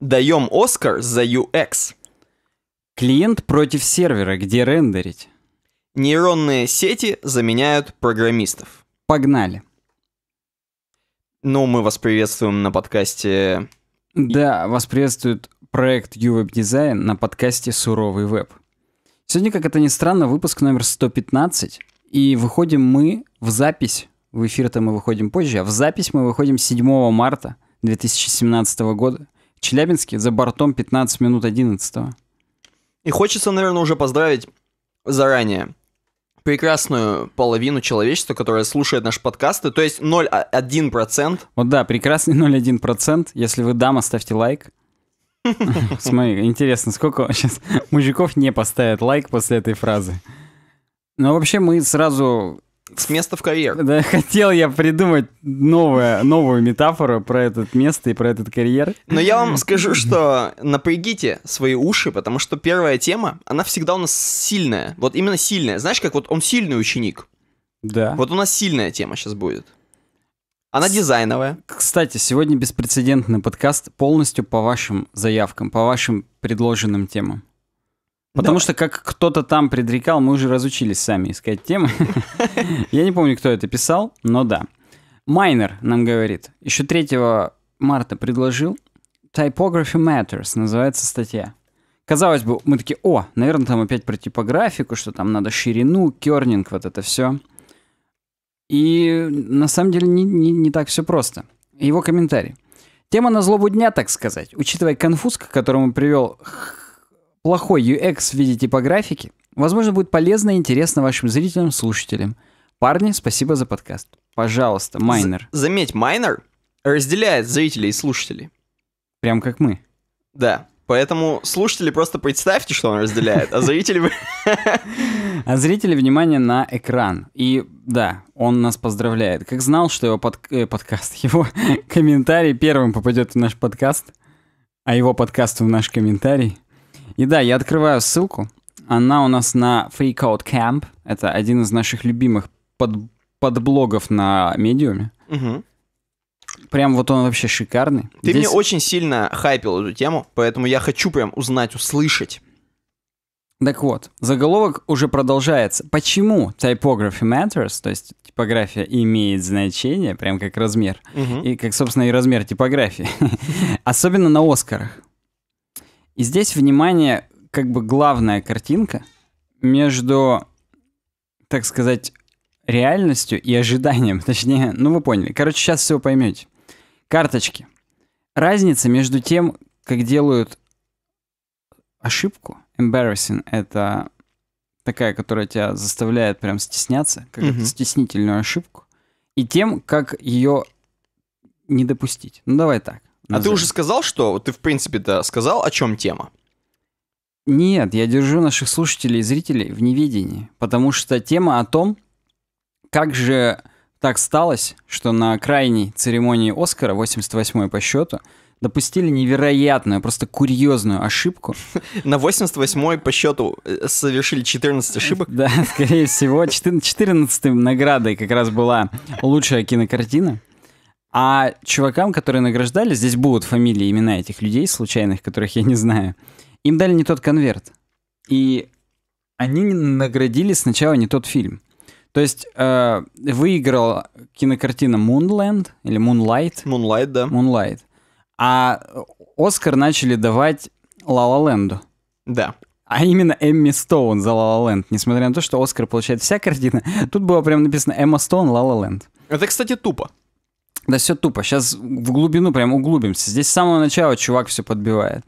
Даем Оскар за UX. Клиент против сервера, где рендерить. Нейронные сети заменяют программистов. Погнали. Ну, мы вас приветствуем на подкасте... Да, вас приветствует проект UWeb Design на подкасте «Суровый веб». Сегодня, как это ни странно, выпуск номер 115, и выходим мы в запись, в эфир-то мы выходим позже, а в запись мы выходим 7 марта 2017 года – Челябинске за бортом 15 минут 11 -го. И хочется, наверное, уже поздравить заранее прекрасную половину человечества, которая слушает наши подкасты, то есть 0,1%. Вот да, прекрасный 0,1%. Если вы дама, ставьте лайк. Смотри, интересно, сколько сейчас мужиков не поставят лайк после этой фразы. Но ну, вообще мы сразу с места в карьер. Да, хотел я придумать новое, новую метафору про это место и про этот карьер. Но я вам скажу, что напрягите свои уши, потому что первая тема, она всегда у нас сильная. Вот именно сильная. Знаешь, как вот он сильный ученик. Да. Вот у нас сильная тема сейчас будет. Она дизайновая. Кстати, сегодня беспрецедентный подкаст полностью по вашим заявкам, по вашим предложенным темам. Потому да. что, как кто-то там предрекал, мы уже разучились сами искать темы. Я не помню, кто это писал, но да. Майнер нам говорит, еще 3 марта предложил, Typography Matters называется статья. Казалось бы, мы такие, о, наверное, там опять про типографику, что там надо ширину, кернинг, вот это все. И на самом деле не, не, не так все просто. Его комментарий. Тема на злобу дня, так сказать. Учитывая конфуз, к которому привел плохой UX в виде типографики, возможно, будет полезно и интересно вашим зрителям, слушателям. Парни, спасибо за подкаст. Пожалуйста, Майнер. З- заметь, Майнер разделяет зрителей и слушателей. Прям как мы. Да. Поэтому слушатели просто представьте, что он разделяет, а зрители... А зрители, внимание, на экран. И да, он нас поздравляет. Как знал, что его под... Э, подкаст, его комментарий первым попадет в наш подкаст, а его подкаст в наш комментарий. И да, я открываю ссылку. Она у нас на Free Camp. Это один из наших любимых под, подблогов на медиуме. Угу. Прям вот он вообще шикарный. Ты Здесь... мне очень сильно хайпил эту тему, поэтому я хочу прям узнать, услышать. Так вот, заголовок уже продолжается. Почему typography matters, то есть типография имеет значение, прям как размер, угу. и как, собственно, и размер типографии, особенно на Оскарах. И здесь, внимание, как бы главная картинка между, так сказать, реальностью и ожиданием. Точнее, ну вы поняли. Короче, сейчас все поймете. Карточки. Разница между тем, как делают ошибку. Embarrassing — это такая, которая тебя заставляет прям стесняться, как mm-hmm. стеснительную ошибку, и тем, как ее не допустить. Ну давай так назад. А ты уже сказал, что ты, в принципе-то, сказал, о чем тема? Нет, я держу наших слушателей и зрителей в неведении, потому что тема о том, как же так сталось, что на крайней церемонии Оскара, 88-й по счету, допустили невероятную, просто курьезную ошибку. На 88-й по счету э, совершили 14 ошибок? Да, скорее всего. 14-й наградой как раз была лучшая кинокартина. А чувакам, которые награждали, здесь будут фамилии, имена этих людей случайных, которых я не знаю, им дали не тот конверт. И они наградили сначала не тот фильм. То есть э, выиграла кинокартина Moonland или Moonlight. Moonlight, да. Moonlight. А Оскар начали давать La La Да. А именно Эмми Стоун за La La Несмотря на то, что Оскар получает вся картина, тут было прям написано Эмма Стоун, La La Это, кстати, тупо. Да все тупо. Сейчас в глубину прям углубимся. Здесь с самого начала чувак все подбивает.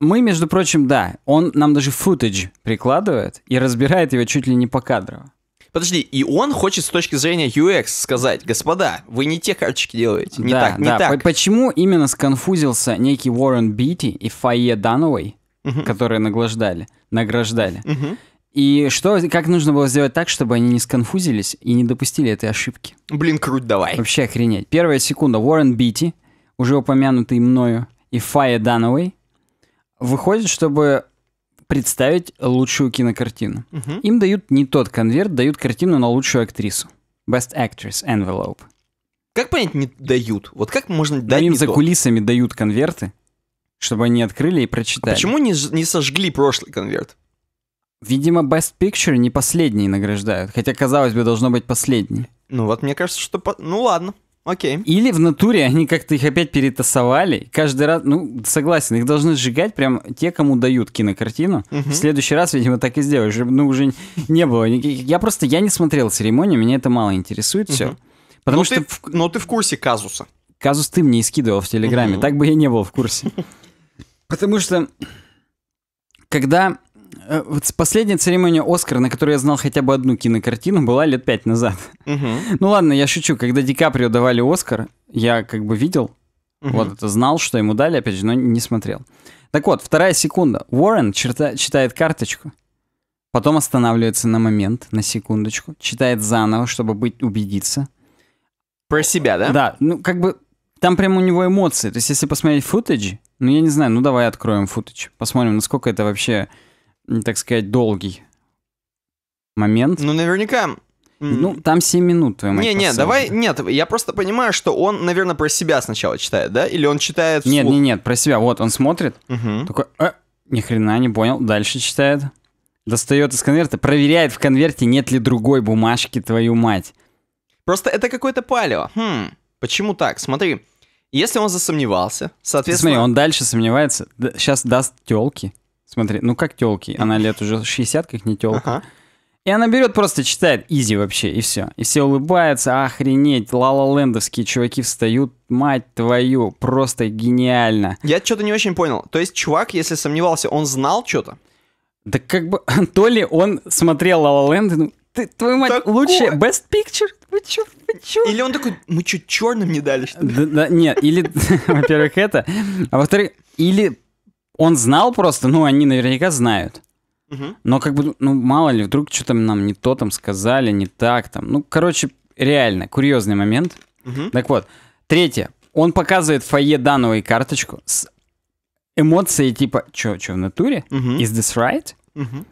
Мы, между прочим, да, он нам даже футаж прикладывает и разбирает его чуть ли не по кадрово. Подожди, и он хочет с точки зрения UX сказать, господа, вы не те карточки делаете, не да, так, не да. так. Почему именно сконфузился некий Уоррен Бити и Файе Дановой, угу. которые наглаждали, награждали, угу. И что, как нужно было сделать так, чтобы они не сконфузились и не допустили этой ошибки? Блин, круть давай. Вообще охренеть. Первая секунда. Уоррен Бити, уже упомянутый мною, и Фая Дануэй, выходит, чтобы представить лучшую кинокартину. Угу. Им дают не тот конверт, дают картину на лучшую актрису. Best Actress Envelope. Как понять, не дают? Вот как можно ну, дать? Ну, им за то? кулисами дают конверты, чтобы они открыли и прочитали. А почему не, не сожгли прошлый конверт? Видимо, Best Picture не последний награждают, хотя, казалось бы, должно быть последний. Ну вот, мне кажется, что... По... Ну ладно, окей. Или в натуре они как-то их опять перетасовали. Каждый раз, ну, согласен, их должны сжигать прям те, кому дают кинокартину. Угу. В следующий раз, видимо, так и сделаешь. Ну, уже не было никаких... Я просто, я не смотрел церемонию, меня это мало интересует угу. все. Потому но ну, что... Ты, в... Но ну, ты в курсе казуса. Казус ты мне и скидывал в Телеграме, угу. так бы я не был в курсе. Потому что, когда Э, вот последняя церемония Оскара, на которой я знал хотя бы одну кинокартину, была лет пять назад. Угу. Ну ладно, я шучу. Когда Ди Каприо давали Оскар, я как бы видел, угу. вот это знал, что ему дали, опять же, но не смотрел. Так вот, вторая секунда. Уоррен черта- читает карточку, потом останавливается на момент, на секундочку, читает заново, чтобы быть убедиться. Про себя, да? Да, ну как бы там прям у него эмоции. То есть если посмотреть футажи, ну я не знаю, ну давай откроем футаж, посмотрим, насколько это вообще так сказать, долгий момент. Ну, наверняка. Ну, там 7 минут твоя Не, не, давай, нет, я просто понимаю, что он, наверное, про себя сначала читает, да? Или он читает вслух? Нет, нет, нет, про себя. Вот он смотрит, угу. такой, э, ни хрена не понял, дальше читает. Достает из конверта, проверяет в конверте, нет ли другой бумажки, твою мать. Просто это какое-то палево. Хм, почему так? Смотри, если он засомневался, соответственно... смотри, он дальше сомневается, сейчас даст телки. Смотри, ну как телки, она лет уже 60, как не телка. Ага. И она берет, просто читает изи вообще, и все. И все улыбаются, охренеть, лалалендовские чуваки встают, мать твою, просто гениально. Я что-то не очень понял. То есть чувак, если сомневался, он знал что-то? Да как бы, то ли он смотрел лалаленд, ну, ты, твою мать, Такое? лучше Best Picture? Вы чё, вы чё? Или он такой, мы чё, черным не дали, что ли? Да, да, нет, или, во-первых, это, а во-вторых, или он знал просто, ну, они наверняка знают. Угу. Но как бы, ну, мало ли, вдруг что-то нам не то там сказали, не так там. Ну, короче, реально, курьезный момент. Угу. Так вот, третье. Он показывает фойе Дановой карточку с эмоцией типа что что в натуре? Угу. Is this right?» угу.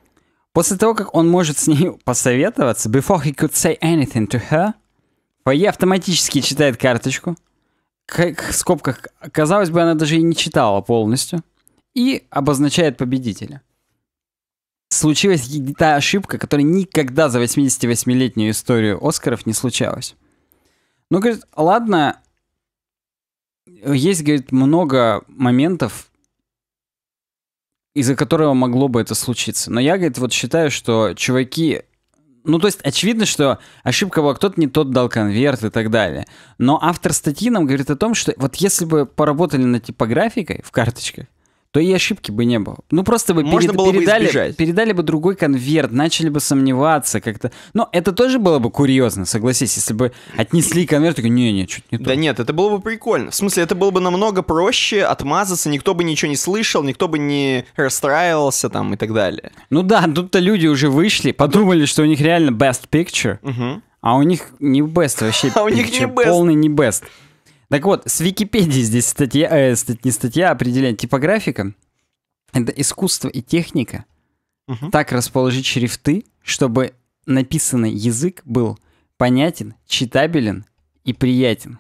После того, как он может с ней посоветоваться, before he could say anything to her, фойе автоматически читает карточку. Как, в скобках, казалось бы, она даже и не читала полностью и обозначает победителя. Случилась та ошибка, которая никогда за 88-летнюю историю Оскаров не случалась. Ну, говорит, ладно, есть, говорит, много моментов, из-за которого могло бы это случиться. Но я, говорит, вот считаю, что чуваки... Ну, то есть, очевидно, что ошибка была, кто-то не тот дал конверт и так далее. Но автор статьи нам говорит о том, что вот если бы поработали над типографикой в карточках, то и ошибки бы не было. Ну, просто бы, Можно перед, было передали, бы передали бы другой конверт, начали бы сомневаться как-то. Но это тоже было бы курьезно, согласись, если бы отнесли конверт, такой, не-не, чуть не то. Да нет, это было бы прикольно. В смысле, это было бы намного проще отмазаться, никто бы ничего не слышал, никто бы не расстраивался там и так далее. Ну да, тут-то люди уже вышли, подумали, что у них реально best picture, угу. а у них не best вообще, а у них не best. полный не best. Так вот, с Википедии здесь статья, э, стать, не статья, а определение. Типографика — это искусство и техника. Угу. Так расположить шрифты, чтобы написанный язык был понятен, читабелен и приятен.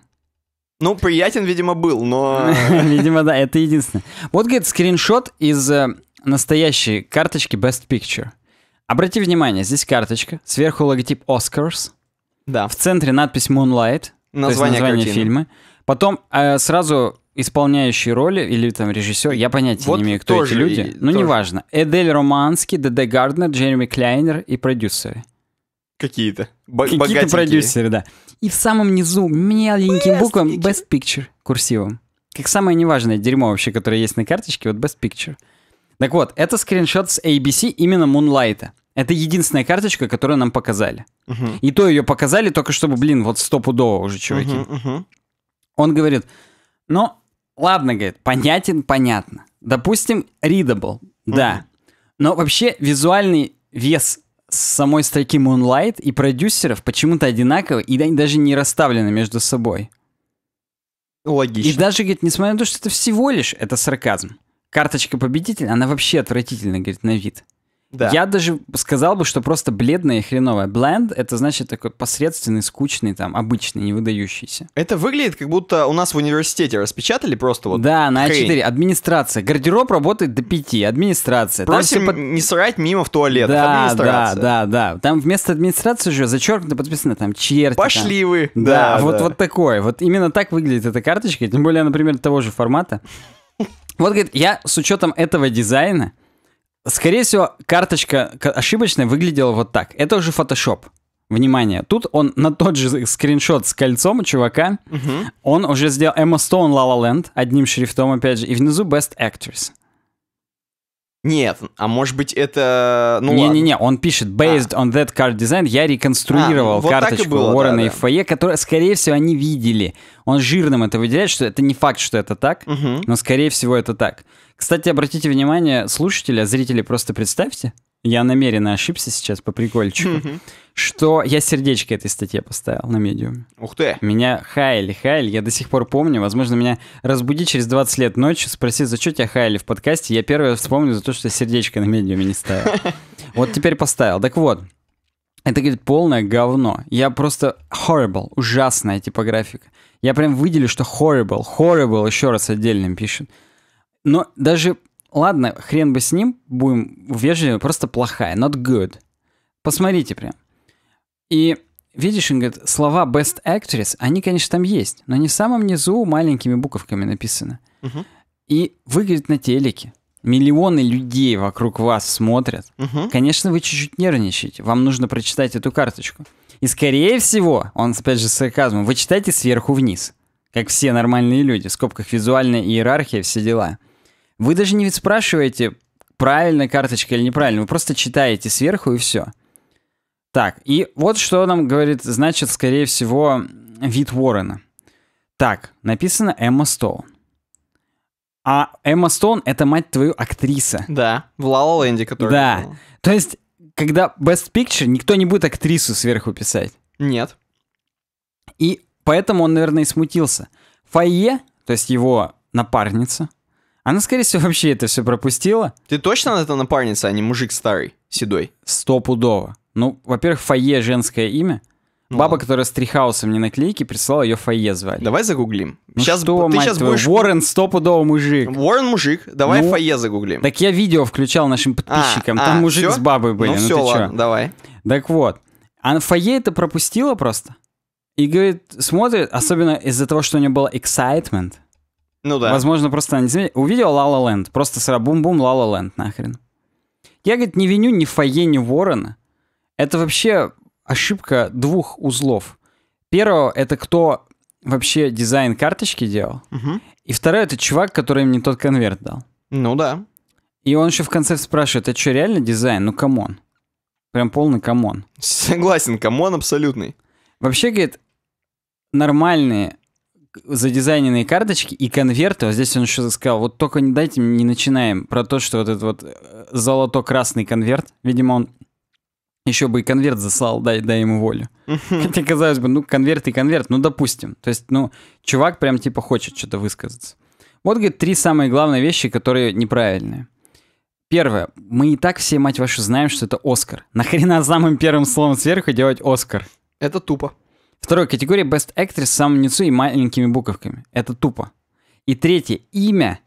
Ну, приятен, видимо, был, но... Видимо, да, это единственное. Вот, говорит, скриншот из э, настоящей карточки Best Picture. Обрати внимание, здесь карточка, сверху логотип Oscars, да. в центре надпись Moonlight, название, название фильма, Потом э, сразу исполняющие роли или там режиссер, я понятия вот не имею, кто эти люди, Ну неважно. Эдель Романский, Деде Гарднер, Джереми Кляйнер и продюсеры. Какие-то. Какие-то продюсеры, да. И в самом низу маленьким Best буквам Picture. Best Picture курсивом. Как самое неважное дерьмо вообще, которое есть на карточке, вот Best Picture. Так вот, это скриншот с ABC именно Moonlight. Это единственная карточка, которую нам показали. Uh-huh. И то ее показали только чтобы, блин, вот стопудово уже, чуваки. Uh-huh, uh-huh. Он говорит, ну, ладно, говорит, понятен, понятно. Допустим, readable, да. Но вообще визуальный вес самой строки Moonlight и продюсеров почему-то одинаковы и даже не расставлены между собой. Логично. И даже, говорит, несмотря на то, что это всего лишь, это сарказм. Карточка победителя, она вообще отвратительна, говорит, на вид. Да. Я даже сказал бы, что просто бледное и хреновая. Bland — это значит такой посредственный, скучный, там, обычный, не выдающийся. Это выглядит, как будто у нас в университете распечатали просто вот Да, на хрень. А4. Администрация. Гардероб работает до 5. Администрация. Просим под... не срать мимо в туалет. Да, да, да, да. Там вместо администрации уже зачеркнуто, подписано там черти. Пошли там. вы. Да, да, вот, вот такое. Вот именно так выглядит эта карточка. Тем более, например, того же формата. Вот, говорит, я с учетом этого дизайна Скорее всего, карточка ошибочная выглядела вот так. Это уже Photoshop. Внимание, тут он на тот же скриншот с кольцом чувака, угу. он уже сделал Emma Stone, La La Land одним шрифтом, опять же, и внизу Best Actress. Нет, а может быть это... Ну, Не-не-не, он пишет Based а. on that card design я реконструировал а, вот карточку и было, Уоррена да, и да. которую, скорее всего, они видели. Он жирным это выделяет, что это не факт, что это так, угу. но, скорее всего, это так. Кстати, обратите внимание, слушателя, а зрители, просто представьте, я намеренно ошибся сейчас по прикольчику, mm-hmm. что я сердечко этой статье поставил на медиуме. Ух ты! Меня хаяли, хаяли, я до сих пор помню. Возможно, меня разбуди через 20 лет ночью, спроси, за что тебя хаяли в подкасте. Я первое вспомню за то, что я сердечко на медиуме не ставил. Вот теперь поставил. Так вот, это, говорит, полное говно. Я просто horrible, ужасная типографика. Я прям выделю, что horrible, horrible еще раз отдельным пишет. Но даже Ладно, хрен бы с ним, будем вежливы, просто плохая, not good. Посмотрите прям. И видишь, он говорит, слова best actress, они, конечно, там есть, но не в самом низу маленькими буковками написано. Угу. И выглядит на телеке. Миллионы людей вокруг вас смотрят. Угу. Конечно, вы чуть-чуть нервничаете. Вам нужно прочитать эту карточку. И, скорее всего, он, опять же, с сарказмом, вы читайте сверху вниз. Как все нормальные люди. В скобках визуальная иерархия, все дела. Вы даже не спрашиваете, правильно карточка или неправильно. Вы просто читаете сверху и все. Так, и вот что нам говорит, значит, скорее всего, вид Уоррена. Так, написано Эмма Стоун. А Эмма Стоун — это, мать твою, актриса. Да, в ла, -Ла Лэнде, который... Да, был. то есть, когда Best Picture, никто не будет актрису сверху писать. Нет. И поэтому он, наверное, и смутился. Файе, то есть его напарница, она, скорее всего, вообще это все пропустила. Ты точно это напарница, а не мужик старый, седой? Стопудово. Ну, во-первых, Фае женское имя. Ну, Баба, которая с Трихауса на клейке прислала, ее Фае звать. Давай загуглим. Ну сейчас, что, ты мать сейчас твою, будешь... Уоррен стопудово мужик. Уоррен мужик, давай ну, Фае загуглим. Так я видео включал нашим а, подписчикам, а, там а, мужик все? с бабой были, ну, ну все, ты ладно, чё? давай. Так вот, а Фае это пропустила просто. И говорит, смотрит, особенно из-за того, что у нее был excitement – ну да. Возможно, просто не увидел Лала ла ленд просто сразу бум-бум Лала ленд нахрен. Я, говорит, не виню ни Фае, ни Ворона. Это вообще ошибка двух узлов. Первое — это кто вообще дизайн карточки делал. Угу. И второе — это чувак, который мне тот конверт дал. Ну да. И он еще в конце спрашивает, это что, реально дизайн? Ну, камон. Прям полный камон. Согласен, камон абсолютный. Вообще, говорит, нормальные задизайненные карточки и конверты. Вот а здесь он еще сказал, вот только не дайте, не начинаем про то, что вот этот вот э, золото-красный конверт, видимо, он еще бы и конверт заслал, дай, дай ему волю. Хотя, казалось бы, ну, конверт и конверт, ну, допустим. То есть, ну, чувак прям типа хочет что-то высказаться. Вот, говорит, три самые главные вещи, которые неправильные. Первое. Мы и так все, мать вашу, знаем, что это Оскар. Нахрена самым первым словом сверху делать Оскар? Это тупо. Вторая категория Best Actress с самым лицу и маленькими буковками. Это тупо. И третье. Имя.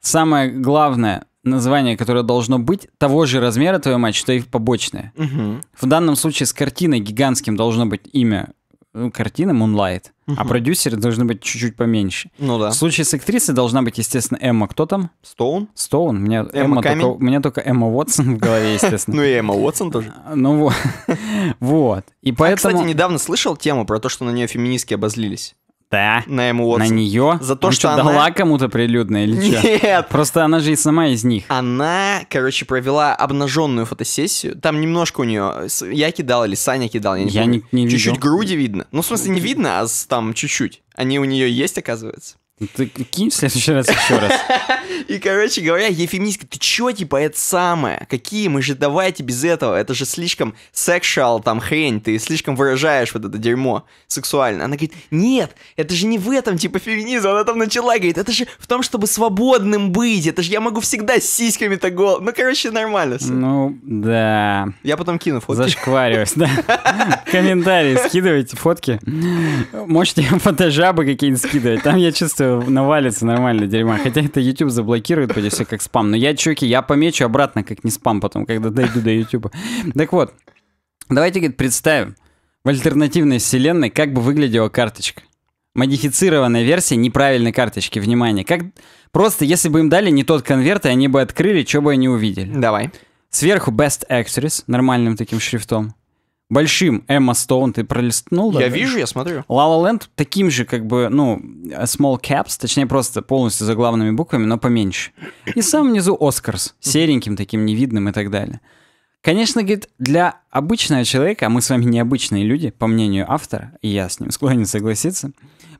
Самое главное название, которое должно быть того же размера, твою мать, что и побочное. Угу. В данном случае с картиной гигантским должно быть имя Э, картины Moonlight, угу. а продюсеры должны быть чуть-чуть поменьше. Ну да. В случае с актрисой должна быть, естественно, Эмма. Кто там? Стоун. Стоун. У меня Эмма, Эмма только, у меня только Эмма Уотсон в голове, естественно. Ну и Эмма Уотсон тоже. Ну вот. Вот. И поэтому... кстати, недавно слышал тему про то, что на нее феминистки обозлились. Да. На Эмму Уотсон. На нее? За то, Он что, что она... дала кому-то прилюдно или что? Нет. Просто она же и сама из них. Она, короче, провела обнаженную фотосессию. Там немножко у нее... Я кидал или Саня кидал, я не я помню. Не, не Чуть-чуть груди видно. Ну, в смысле, не видно, а там чуть-чуть. Они у нее есть, оказывается. Ну, ты кинь в следующий раз еще раз. И, короче говоря, ефемистка, ты чё, типа, это самое? Какие? Мы же давайте без этого. Это же слишком сексуал, там, хрень. Ты слишком выражаешь вот это дерьмо сексуально. Она говорит, нет, это же не в этом, типа, феминизм. Она там начала, говорит, это же в том, чтобы свободным быть. Это же я могу всегда с сиськами-то гол. Ну, короче, нормально все. Ну, да. Я потом кину фотки. Зашквариваюсь, да. Комментарии скидывайте, фотки. Можете фотожабы какие-нибудь скидывать. Там я чувствую, короче, навалится нормально дерьма. Хотя это YouTube заблокирует по все как спам. Но я, чуваки, я помечу обратно, как не спам потом, когда дойду до YouTube. Так вот, давайте, говорит, представим, в альтернативной вселенной как бы выглядела карточка. Модифицированная версия неправильной карточки, внимание. Как Просто, если бы им дали не тот конверт, и они бы открыли, что бы они увидели. Давай. Сверху Best Actress, нормальным таким шрифтом большим Эмма Стоун ты пролистнул? Я даже? вижу, я смотрю. Лала La Ленд La таким же, как бы, ну, э, small caps, точнее просто полностью за главными буквами, но поменьше. И сам внизу Оскарс, сереньким таким невидным и так далее. Конечно, говорит, для обычного человека, а мы с вами необычные люди, по мнению автора, и я с ним склонен согласиться,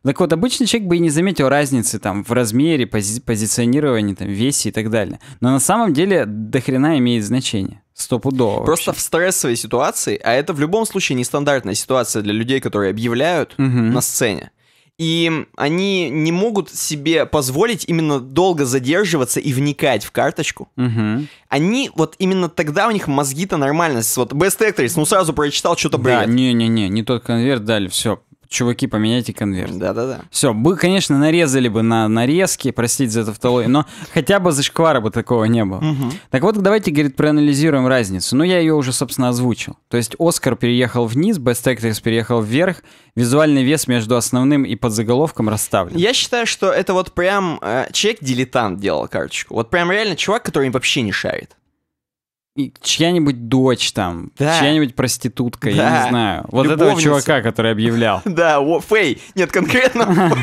так вот, обычный человек бы и не заметил разницы там в размере, пози позиционировании, там, весе и так далее. Но на самом деле дохрена имеет значение. Стопудово. Просто в стрессовой ситуации, а это в любом случае нестандартная ситуация для людей, которые объявляют угу. на сцене. И они не могут себе позволить именно долго задерживаться и вникать в карточку. Угу. Они вот именно тогда у них мозги-то нормальность. Вот Best Actress, ну сразу прочитал что-то бред. Да, не-не-не, не тот конверт дали, все, чуваки, поменяйте конверт. Да-да-да. Все, бы, конечно, нарезали бы на нарезки, простите за это тавтологию, но хотя бы зашквара бы такого не было. Угу. Так вот, давайте, говорит, проанализируем разницу. Ну, я ее уже, собственно, озвучил. То есть Оскар переехал вниз, Best Actress переехал вверх, визуальный вес между основным и подзаголовком расставлен. Я считаю, что это вот прям э, человек-дилетант делал карточку. Вот прям реально чувак, который вообще не шарит чья-нибудь дочь там, да. чья-нибудь проститутка, да. я не знаю. Вот Любовница. этого чувака, который объявлял. Да, Фэй. Нет, конкретно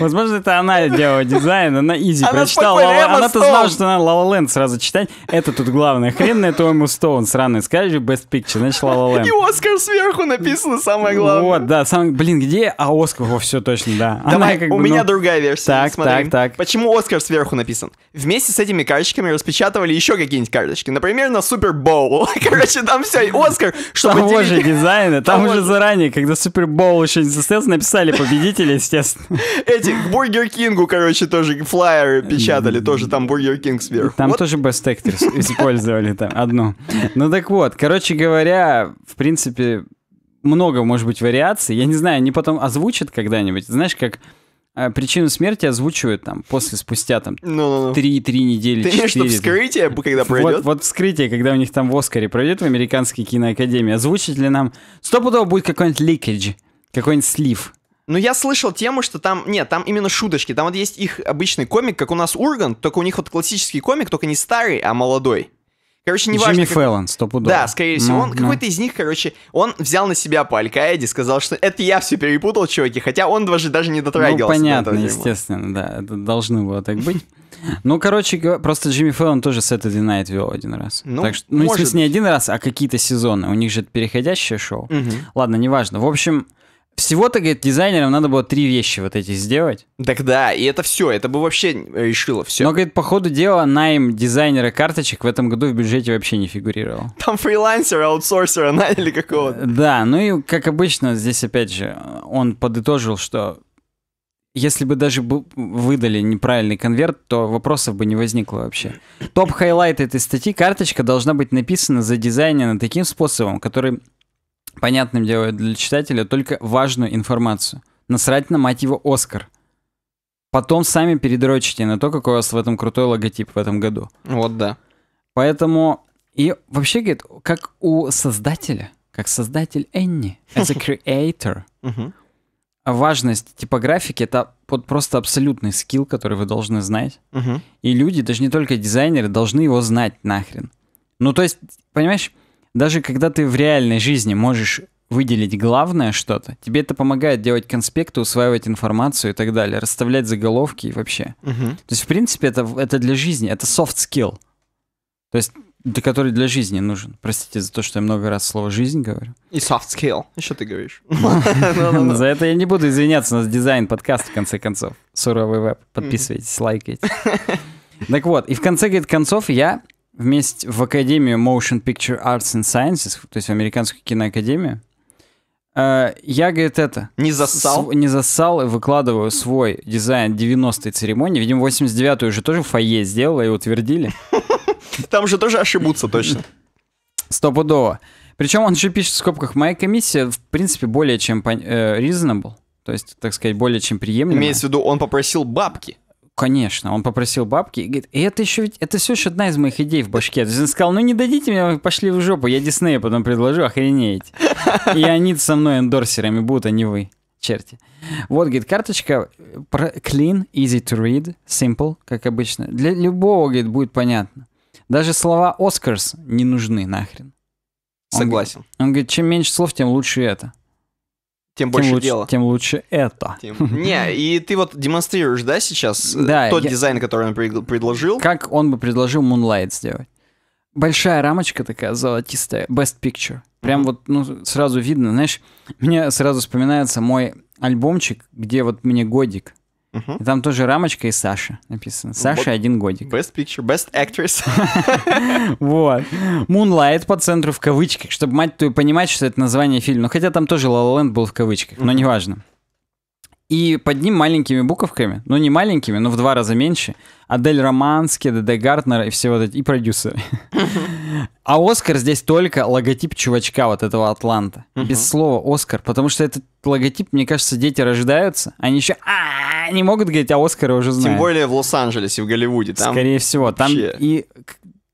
Возможно, это она делала дизайн, она изи она прочитала. Она-то знала, что она Лала Ленд сразу читать. Это тут главное. Хрен на это Эмму Стоун сраный. Скажи Best Picture, значит Лала Ленд. И Оскар сверху написано самое главное. Вот, да. Сам, блин, где? А Оскар, во, все точно, да. Она Давай, как у бы, меня ну... другая версия. Так, Смотри. так, так. Почему Оскар сверху написан? Вместе с этими карточками распечатывали еще какие-нибудь карточки. Например, на Супер Боул. Короче, там все, Оскар, чтобы... Того делить... же дизайна, там, уже заранее, когда Супер Боул еще не состоялся, написали победителя, естественно. Эти к Бургер Кингу, короче, тоже флайеры печатали, тоже там Бургер Кинг сверху. Там тоже Best Actors использовали там одну. Ну так вот, короче говоря, в принципе, много, может быть, вариаций. Я не знаю, они потом озвучат когда-нибудь. Знаешь, как э, причину смерти озвучивают там после спустя там ну, 3-3 недели. Ты 4, что вскрытие, когда пройдет? Вот, вот вскрытие, когда у них там в Оскаре пройдет в Американской киноакадемии, озвучить ли нам... Стопудово будет какой-нибудь ликедж, какой-нибудь слив. Ну, я слышал тему, что там... Нет, там именно шуточки. Там вот есть их обычный комик, как у нас Ургант, только у них вот классический комик, только не старый, а молодой. Короче, не важно. Джимми как... Фэллон, стопудово. Да, скорее всего. Ну, он ну. какой-то ну. из них, короче, он взял на себя по Аль-Каиде, сказал, что это я все перепутал, чуваки, хотя он даже, даже не дотрагивался. Ну, понятно, естественно, да. Это должно было так быть. Ну, короче, просто Джимми Фэллон тоже с Saturday Night вел один раз. Ну, так что, ну может... не один раз, а какие-то сезоны. У них же это переходящее шоу. Угу. Ладно, неважно. В общем, всего-то, говорит, дизайнерам надо было три вещи вот эти сделать. Так да, и это все, это бы вообще э, решило все. Но, говорит, по ходу дела найм дизайнера карточек в этом году в бюджете вообще не фигурировал. Там фрилансера, аутсорсера наняли какого-то. Э, да, ну и, как обычно, здесь опять же он подытожил, что если бы даже выдали неправильный конверт, то вопросов бы не возникло вообще. Топ-хайлайт этой статьи «Карточка» должна быть написана, за задизайнена таким способом, который понятным делает для читателя только важную информацию. Насрать на, мать его, Оскар. Потом сами передрочите на то, какой у вас в этом крутой логотип в этом году. Вот да. Поэтому... И вообще, говорит, как у создателя, как создатель Энни, as a creator, важность типографики — это вот просто абсолютный скилл, который вы должны знать. И люди, даже не только дизайнеры, должны его знать нахрен. Ну, то есть, понимаешь, даже когда ты в реальной жизни можешь выделить главное что-то, тебе это помогает делать конспекты, усваивать информацию и так далее, расставлять заголовки и вообще. Угу. То есть, в принципе, это, это для жизни, это soft skill. То есть, для который для жизни нужен. Простите за то, что я много раз слово «жизнь» говорю. И soft skill. Еще ты говоришь. За это я не буду извиняться. У нас дизайн подкаст, в конце концов. Суровый веб. Подписывайтесь, лайкайте. Так вот, и в конце, концов я вместе в Академию Motion Picture Arts and Sciences, то есть в Американскую киноакадемию. Э, я, говорит, это... Не засал, С, не засал и выкладываю свой дизайн 90-й церемонии. Видимо, 89-ю уже тоже в фойе сделала и утвердили. Там же тоже ошибутся точно. Стопудово. Причем он еще пишет в скобках, моя комиссия, в принципе, более чем э, reasonable. То есть, так сказать, более чем приемлемо. Имеется в виду, он попросил бабки. Конечно, он попросил бабки и говорит, и это еще ведь, это все еще одна из моих идей в башке. То есть он сказал, ну не дадите мне, пошли в жопу, я Диснея потом предложу, охренеть. И они со мной эндорсерами будут, а не вы, черти. Вот, говорит, карточка clean, easy to read, simple, как обычно. Для любого, говорит, будет понятно. Даже слова Оскарс не нужны нахрен. Согласен. Он говорит, он говорит, чем меньше слов, тем лучше это тем больше тем лучше, дела. Тем лучше это. Тем... Не, и ты вот демонстрируешь, да, сейчас э, да, тот я... дизайн, который он предложил. Как он бы предложил Moonlight сделать? Большая рамочка такая золотистая, Best Picture. Прям mm-hmm. вот, ну, сразу видно, знаешь, мне сразу вспоминается мой альбомчик, где вот мне годик Угу. И там тоже рамочка и Саша написано. Саша один годик. Best picture, best actress. вот. Moonlight по центру в кавычках, чтобы мать твою понимать, что это название фильма. Ну, хотя там тоже La La Land был в кавычках, но неважно. И под ним маленькими буковками, ну не маленькими, но в два раза меньше, Адель Романски, Деде Гартнер и все вот эти, и продюсеры. А Оскар здесь только логотип чувачка вот этого Атланта. Без слова Оскар, потому что это логотип, мне кажется, дети рождаются, они еще «А, не могут говорить, а Оскары уже знают. Тем более в Лос-Анджелесе, в Голливуде. Там Скорее всего, там вообще... и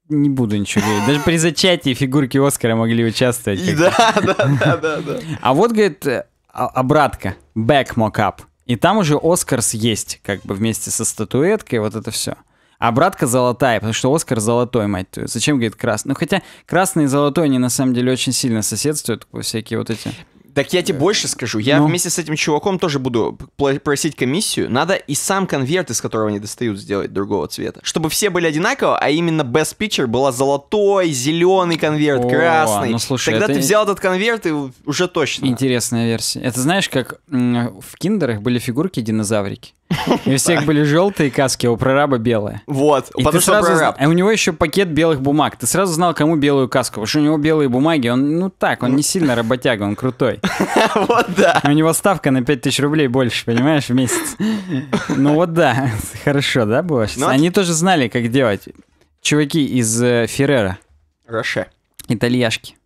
не буду ничего говорить. Даже при зачатии фигурки Оскара могли участвовать. да, да, да, да, да. А вот, говорит, э, а, обратка, back mockup. И там уже Оскарс есть, как бы вместе со статуэткой, вот это все. А братка золотая, потому что Оскар золотой, мать твою. Зачем, говорит, красный? Ну, хотя красный и золотой, они на самом деле очень сильно соседствуют, всякие вот эти... Так я тебе больше скажу. Я ну. вместе с этим чуваком тоже буду просить комиссию. Надо и сам конверт, из которого они достают, сделать другого цвета. Чтобы все были одинаково, а именно Best Picture была золотой, зеленый конверт, О, красный. Ну, слушай, Тогда это... ты взял этот конверт и уже точно. Интересная версия. Это знаешь, как в киндерах были фигурки динозаврики. И у всех были желтые каски, а у прораба белые. Вот, и потому что прораб. А у него еще пакет белых бумаг. Ты сразу знал, кому белую каску. Потому что у него белые бумаги, он, ну так, он не ну. сильно работяга, он крутой. Вот да. А у него ставка на 5000 рублей больше, понимаешь, в месяц. Ну вот да, хорошо, да, было? Ну Они тоже знали, как делать. Чуваки из э, Феррера. Роше. Итальяшки.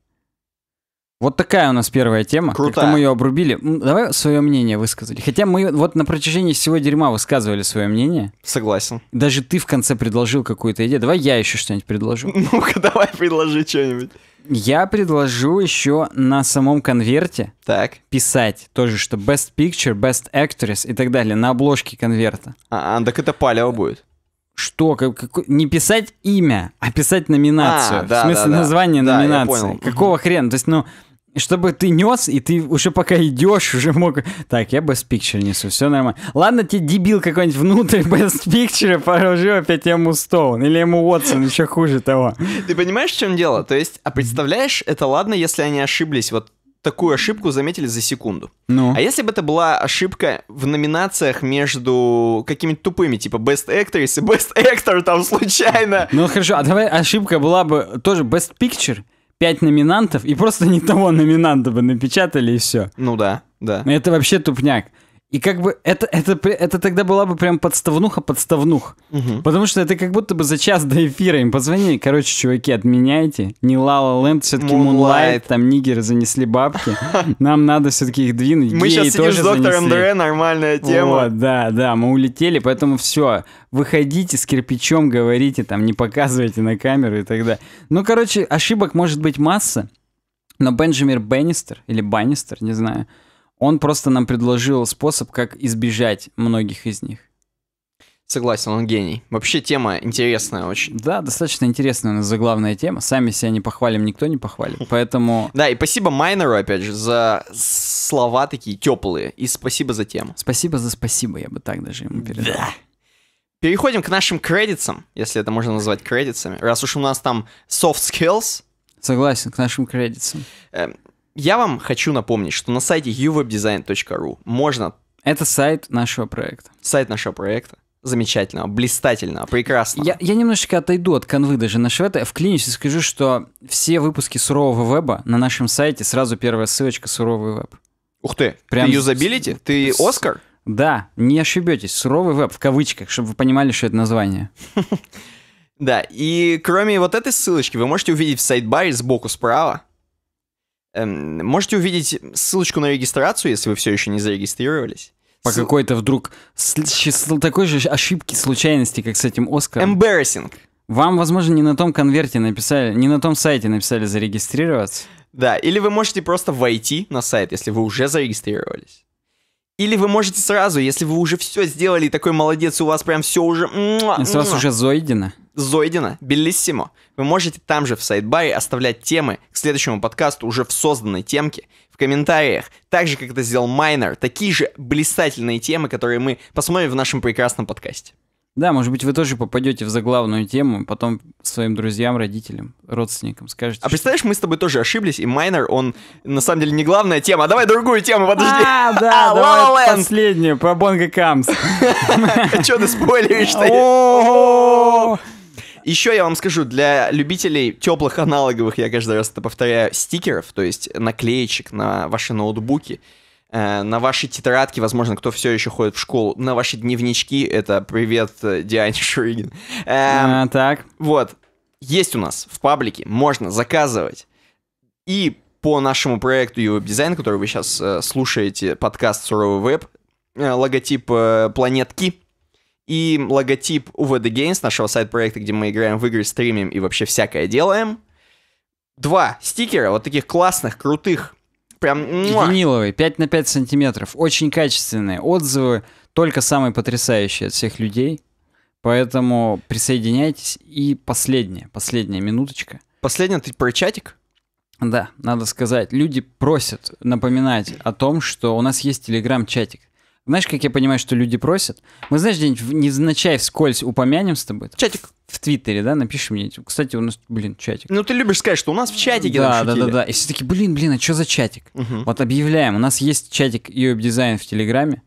Вот такая у нас первая тема. Круто. мы ее обрубили. Давай свое мнение высказать. Хотя мы вот на протяжении всего дерьма высказывали свое мнение. Согласен. Даже ты в конце предложил какую-то идею. Давай я еще что-нибудь предложу. Ну-ка, давай предложи что-нибудь. Я предложу еще на самом конверте так. писать тоже, что Best Picture, Best Actress и так далее на обложке конверта. А, а так это палево будет. Что? Как, как, не писать имя, а писать номинацию. А, да, в смысле да, да. название да, номинации. Какого хрена? То есть, ну, чтобы ты нес, и ты уже пока идешь, уже мог... Так, я Best Picture несу, все нормально. Ладно, тебе дебил какой-нибудь внутрь Best Picture положил опять ему Стоун или ему Уотсон, еще хуже того. Ты понимаешь, в чем дело? То есть, а представляешь, это ладно, если они ошиблись, вот такую ошибку заметили за секунду. Ну. А если бы это была ошибка в номинациях между какими-то тупыми, типа Best Actress и Best Actor там случайно? Ну хорошо, а давай ошибка была бы тоже Best Picture, пять номинантов, и просто не того номинанта бы напечатали, и все. Ну да, да. Ну, это вообще тупняк. И как бы это, это, это тогда была бы прям подставнуха-подставнух. Угу. Потому что это как будто бы за час до эфира им позвонили. Короче, чуваки, отменяйте. Не Лала Ленд, все-таки Мунлайт, там нигеры занесли бабки. Нам надо все-таки их двинуть. Мы сейчас сидим с доктором Дре, нормальная тема. Вот, да, да, мы улетели, поэтому все. Выходите с кирпичом, говорите, там, не показывайте на камеру и так далее. Ну, короче, ошибок может быть масса. Но Бенджамин Беннистер или Баннистер, не знаю, он просто нам предложил способ, как избежать многих из них. Согласен, он гений. Вообще тема интересная очень. Да, достаточно интересная у нас заглавная тема. Сами себя не похвалим, никто не похвалит. Поэтому... Да, и спасибо Майнеру, опять же, за слова такие теплые. И спасибо за тему. Спасибо за спасибо, я бы так даже ему передал. Да. Переходим к нашим кредитсам, если это можно назвать кредитсами. Раз уж у нас там soft skills. Согласен, к нашим кредитсам. Э, я вам хочу напомнить, что на сайте uwebdesign.ru можно... Это сайт нашего проекта. Сайт нашего проекта. Замечательно, блистательно, прекрасно. Я, я немножечко отойду от конвы даже нашего это. в клинике скажу, что все выпуски сурового веба на нашем сайте сразу первая ссылочка суровый веб. Ух ты, Прям ты юзабилити? С... Ты Оскар? Да, не ошибетесь, суровый веб в кавычках, чтобы вы понимали, что это название. Да, и кроме вот этой ссылочки вы можете увидеть в сайт-баре сбоку справа Эм, можете увидеть ссылочку на регистрацию, если вы все еще не зарегистрировались. По С... какой-то вдруг такой же ошибки, случайности, как с этим Оскаром. Embarrassing. Вам, возможно, не на том конверте написали, не на том сайте написали зарегистрироваться. Да, или вы можете просто войти на сайт, если вы уже зарегистрировались. Или вы можете сразу, если вы уже все сделали, такой молодец, у вас прям все уже... Если у вас уже зойдено. Зойдина, Белиссимо. Вы можете там же в сайдбаре оставлять темы к следующему подкасту уже в созданной темке, в комментариях, так же, как это сделал Майнер, такие же блистательные темы, которые мы посмотрим в нашем прекрасном подкасте. Да, может быть, вы тоже попадете в заглавную тему, потом своим друзьям, родителям, родственникам скажете. А что... представляешь, мы с тобой тоже ошиблись, и Майнер, он на самом деле не главная тема. А давай другую тему, подожди. А, да, а, давай последнюю, про Бонго Камс. Че ты спойлеришь-то? Еще я вам скажу, для любителей теплых аналоговых, я каждый раз это повторяю, стикеров, то есть наклеечек на ваши ноутбуки, э, на ваши тетрадки, возможно, кто все еще ходит в школу, на ваши дневнички, это привет э, Диане Шуригин. Эм, а, так. Вот, есть у нас в паблике, можно заказывать и по нашему проекту его дизайн, который вы сейчас э, слушаете, подкаст «Суровый веб», э, логотип э, планетки, и логотип UVD Games, нашего сайт-проекта, где мы играем в игры, стримим и вообще всякое делаем. Два стикера вот таких классных, крутых. Прям... Виниловые, 5 на 5 сантиметров. Очень качественные. Отзывы только самые потрясающие от всех людей. Поэтому присоединяйтесь. И последняя, последняя минуточка. Последняя ты про чатик? Да, надо сказать. Люди просят напоминать о том, что у нас есть телеграм-чатик. Знаешь, как я понимаю, что люди просят? Мы, знаешь, где-нибудь невзначай вскользь упомянем с тобой. чатик. В Твиттере, да, напиши мне. Кстати, у нас, блин, чатик. Ну, ты любишь сказать, что у нас в чатике Да, да, да, да. И все таки блин, блин, а что за чатик? Угу. Вот объявляем. У нас есть чатик Юэб Дизайн в Телеграме.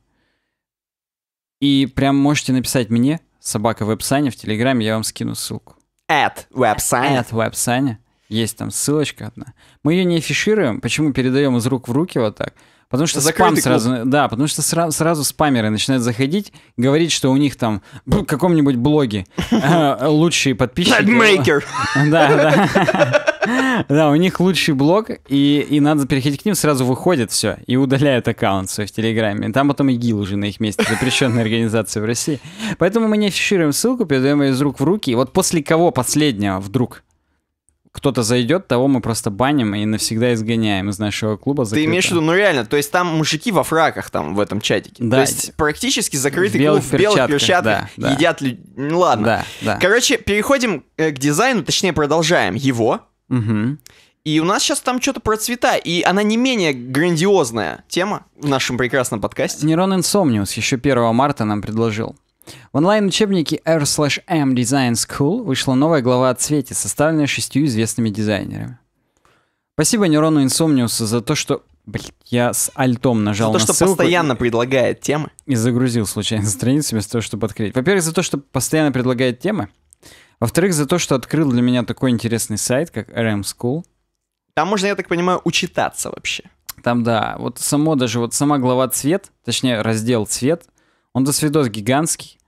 И прям можете написать мне, собака веб-саня в Телеграме, я вам скину ссылку. At веб-саня. At веб-саня. Есть там ссылочка одна. Мы ее не афишируем, почему передаем из рук в руки вот так – Потому что спам сразу, да, потому что сра- сразу спамеры начинают заходить, говорить, что у них там в каком-нибудь блоге э, лучшие подписчики. Да, да. Да, у них лучший блог, и, и надо переходить к ним, сразу выходит все, и удаляют аккаунт свой в Телеграме. Там потом ИГИЛ уже на их месте, запрещенная организация в России. Поэтому мы не афишируем ссылку, передаем ее из рук в руки. И вот после кого последнего вдруг кто-то зайдет, того мы просто баним и навсегда изгоняем из нашего клуба. Закрыто. Ты имеешь в виду, ну реально, то есть там мужики во фраках там в этом чатике. Да. То есть практически закрытый в клуб в белых перчатках да, да. едят Ну ладно. Да, да. Короче, переходим э, к дизайну, точнее продолжаем его. Угу. И у нас сейчас там что-то про цвета, и она не менее грандиозная тема в нашем прекрасном подкасте. Нейрон Инсомниус еще 1 марта нам предложил. В онлайн-учебнике R/M Design School вышла новая глава о цвете, составленная шестью известными дизайнерами. Спасибо нейрону Инсомниусу за то, что... Блин, я с альтом нажал за то, на что постоянно и... предлагает темы. И загрузил случайно страницу вместо того, чтобы открыть. Во-первых, за то, что постоянно предлагает темы. Во-вторых, за то, что открыл для меня такой интересный сайт, как RM School. Там можно, я так понимаю, учитаться вообще. Там, да, вот само даже, вот сама глава цвет, точнее раздел цвет, он досвидос гигантский.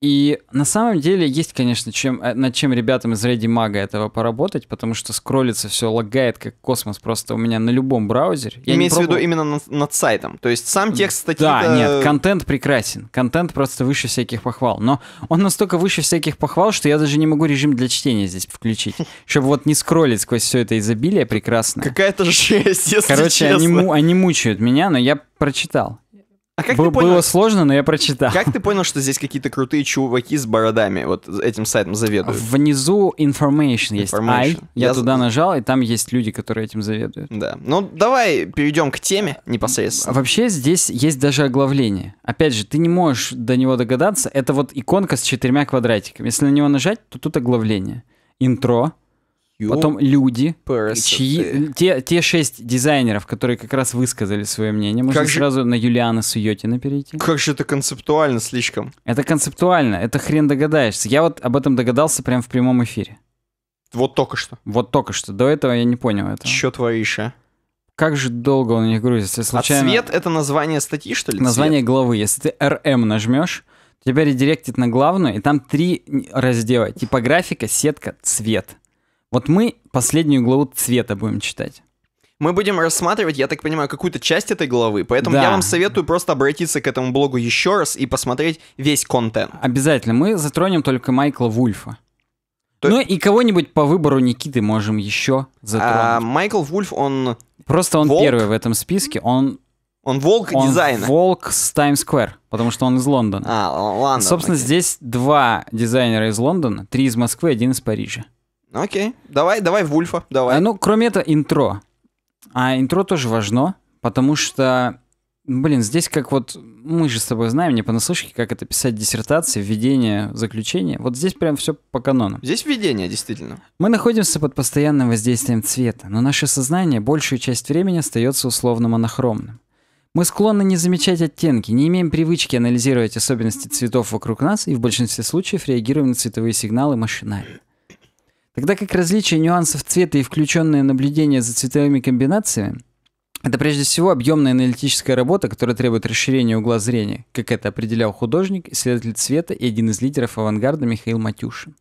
И на самом деле есть, конечно, чем, э, над чем ребятам из Ready Мага этого поработать, потому что скроллится все, лагает как космос просто у меня на любом браузере. Я Имеется в виду именно над, над сайтом, то есть сам текст статьи... Да, нет, контент прекрасен, контент просто выше всяких похвал, но он настолько выше всяких похвал, что я даже не могу режим для чтения здесь включить, чтобы вот не скроллить сквозь все это изобилие прекрасно. Какая-то жесть, если Короче, Они, они мучают меня, но я прочитал. А как Б- ты понял? Было сложно, но я прочитал. Как ты понял, что здесь какие-то крутые чуваки с бородами вот этим сайтом заведуют? Внизу information, information. есть. I. Я, я туда нажал, и там есть люди, которые этим заведуют. Да. Ну, давай перейдем к теме непосредственно. Вообще здесь есть даже оглавление. Опять же, ты не можешь до него догадаться. Это вот иконка с четырьмя квадратиками. Если на него нажать, то тут оглавление. Интро — Потом люди, чьи, э, те, те шесть дизайнеров, которые как раз высказали свое мнение. Можно как сразу же... на Юлиана Суетина перейти. Как же это концептуально слишком. Это концептуально, это хрен догадаешься. Я вот об этом догадался прямо в прямом эфире. Вот только что. Вот только что. До этого я не понял этого. Че творишь, а? Как же долго он у них грузится. случайно... А цвет — это название статьи, что ли? Название цвет? главы. Если ты RM эм нажмешь, тебя редиректит на главную, и там три раздела. Типографика, сетка, цвет. Вот мы последнюю главу цвета будем читать. Мы будем рассматривать, я так понимаю, какую-то часть этой главы, поэтому да. я вам советую просто обратиться к этому блогу еще раз и посмотреть весь контент. Обязательно. Мы затронем только Майкла Вульфа. То... Ну и кого-нибудь по выбору Никиты можем еще затронуть. А, Майкл Вульф, он... Просто он волк? первый в этом списке, он... Он волк он дизайна. волк с Times Square, потому что он из Лондона. А, Лондон. Собственно, окей. здесь два дизайнера из Лондона, три из Москвы, один из Парижа. Ну, окей, давай, давай Вульфа, давай. А, ну, кроме этого, интро. А интро тоже важно, потому что, блин, здесь как вот мы же с тобой знаем, не понаслышке, как это писать диссертации, введение, заключение. Вот здесь прям все по канону. Здесь введение, действительно. Мы находимся под постоянным воздействием цвета, но наше сознание большую часть времени остается условно монохромным. Мы склонны не замечать оттенки, не имеем привычки анализировать особенности цветов вокруг нас и в большинстве случаев реагируем на цветовые сигналы машинально. Тогда как различие нюансов цвета и включенные наблюдения за цветовыми комбинациями это прежде всего объемная аналитическая работа, которая требует расширения угла зрения, как это определял художник, исследователь цвета и один из лидеров авангарда Михаил Матюшин.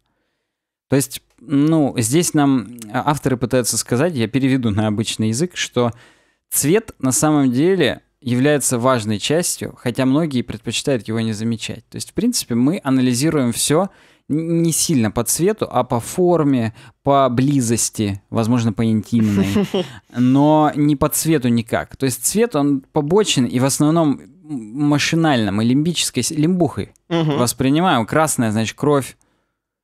То есть, ну, здесь нам а, авторы пытаются сказать, я переведу на обычный язык, что цвет на самом деле является важной частью, хотя многие предпочитают его не замечать. То есть, в принципе, мы анализируем все, не сильно по цвету, а по форме, по близости, возможно, по интимной, но не по цвету никак. То есть цвет, он побочен и в основном машинальным и лимбической, лимбухой угу. воспринимаем. Красная, значит, кровь,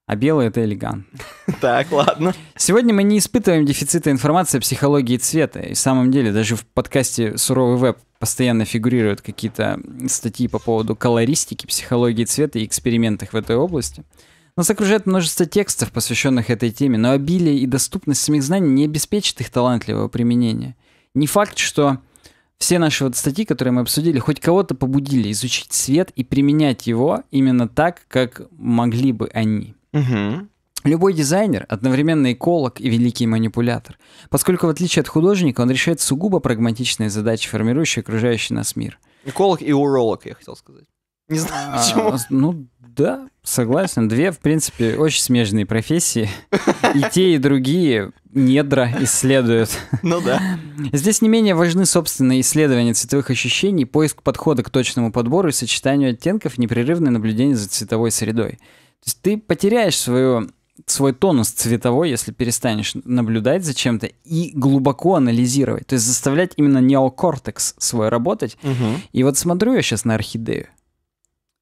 а белый это элегант. Так, ладно. Сегодня мы не испытываем дефицита информации о психологии цвета. И в самом деле, даже в подкасте «Суровый веб» постоянно фигурируют какие-то статьи по поводу колористики, психологии цвета и экспериментах в этой области. Нас окружает множество текстов, посвященных этой теме, но обилие и доступность самих знаний не обеспечит их талантливого применения. Не факт, что все наши вот статьи, которые мы обсудили, хоть кого-то побудили изучить свет и применять его именно так, как могли бы они. Угу. Любой дизайнер одновременно эколог и великий манипулятор, поскольку в отличие от художника он решает сугубо прагматичные задачи, формирующие окружающий нас мир. Эколог и уролог, я хотел сказать. Не знаю, а, почему. А, ну, да, согласен. Две, в принципе, очень смежные профессии. И те, и другие недра исследуют. Ну да. Здесь не менее важны собственные исследования цветовых ощущений, поиск подхода к точному подбору и сочетанию оттенков, непрерывное наблюдение за цветовой средой. То есть ты потеряешь свою свой тонус цветовой, если перестанешь наблюдать за чем-то и глубоко анализировать. То есть заставлять именно неокортекс свой работать. Угу. И вот смотрю я сейчас на орхидею,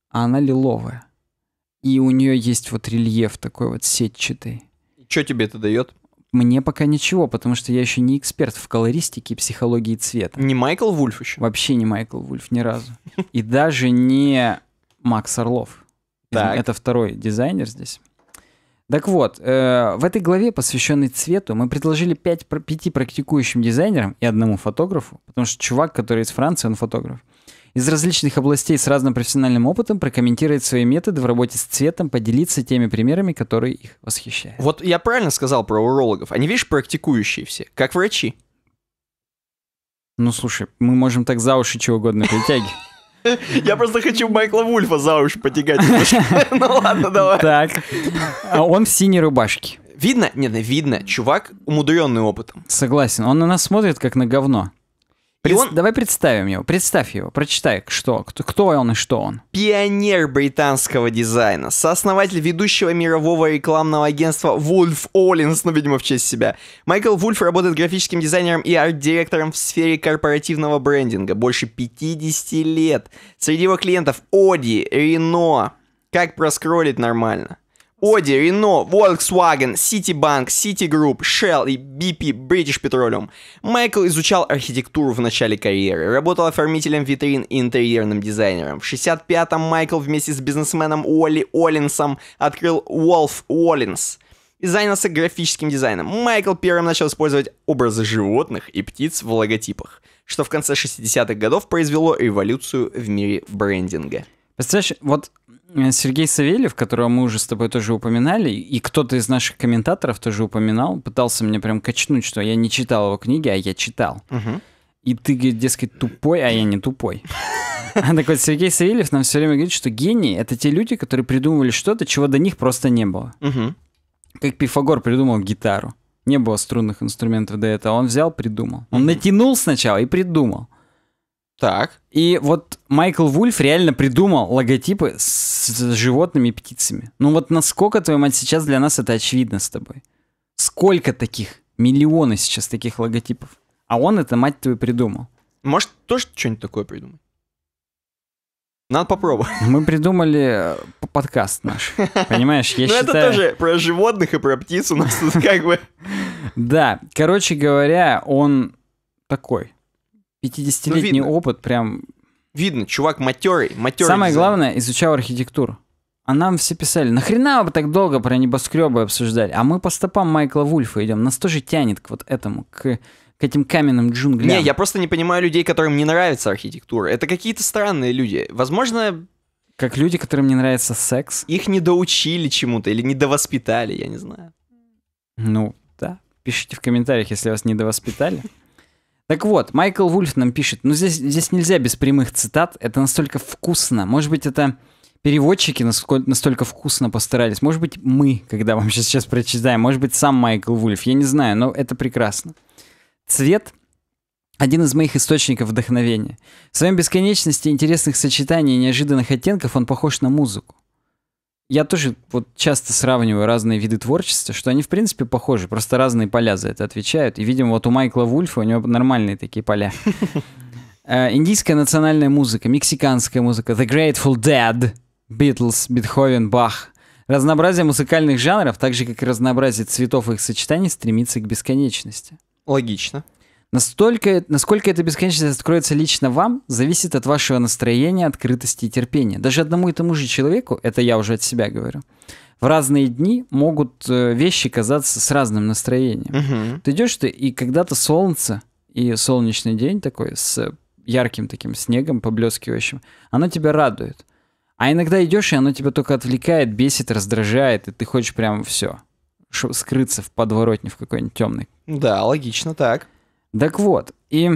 а она лиловая и у нее есть вот рельеф такой вот сетчатый. Что тебе это дает? Мне пока ничего, потому что я еще не эксперт в колористике и психологии цвета. Не Майкл Вульф еще? Вообще не Майкл Вульф ни разу. И даже не Макс Орлов. Так. Это второй дизайнер здесь. Так вот, э, в этой главе, посвященной цвету, мы предложили 5, пяти практикующим дизайнерам и одному фотографу, потому что чувак, который из Франции, он фотограф, из различных областей с разным профессиональным опытом прокомментировать свои методы в работе с цветом, поделиться теми примерами, которые их восхищают. Вот я правильно сказал про урологов. Они, видишь, практикующие все, как врачи. Ну, слушай, мы можем так за уши чего угодно притягивать. Я просто хочу Майкла Вульфа за уши потягать. Ну ладно, давай. Так. А он в синей рубашке. Видно? Нет, ну видно. Чувак умудренный опытом. Согласен. Он на нас смотрит, как на говно. Пред... Он... Давай представим его, представь его, прочитай, что, кто, он и что он. Пионер британского дизайна, сооснователь ведущего мирового рекламного агентства Wolf Оллинс, ну, видимо, в честь себя. Майкл Вульф работает графическим дизайнером и арт-директором в сфере корпоративного брендинга больше 50 лет. Среди его клиентов Оди, Рено. Как проскролить нормально? Оди, Рено, Volkswagen, Citibank, Citigroup, Shell и BP British Petroleum. Майкл изучал архитектуру в начале карьеры, работал оформителем витрин и интерьерным дизайнером. В 65-м Майкл вместе с бизнесменом Уолли Оллинсом открыл Wolf Уоллинс и занялся графическим дизайном. Майкл первым начал использовать образы животных и птиц в логотипах, что в конце 60-х годов произвело революцию в мире брендинга. Представляешь, вот э, Сергей Савельев, которого мы уже с тобой тоже упоминали, и кто-то из наших комментаторов тоже упоминал, пытался мне прям качнуть, что я не читал его книги, а я читал. Угу. И ты, дескать, тупой, а я не тупой. А так вот, Сергей Савельев нам все время говорит, что гении — это те люди, которые придумывали что-то, чего до них просто не было. Как Пифагор придумал гитару. Не было струнных инструментов до этого. Он взял, придумал. Он натянул сначала и придумал. Так. И вот Майкл Вульф реально придумал логотипы с животными и птицами. Ну вот насколько, твоя мать, сейчас для нас это очевидно с тобой? Сколько таких? Миллионы сейчас таких логотипов. А он это, мать твою, придумал. Может, тоже что-нибудь такое придумать? Надо попробовать. Мы придумали э, подкаст наш. Понимаешь, я считаю... Ну, это тоже про животных и про птиц у нас тут как бы... Да, короче говоря, он такой. 50-летний ну, опыт прям... Видно, чувак матерый, матерый. Самое дизайн. главное, изучал архитектуру. А нам все писали, нахрена вы так долго про небоскребы обсуждали? А мы по стопам Майкла Вульфа идем. Нас тоже тянет к вот этому, к, к этим каменным джунглям. Не, я просто не понимаю людей, которым не нравится архитектура. Это какие-то странные люди. Возможно... Как люди, которым не нравится секс. Их не доучили чему-то или не довоспитали, я не знаю. Ну, да. Пишите в комментариях, если вас не довоспитали. Так вот, Майкл Вульф нам пишет, ну здесь, здесь нельзя без прямых цитат, это настолько вкусно. Может быть, это переводчики настолько, настолько вкусно постарались. Может быть, мы, когда вам сейчас, сейчас прочитаем, может быть, сам Майкл Вульф, я не знаю, но это прекрасно. Цвет — один из моих источников вдохновения. В своем бесконечности интересных сочетаний и неожиданных оттенков он похож на музыку я тоже вот часто сравниваю разные виды творчества, что они, в принципе, похожи, просто разные поля за это отвечают. И, видимо, вот у Майкла Вульфа у него нормальные такие поля. Э, индийская национальная музыка, мексиканская музыка, The Grateful Dead, Beatles, Бетховен, Бах. Разнообразие музыкальных жанров, так же как и разнообразие цветов и их сочетаний, стремится к бесконечности. Логично. Настолько, насколько эта бесконечность откроется лично вам, зависит от вашего настроения, открытости и терпения. Даже одному и тому же человеку, это я уже от себя говорю, в разные дни могут э, вещи казаться с разным настроением. Угу. Ты идешь ты, и когда-то солнце и солнечный день такой с ярким таким снегом, поблескивающим, оно тебя радует. А иногда идешь, и оно тебя только отвлекает, бесит, раздражает, и ты хочешь прям все скрыться в подворотне в какой-нибудь темный Да, логично так. Так вот, и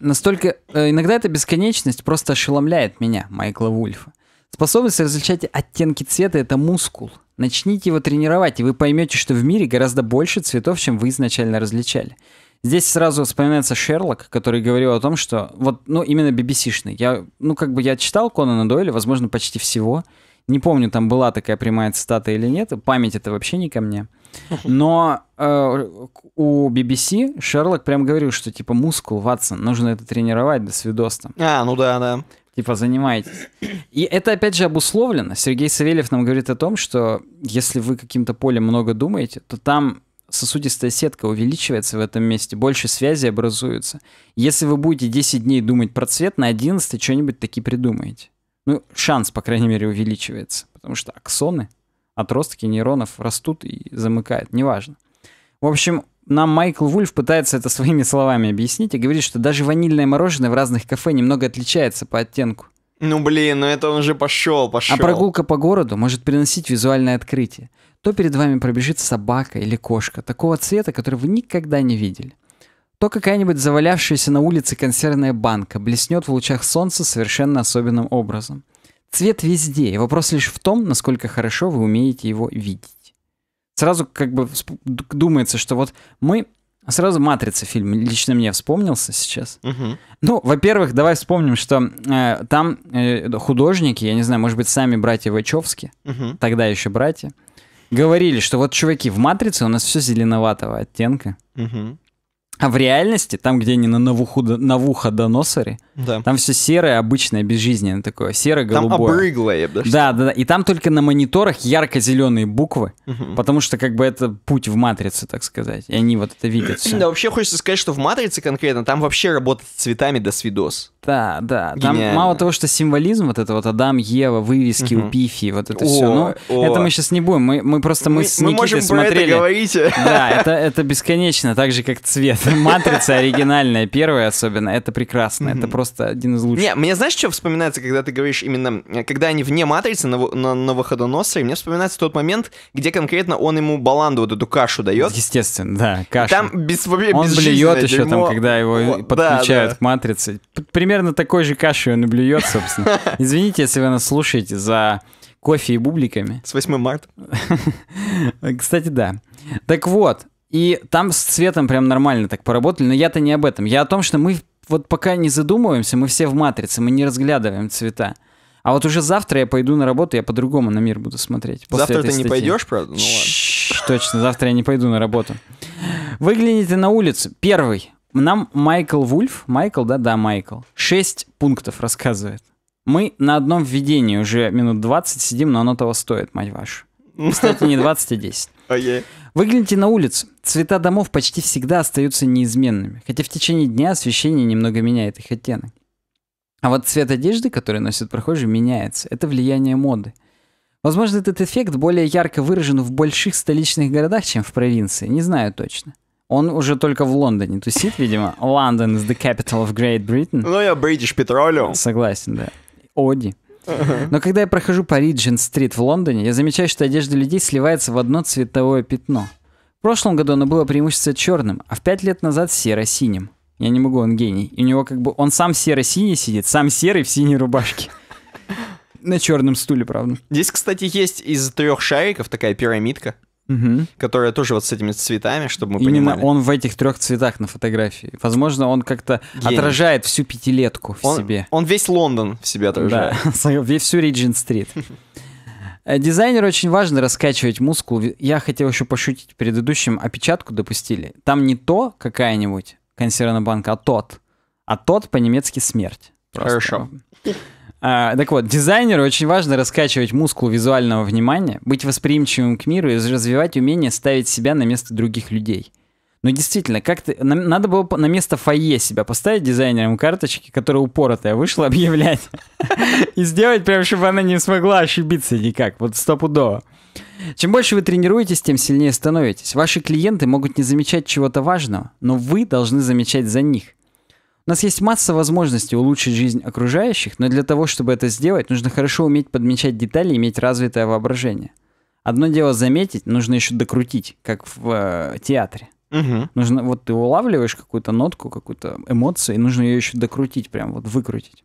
настолько... Э, иногда эта бесконечность просто ошеломляет меня, Майкла Вульфа. Способность различать оттенки цвета – это мускул. Начните его тренировать, и вы поймете, что в мире гораздо больше цветов, чем вы изначально различали. Здесь сразу вспоминается Шерлок, который говорил о том, что вот, ну, именно BBC-шный. Я, ну, как бы я читал Конана Дойля, возможно, почти всего. Не помню, там была такая прямая цитата или нет. Память это вообще не ко мне. Но э, у BBC Шерлок прям говорил, что типа мускул, Ватсон, нужно это тренировать до свидос А, ну да, да. Типа занимайтесь. И это опять же обусловлено. Сергей Савельев нам говорит о том, что если вы каким-то полем много думаете, то там сосудистая сетка увеличивается в этом месте, больше связи образуется. Если вы будете 10 дней думать про цвет, на 11 что-нибудь таки придумаете ну, шанс, по крайней мере, увеличивается, потому что аксоны, отростки нейронов растут и замыкают, неважно. В общем, нам Майкл Вульф пытается это своими словами объяснить и говорит, что даже ванильное мороженое в разных кафе немного отличается по оттенку. Ну блин, ну это он уже пошел, а пошел. А прогулка по городу может приносить визуальное открытие. То перед вами пробежит собака или кошка такого цвета, который вы никогда не видели то какая-нибудь завалявшаяся на улице консервная банка блеснет в лучах солнца совершенно особенным образом. Цвет везде, и вопрос лишь в том, насколько хорошо вы умеете его видеть. Сразу как бы думается, что вот мы... Сразу «Матрица» фильм лично мне вспомнился сейчас. Угу. Ну, во-первых, давай вспомним, что э, там э, художники, я не знаю, может быть, сами братья Вачовски, угу. тогда еще братья, говорили, что вот, чуваки, в «Матрице» у нас все зеленоватого оттенка. Угу. А в реальности, там, где они на навуху, навуха доносоре, да. там все серое, обычное, безжизненное такое, серое голубое Там обрыглое, Да, да, да. И там только на мониторах ярко-зеленые буквы, угу. потому что как бы это путь в матрице, так сказать. И они вот это видят все. Да, вообще хочется сказать, что в матрице конкретно там вообще работать с цветами до свидос. Да, да. Там Гениально. мало того, что символизм, вот это вот Адам, Ева, вывески угу. у Пифи, вот это о, все. Ну, о. это мы сейчас не будем. Мы, мы просто мы, мы с Никитой мы можем смотрели. Про это говорить. Да, это, это бесконечно, так же как цвет. Матрица оригинальная, первая особенно, это прекрасно. Угу. Это просто один из лучших. Не, мне знаешь, что вспоминается, когда ты говоришь именно, когда они вне матрицы на, на, на И мне вспоминается тот момент, где конкретно он ему баланду вот эту кашу дает. Естественно, да, кашу. Там без, без Он блюет еще дерьмо. там, когда его подключают да, да. к матрице. Примерно примерно такой же кашей он и блюет, собственно. Извините, если вы нас слушаете за кофе и бубликами. С 8 марта. Кстати, да. Так вот, и там с цветом прям нормально так поработали, но я-то не об этом. Я о том, что мы вот пока не задумываемся, мы все в матрице, мы не разглядываем цвета. А вот уже завтра я пойду на работу, я по-другому на мир буду смотреть. завтра ты статьи. не пойдешь, правда? Ну ладно. Точно, завтра я не пойду на работу. Выгляните на улицу. Первый. Нам Майкл Вульф, Майкл, да, да, Майкл, 6 пунктов рассказывает. Мы на одном введении уже минут 20 сидим, но оно того стоит, мать вашу. Кстати, не 20, а 10. Okay. Выгляните на улицу. Цвета домов почти всегда остаются неизменными, хотя в течение дня освещение немного меняет их оттенок. А вот цвет одежды, который носят прохожие, меняется. Это влияние моды. Возможно, этот эффект более ярко выражен в больших столичных городах, чем в провинции. Не знаю точно. Он уже только в Лондоне тусит, видимо. Лондон is the capital of Great Britain. Ну, я British Petroleum. Согласен, да. Оди. Но когда я прохожу по Риджин-стрит в Лондоне, я замечаю, что одежда людей сливается в одно цветовое пятно. В прошлом году оно было преимущественно черным, а в пять лет назад серо-синим. Я не могу, он гений. И у него как бы он сам серо-синий сидит, сам серый в синей рубашке. На черном стуле, правда. Здесь, кстати, есть из трех шариков такая пирамидка угу. которая тоже вот с этими цветами, чтобы мы Именно понимали. он в этих трех цветах на фотографии. Возможно, он как-то отражает всю пятилетку в он, себе. Он весь Лондон в себе отражает. Да, весь всю Риджин-стрит. Э, Дизайнеру очень важно раскачивать мускул. Я хотел еще пошутить предыдущим, опечатку а допустили. Там не то какая-нибудь консервная банка, а тот. А тот по-немецки смерть. Просто. Хорошо. А, так вот, дизайнеру очень важно раскачивать мускул визуального внимания, быть восприимчивым к миру и развивать умение ставить себя на место других людей. Но ну, действительно, как-то надо было на место фойе себя поставить дизайнером карточки, которая упоротая вышла объявлять. И сделать прям, чтобы она не смогла ошибиться никак, вот стопудово. Чем больше вы тренируетесь, тем сильнее становитесь. Ваши клиенты могут не замечать чего-то важного, но вы должны замечать за них. У нас есть масса возможностей улучшить жизнь окружающих, но для того, чтобы это сделать, нужно хорошо уметь подмечать детали и иметь развитое воображение. Одно дело заметить, нужно еще докрутить, как в э, театре. Угу. Нужно, вот ты улавливаешь какую-то нотку, какую-то эмоцию, и нужно ее еще докрутить, прям вот выкрутить.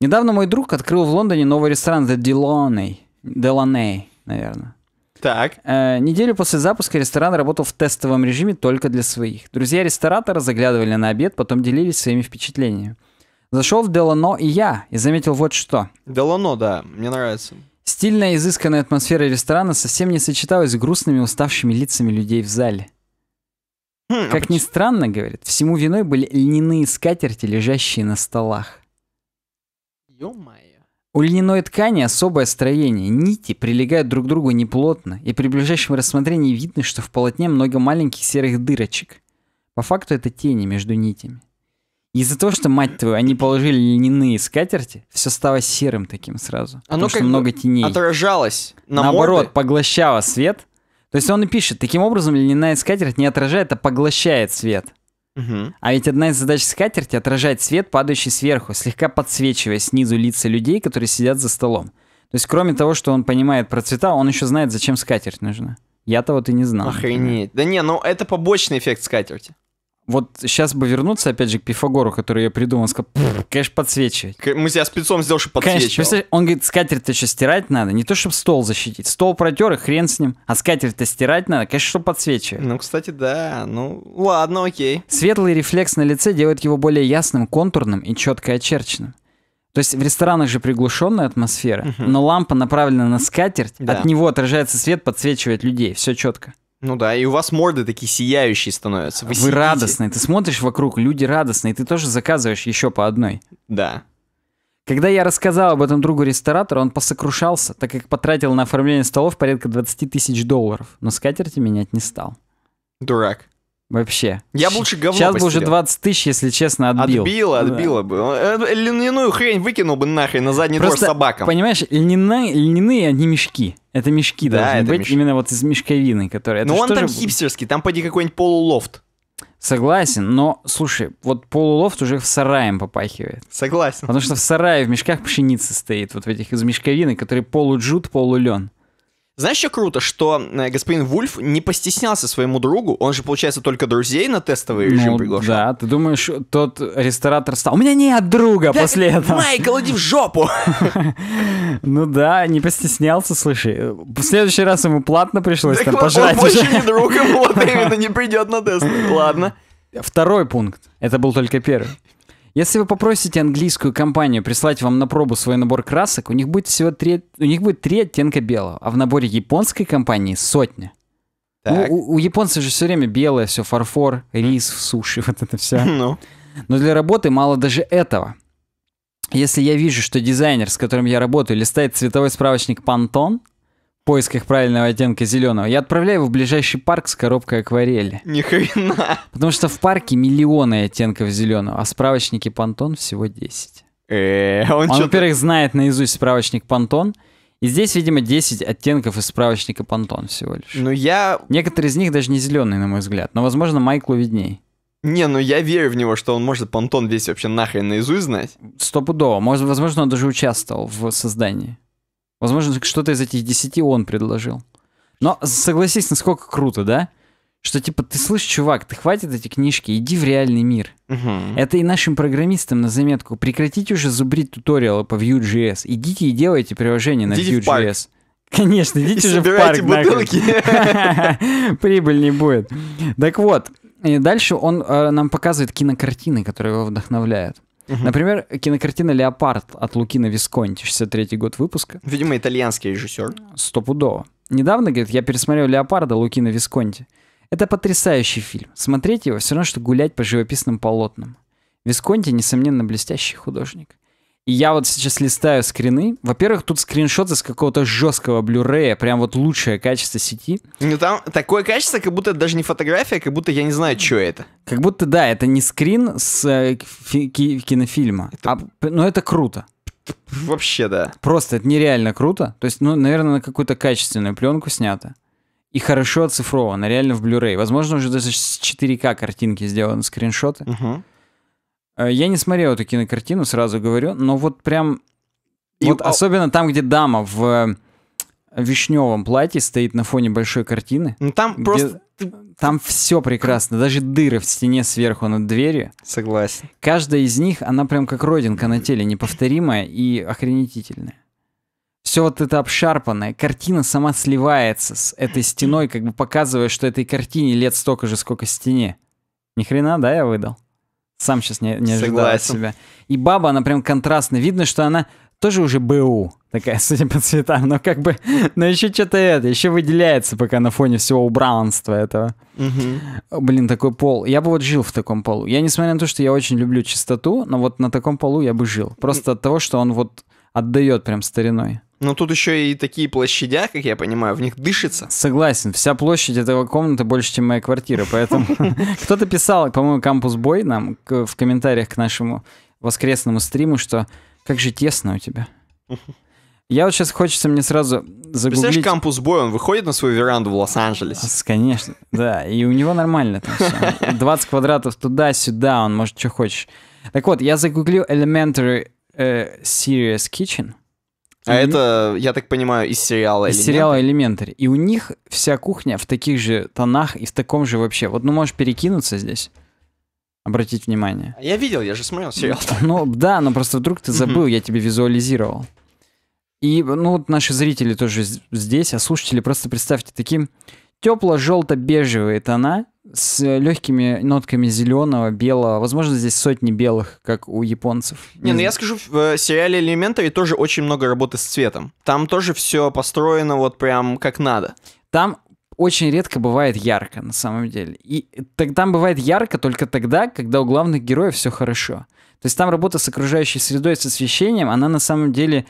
Недавно мой друг открыл в Лондоне новый ресторан The Delaney. Delaney, наверное. Так. Э, неделю после запуска ресторан работал в тестовом режиме только для своих. Друзья ресторатора заглядывали на обед, потом делились своими впечатлениями. Зашел в Делано и я, и заметил вот что. Делано, да, мне нравится. Стильная изысканная атмосфера ресторана совсем не сочеталась с грустными уставшими лицами людей в зале. Хм, а как а ни странно, говорит, всему виной были льняные скатерти, лежащие на столах. Ё-моё. У льняной ткани особое строение. Нити прилегают друг к другу неплотно, и при ближайшем рассмотрении видно, что в полотне много маленьких серых дырочек. По факту это тени между нитями. Из-за того, что, мать твою, они положили льняные скатерти, все стало серым таким сразу. Оно потому что много теней. отражалось на Наоборот, морды. поглощало свет. То есть он и пишет, таким образом льняная скатерть не отражает, а поглощает свет. Угу. А ведь одна из задач скатерти — отражать свет, падающий сверху, слегка подсвечивая снизу лица людей, которые сидят за столом. То есть, кроме того, что он понимает про цвета, он еще знает, зачем скатерть нужна. Я-то вот и не знал. Охренеть. Да не, ну это побочный эффект скатерти. Вот сейчас бы вернуться опять же к Пифагору, который я придумал, сказал, конечно, подсвечивать. Мы себя спецом сделали, чтобы подсвечивать. Конечно, он говорит, скатерть-то еще стирать надо, не то, чтобы стол защитить. Стол протер, и хрен с ним. А скатерть-то стирать надо, конечно, чтобы подсвечивать. Ну, кстати, да, ну, ладно, окей. Светлый рефлекс на лице делает его более ясным, контурным и четко очерченным. То есть в ресторанах же приглушенная атмосфера, угу. но лампа направлена на скатерть, да. от него отражается свет, подсвечивает людей, все четко. Ну да, и у вас морды такие сияющие становятся. Вы, Вы радостные, ты смотришь вокруг, люди радостные, ты тоже заказываешь еще по одной. Да. Когда я рассказал об этом другу ресторатора, он посокрушался, так как потратил на оформление столов порядка 20 тысяч долларов, но скатерти менять не стал. Дурак. Вообще. Я бы лучше говно Сейчас бы уже 20 тысяч, если честно, отбил. Отбило, отбило да. бы. Э, э, льняную хрень выкинул бы нахрен на задний Просто, двор собакам. понимаешь, льняные, льняные они мешки. Это мешки да, должны это быть, меш... именно вот из мешковины, которые... Ну он там же... хипстерский, там поди какой-нибудь полулофт. Согласен, но, слушай, вот полулофт уже в сараем попахивает. Согласен. Потому что в сарае в мешках пшеница стоит, вот в этих из мешковины, которые полуджут, полулен. Знаешь, что круто, что э, господин Вульф не постеснялся своему другу, он же, получается, только друзей на тестовый ну, режим приглашал. Да, ты думаешь, тот ресторатор стал, у меня нет друга да, после этого. Майкл, иди в жопу! Ну да, не постеснялся, слушай. В следующий раз ему платно пришлось там пожать. Он больше не друг, вот именно, не придет на тест. Ладно. Второй пункт. Это был только первый. Если вы попросите английскую компанию прислать вам на пробу свой набор красок, у них будет всего три, у них будет три оттенка белого, а в наборе японской компании сотня. Ну, у, у японцев же все время белое, все фарфор, рис суши, вот это все. Ну. Но для работы мало даже этого. Если я вижу, что дизайнер, с которым я работаю, листает цветовой справочник Pantone, поисках правильного оттенка зеленого. Я отправляю его в ближайший парк с коробкой акварели. Ни хрена. Потому что в парке миллионы оттенков зеленого, а справочники Пантон всего 10. Э, он, он во-первых, знает наизусть справочник Пантон. И здесь, видимо, 10 оттенков из справочника Пантон всего лишь. Ну я... Некоторые из них даже не зеленые, на мой взгляд. Но, возможно, Майклу видней. Не, ну я верю в него, что он может понтон весь вообще нахрен наизусть знать. Стопудово. Может, возможно, он даже участвовал в создании. Возможно, что-то из этих десяти он предложил. Но согласись, насколько круто, да? Что типа ты слышишь, чувак, ты хватит эти книжки, иди в реальный мир. Угу. Это и нашим программистам на заметку. Прекратите уже зубрить туториалы по Vue.js. Идите и делайте приложение на идите Vue.js. Конечно, идите и же в парк. бутылки. Прибыль не будет. Так вот, и дальше он э, нам показывает кинокартины, которые его вдохновляют. Например, кинокартина «Леопард» от Лукина Висконти, 63-й год выпуска. Видимо, итальянский режиссер. Стопудово. Недавно, говорит, я пересмотрел «Леопарда» Лукина Висконти. Это потрясающий фильм. Смотреть его все равно, что гулять по живописным полотнам. Висконти, несомненно, блестящий художник я вот сейчас листаю скрины. Во-первых, тут скриншоты с какого-то жесткого блюрея, прям вот лучшее качество сети. Ну там такое качество, как будто это даже не фотография, как будто я не знаю, что это. Как будто, да, это не скрин с э, кинофильма. Это... А, но ну, это круто. Вообще, да. Просто это нереально круто. То есть, ну, наверное, на какую-то качественную пленку снято. И хорошо оцифровано, реально в blu Возможно, уже даже с 4К картинки сделаны скриншоты. Угу. Э, я не смотрел эту кинокартину, сразу говорю, но вот прям... И... Вот а особенно там, где дама в э, вишневом платье стоит на фоне большой картины. Ну там где... просто... Там все прекрасно, даже дыры в стене сверху над дверью. Согласен. Каждая из них, она прям как родинка на теле, неповторимая и охренительная. Все вот это обшарпанное, картина сама сливается с этой стеной, как бы показывая, что этой картине лет столько же, сколько стене. Ни хрена, да, я выдал? Сам сейчас не, не ожидал Согласен. от себя. И баба, она прям контрастная. Видно, что она тоже уже БУ, такая, судя по цветам, но как бы, но еще что-то это, еще выделяется пока на фоне всего убранства этого. Угу. Блин, такой пол. Я бы вот жил в таком полу. Я, несмотря на то, что я очень люблю чистоту, но вот на таком полу я бы жил. Просто от того, что он вот отдает прям стариной. Но ну, тут еще и такие площадя, как я понимаю, в них дышится. Согласен, вся площадь этого комнаты больше, чем моя квартира, поэтому кто-то писал, по-моему, Кампус Бой нам в комментариях к нашему воскресному стриму, что как же тесно у тебя. Я вот сейчас хочется мне сразу загуглить... Представляешь, Кампус Бой, он выходит на свою веранду в Лос-Анджелесе? Конечно, да, и у него нормально там все. 20 квадратов туда-сюда, он может что хочешь. Так вот, я загуглил Elementary э, Serious Kitchen. А и это, я так понимаю, из сериала Из сериала Elementary. И у них вся кухня в таких же тонах и в таком же вообще. Вот, ну, можешь перекинуться здесь, обратить внимание. А я видел, я же смотрел сериал. Ну, да, но просто вдруг ты забыл, я тебе визуализировал. И, ну, вот наши зрители тоже здесь, а слушатели, просто представьте, таким тепло-желто-бежевые тона, с легкими нотками зеленого, белого. Возможно, здесь сотни белых, как у японцев. Не, ну я скажу, в э, сериале Элементари тоже очень много работы с цветом. Там тоже все построено вот прям как надо. Там очень редко бывает ярко, на самом деле. И там бывает ярко только тогда, когда у главных героев все хорошо. То есть там работа с окружающей средой, с освещением, она на самом деле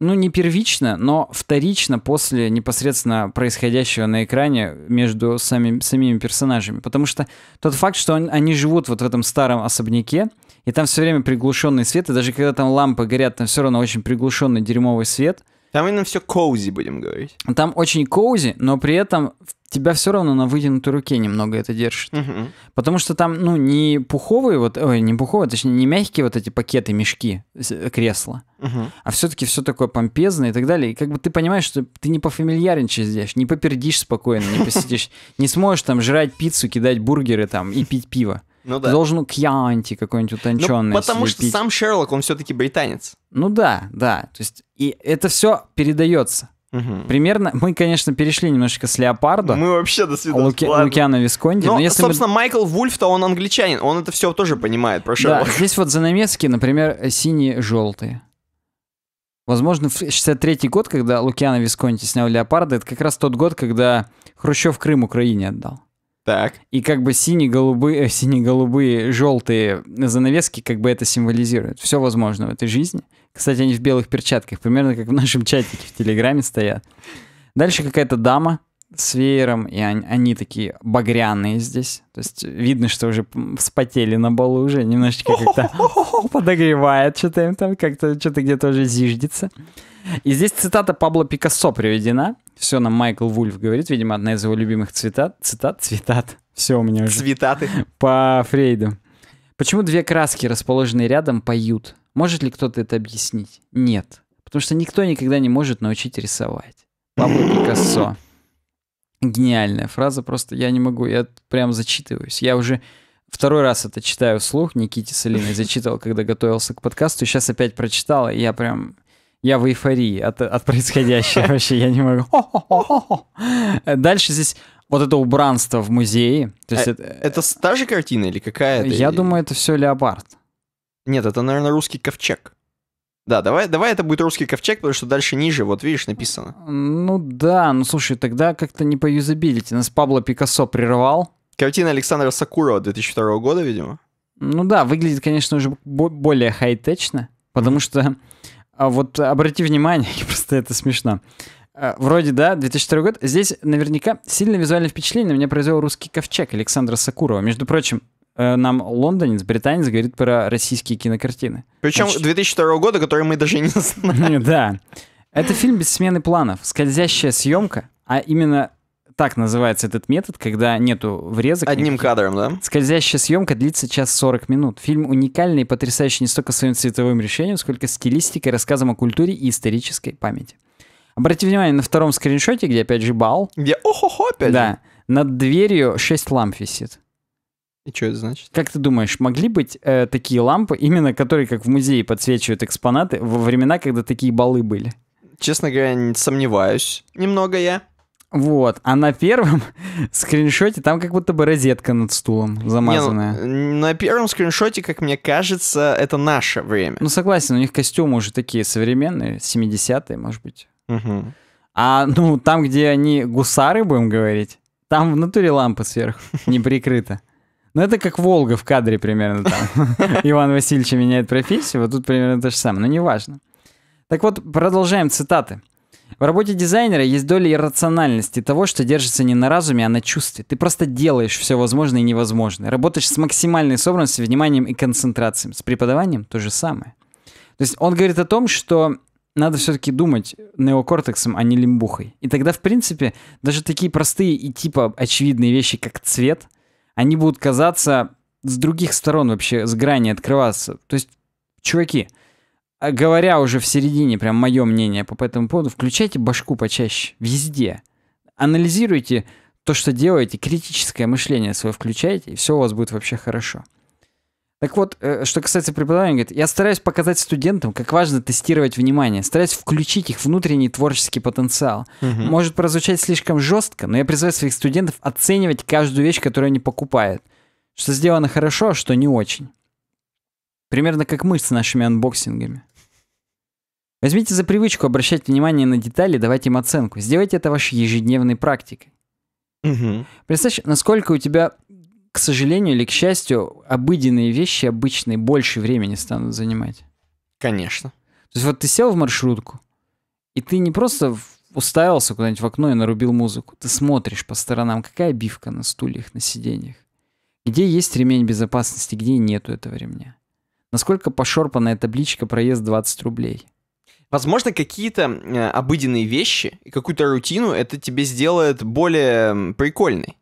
ну, не первично, но вторично после непосредственно происходящего на экране между сами, самими персонажами. Потому что тот факт, что он, они живут вот в этом старом особняке, и там все время приглушенный свет, и даже когда там лампы горят, там все равно очень приглушенный дерьмовый свет — там именно все коузи, будем говорить. Там очень коузи, но при этом тебя все равно на вытянутой руке немного это держит. Угу. Потому что там, ну, не пуховые, вот, ой, не пуховые, точнее, не мягкие вот эти пакеты, мешки, э, кресла, угу. а все-таки все такое помпезное и так далее. И как бы ты понимаешь, что ты не пофамильярничай здесь, не попердишь спокойно, не посидишь, не сможешь там жрать пиццу, кидать бургеры там и пить пиво. Ну да. Ты должен кьянти какой-нибудь утонченный. Ну, потому слепить. что сам Шерлок, он все-таки британец. Ну да, да. То есть, и это все передается. Угу. Примерно, мы, конечно, перешли немножечко с Леопарда. Мы вообще до свидания. Луки... Лукиана Висконди. Но, но если собственно, мы... Майкл Вульф-то он англичанин, он это все тоже понимает про Шерлока. Да, здесь вот занавески, например, синие-желтые. Возможно, в 63-й год, когда Лукиана Висконти снял Леопарда, это как раз тот год, когда Хрущев Крым Украине отдал. Так. И как бы сине-голубые, э, сине-голубые, желтые занавески как бы это символизируют. Все возможно в этой жизни. Кстати, они в белых перчатках, примерно как в нашем чатике в Телеграме стоят. Дальше какая-то дама с веером, и они, они такие багряные здесь. То есть видно, что уже вспотели на балу уже, немножечко как-то подогревает, что-то им там как-то что-то где-то уже зиждется. И здесь цитата Пабло Пикассо приведена. Все нам Майкл Вульф говорит, видимо, одна из его любимых цитат. Цитат, цитат. Все у меня уже. Цитаты. По Фрейду. Почему две краски, расположенные рядом, поют? Может ли кто-то это объяснить? Нет. Потому что никто никогда не может научить рисовать. Пабло Пикассо. Гениальная фраза, просто я не могу, я прям зачитываюсь. Я уже второй раз это читаю вслух, Никите с зачитывал, когда готовился к подкасту, сейчас опять прочитал, и я прям... Я в эйфории от, от происходящего вообще, я не могу. Дальше здесь вот это убранство в музее. То есть а, это, э, это та же картина или какая-то? Я думаю, это все леопард. Нет, это, наверное, русский ковчег. Да, давай, давай это будет русский ковчег, потому что дальше ниже, вот видишь, написано. Ну да, ну слушай, тогда как-то не по юзабилити. Нас Пабло Пикассо прервал. Картина Александра Сакурова 2002 года, видимо. Ну да, выглядит, конечно, уже более хай-течно, потому что а, вот обрати внимание, просто это смешно. А, вроде, да, 2002 год. Здесь наверняка сильно визуальное впечатление на меня произвел русский ковчег Александра Сакурова. Между прочим, Э, нам лондонец, британец говорит про российские кинокартины. Причем Значит... 2002 года, который мы даже не знаем. Да. Это фильм без смены планов, скользящая съемка, а именно так называется этот метод, когда нету врезок. Одним никаких. кадром, да? Скользящая съемка длится час 40 минут. Фильм уникальный и потрясающий не столько своим цветовым решением, сколько стилистикой, рассказом о культуре и исторической памяти. Обратите внимание на втором скриншоте, где опять же бал. Где охо-хо опять Да. Же. Над дверью 6 ламп висит. И что это значит? Как ты думаешь, могли быть э, такие лампы, именно которые, как в музее, подсвечивают экспонаты во времена, когда такие балы были? Честно говоря, не сомневаюсь. Немного я. Вот, а на первом скриншоте там как будто бы розетка над стулом ну, замазанная. Не, на первом скриншоте, как мне кажется, это наше время. Ну согласен, у них костюмы уже такие современные, 70-е, может быть. Угу. А ну там, где они гусары, будем говорить, там в натуре лампа сверху, не прикрыта. Ну, это как Волга в кадре примерно там. Иван Васильевич меняет профессию, вот тут примерно то же самое, но не важно. Так вот, продолжаем цитаты. В работе дизайнера есть доля иррациональности того, что держится не на разуме, а на чувстве. Ты просто делаешь все возможное и невозможное. Работаешь с максимальной собранностью, вниманием и концентрацией. С преподаванием то же самое. То есть он говорит о том, что надо все-таки думать неокортексом, а не лимбухой. И тогда, в принципе, даже такие простые и типа очевидные вещи, как цвет – они будут казаться с других сторон вообще, с грани открываться. То есть, чуваки, а говоря уже в середине, прям мое мнение по этому поводу, включайте башку почаще, везде. Анализируйте то, что делаете, критическое мышление свое включайте, и все у вас будет вообще хорошо. Так вот, э, что касается преподавания, говорит, я стараюсь показать студентам, как важно тестировать внимание, стараюсь включить их внутренний творческий потенциал. Угу. Может прозвучать слишком жестко, но я призываю своих студентов оценивать каждую вещь, которую они покупают. Что сделано хорошо, а что не очень. Примерно как мы с нашими анбоксингами. Возьмите за привычку обращать внимание на детали, давать им оценку. Сделайте это вашей ежедневной практикой. Угу. Представь, насколько у тебя к сожалению или к счастью, обыденные вещи обычные больше времени станут занимать. Конечно. То есть вот ты сел в маршрутку, и ты не просто уставился куда-нибудь в окно и нарубил музыку. Ты смотришь по сторонам, какая бивка на стульях, на сиденьях. Где есть ремень безопасности, где нету этого ремня. Насколько пошорпанная табличка проезд 20 рублей. Возможно, какие-то э, обыденные вещи и какую-то рутину это тебе сделает более прикольной.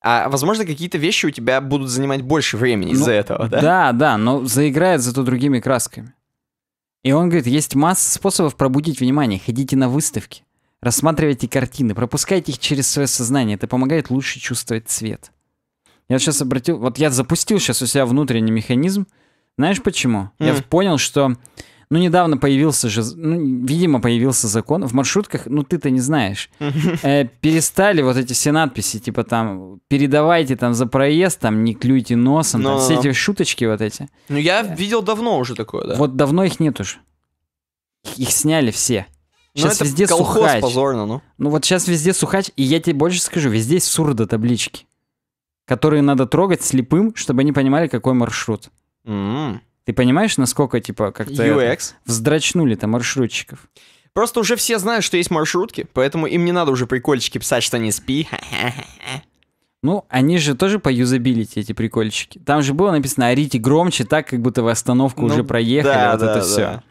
А, возможно, какие-то вещи у тебя будут занимать больше времени из-за ну, этого, да? Да, да, но заиграет зато другими красками. И он говорит, есть масса способов пробудить внимание. Ходите на выставки, рассматривайте картины, пропускайте их через свое сознание. Это помогает лучше чувствовать цвет. Я сейчас обратил... Вот я запустил сейчас у себя внутренний механизм. Знаешь почему? Mm. Я понял, что ну, недавно появился же, ну, видимо, появился закон. В маршрутках, ну, ты-то не знаешь. Э, перестали вот эти все надписи, типа там, передавайте там за проезд, там, не клюйте носом, Но... там, все эти шуточки вот эти. Ну, я э, видел давно уже такое, да. Вот давно их нет уж, Их, их сняли все. Сейчас ну, везде колхоз сухач. позорно, ну. Ну, вот сейчас везде сухач, и я тебе больше скажу, везде сурдо таблички, которые надо трогать слепым, чтобы они понимали, какой маршрут. Mm-hmm. Ты понимаешь, насколько, типа, как-то... UX? Вздрачнули там маршрутчиков. Просто уже все знают, что есть маршрутки, поэтому им не надо уже прикольчики писать, что они спи. Ну, они же тоже по юзабилити, эти прикольчики. Там же было написано «Орите громче», так, как будто вы остановку ну, уже проехали, да, вот да, это да. все.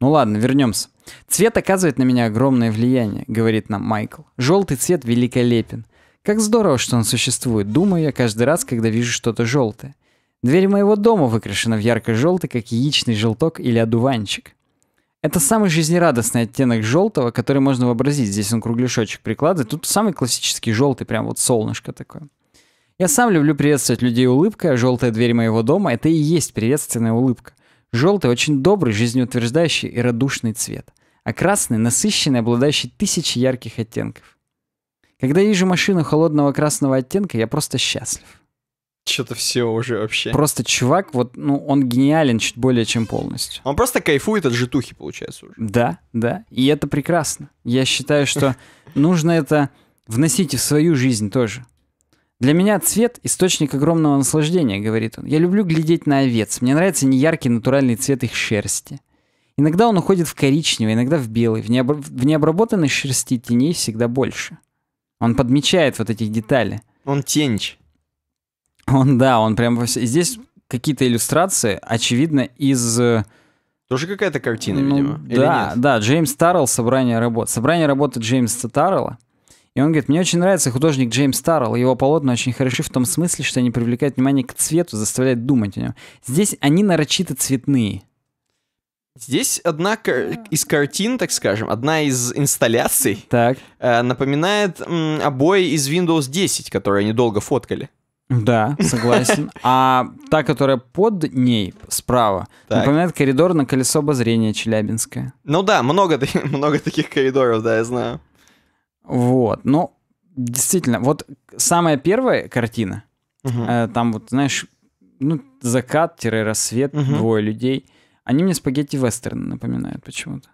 Ну ладно, вернемся. «Цвет оказывает на меня огромное влияние», — говорит нам Майкл. «Желтый цвет великолепен. Как здорово, что он существует, думаю я каждый раз, когда вижу что-то желтое. Дверь моего дома выкрашена в ярко-желтый, как яичный желток или одуванчик. Это самый жизнерадостный оттенок желтого, который можно вообразить. Здесь он кругляшочек прикладывает. Тут самый классический желтый, прям вот солнышко такое. Я сам люблю приветствовать людей улыбкой, а желтая дверь моего дома — это и есть приветственная улыбка. Желтый — очень добрый, жизнеутверждающий и радушный цвет. А красный — насыщенный, обладающий тысячей ярких оттенков. Когда вижу машину холодного красного оттенка, я просто счастлив. Что-то все уже вообще. Просто чувак, вот, ну, он гениален чуть более чем полностью. Он просто кайфует от житухи, получается, уже. Да, да. И это прекрасно. Я считаю, что нужно это вносить и в свою жизнь тоже. Для меня цвет – источник огромного наслаждения, говорит он. Я люблю глядеть на овец. Мне нравится неяркий натуральный цвет их шерсти. Иногда он уходит в коричневый, иногда в белый. В, необ... в необработанной шерсти теней всегда больше. Он подмечает вот эти детали. Он тенч. Он, да, он прям... Здесь какие-то иллюстрации, очевидно, из... Э, Тоже какая-то картина, ну, видимо. Да, да, Джеймс Таррелл «Собрание работ». «Собрание работы» Джеймса Таррелла. И он говорит, мне очень нравится художник Джеймс Таррелл. Его полотна очень хороши в том смысле, что они привлекают внимание к цвету, заставляют думать о нем. Здесь они нарочито цветные. Здесь одна из картин, так скажем, одна из инсталляций так. Э, напоминает обои из Windows 10, которые они долго фоткали. Да, согласен. А та, которая под ней, справа, так. напоминает коридор на колесо обозрения Челябинское. Ну да, много, много таких коридоров, да, я знаю. Вот, ну, действительно, вот самая первая картина, угу. там вот, знаешь, ну, закат-рассвет, угу. двое людей, они мне спагетти-вестерн напоминают почему-то.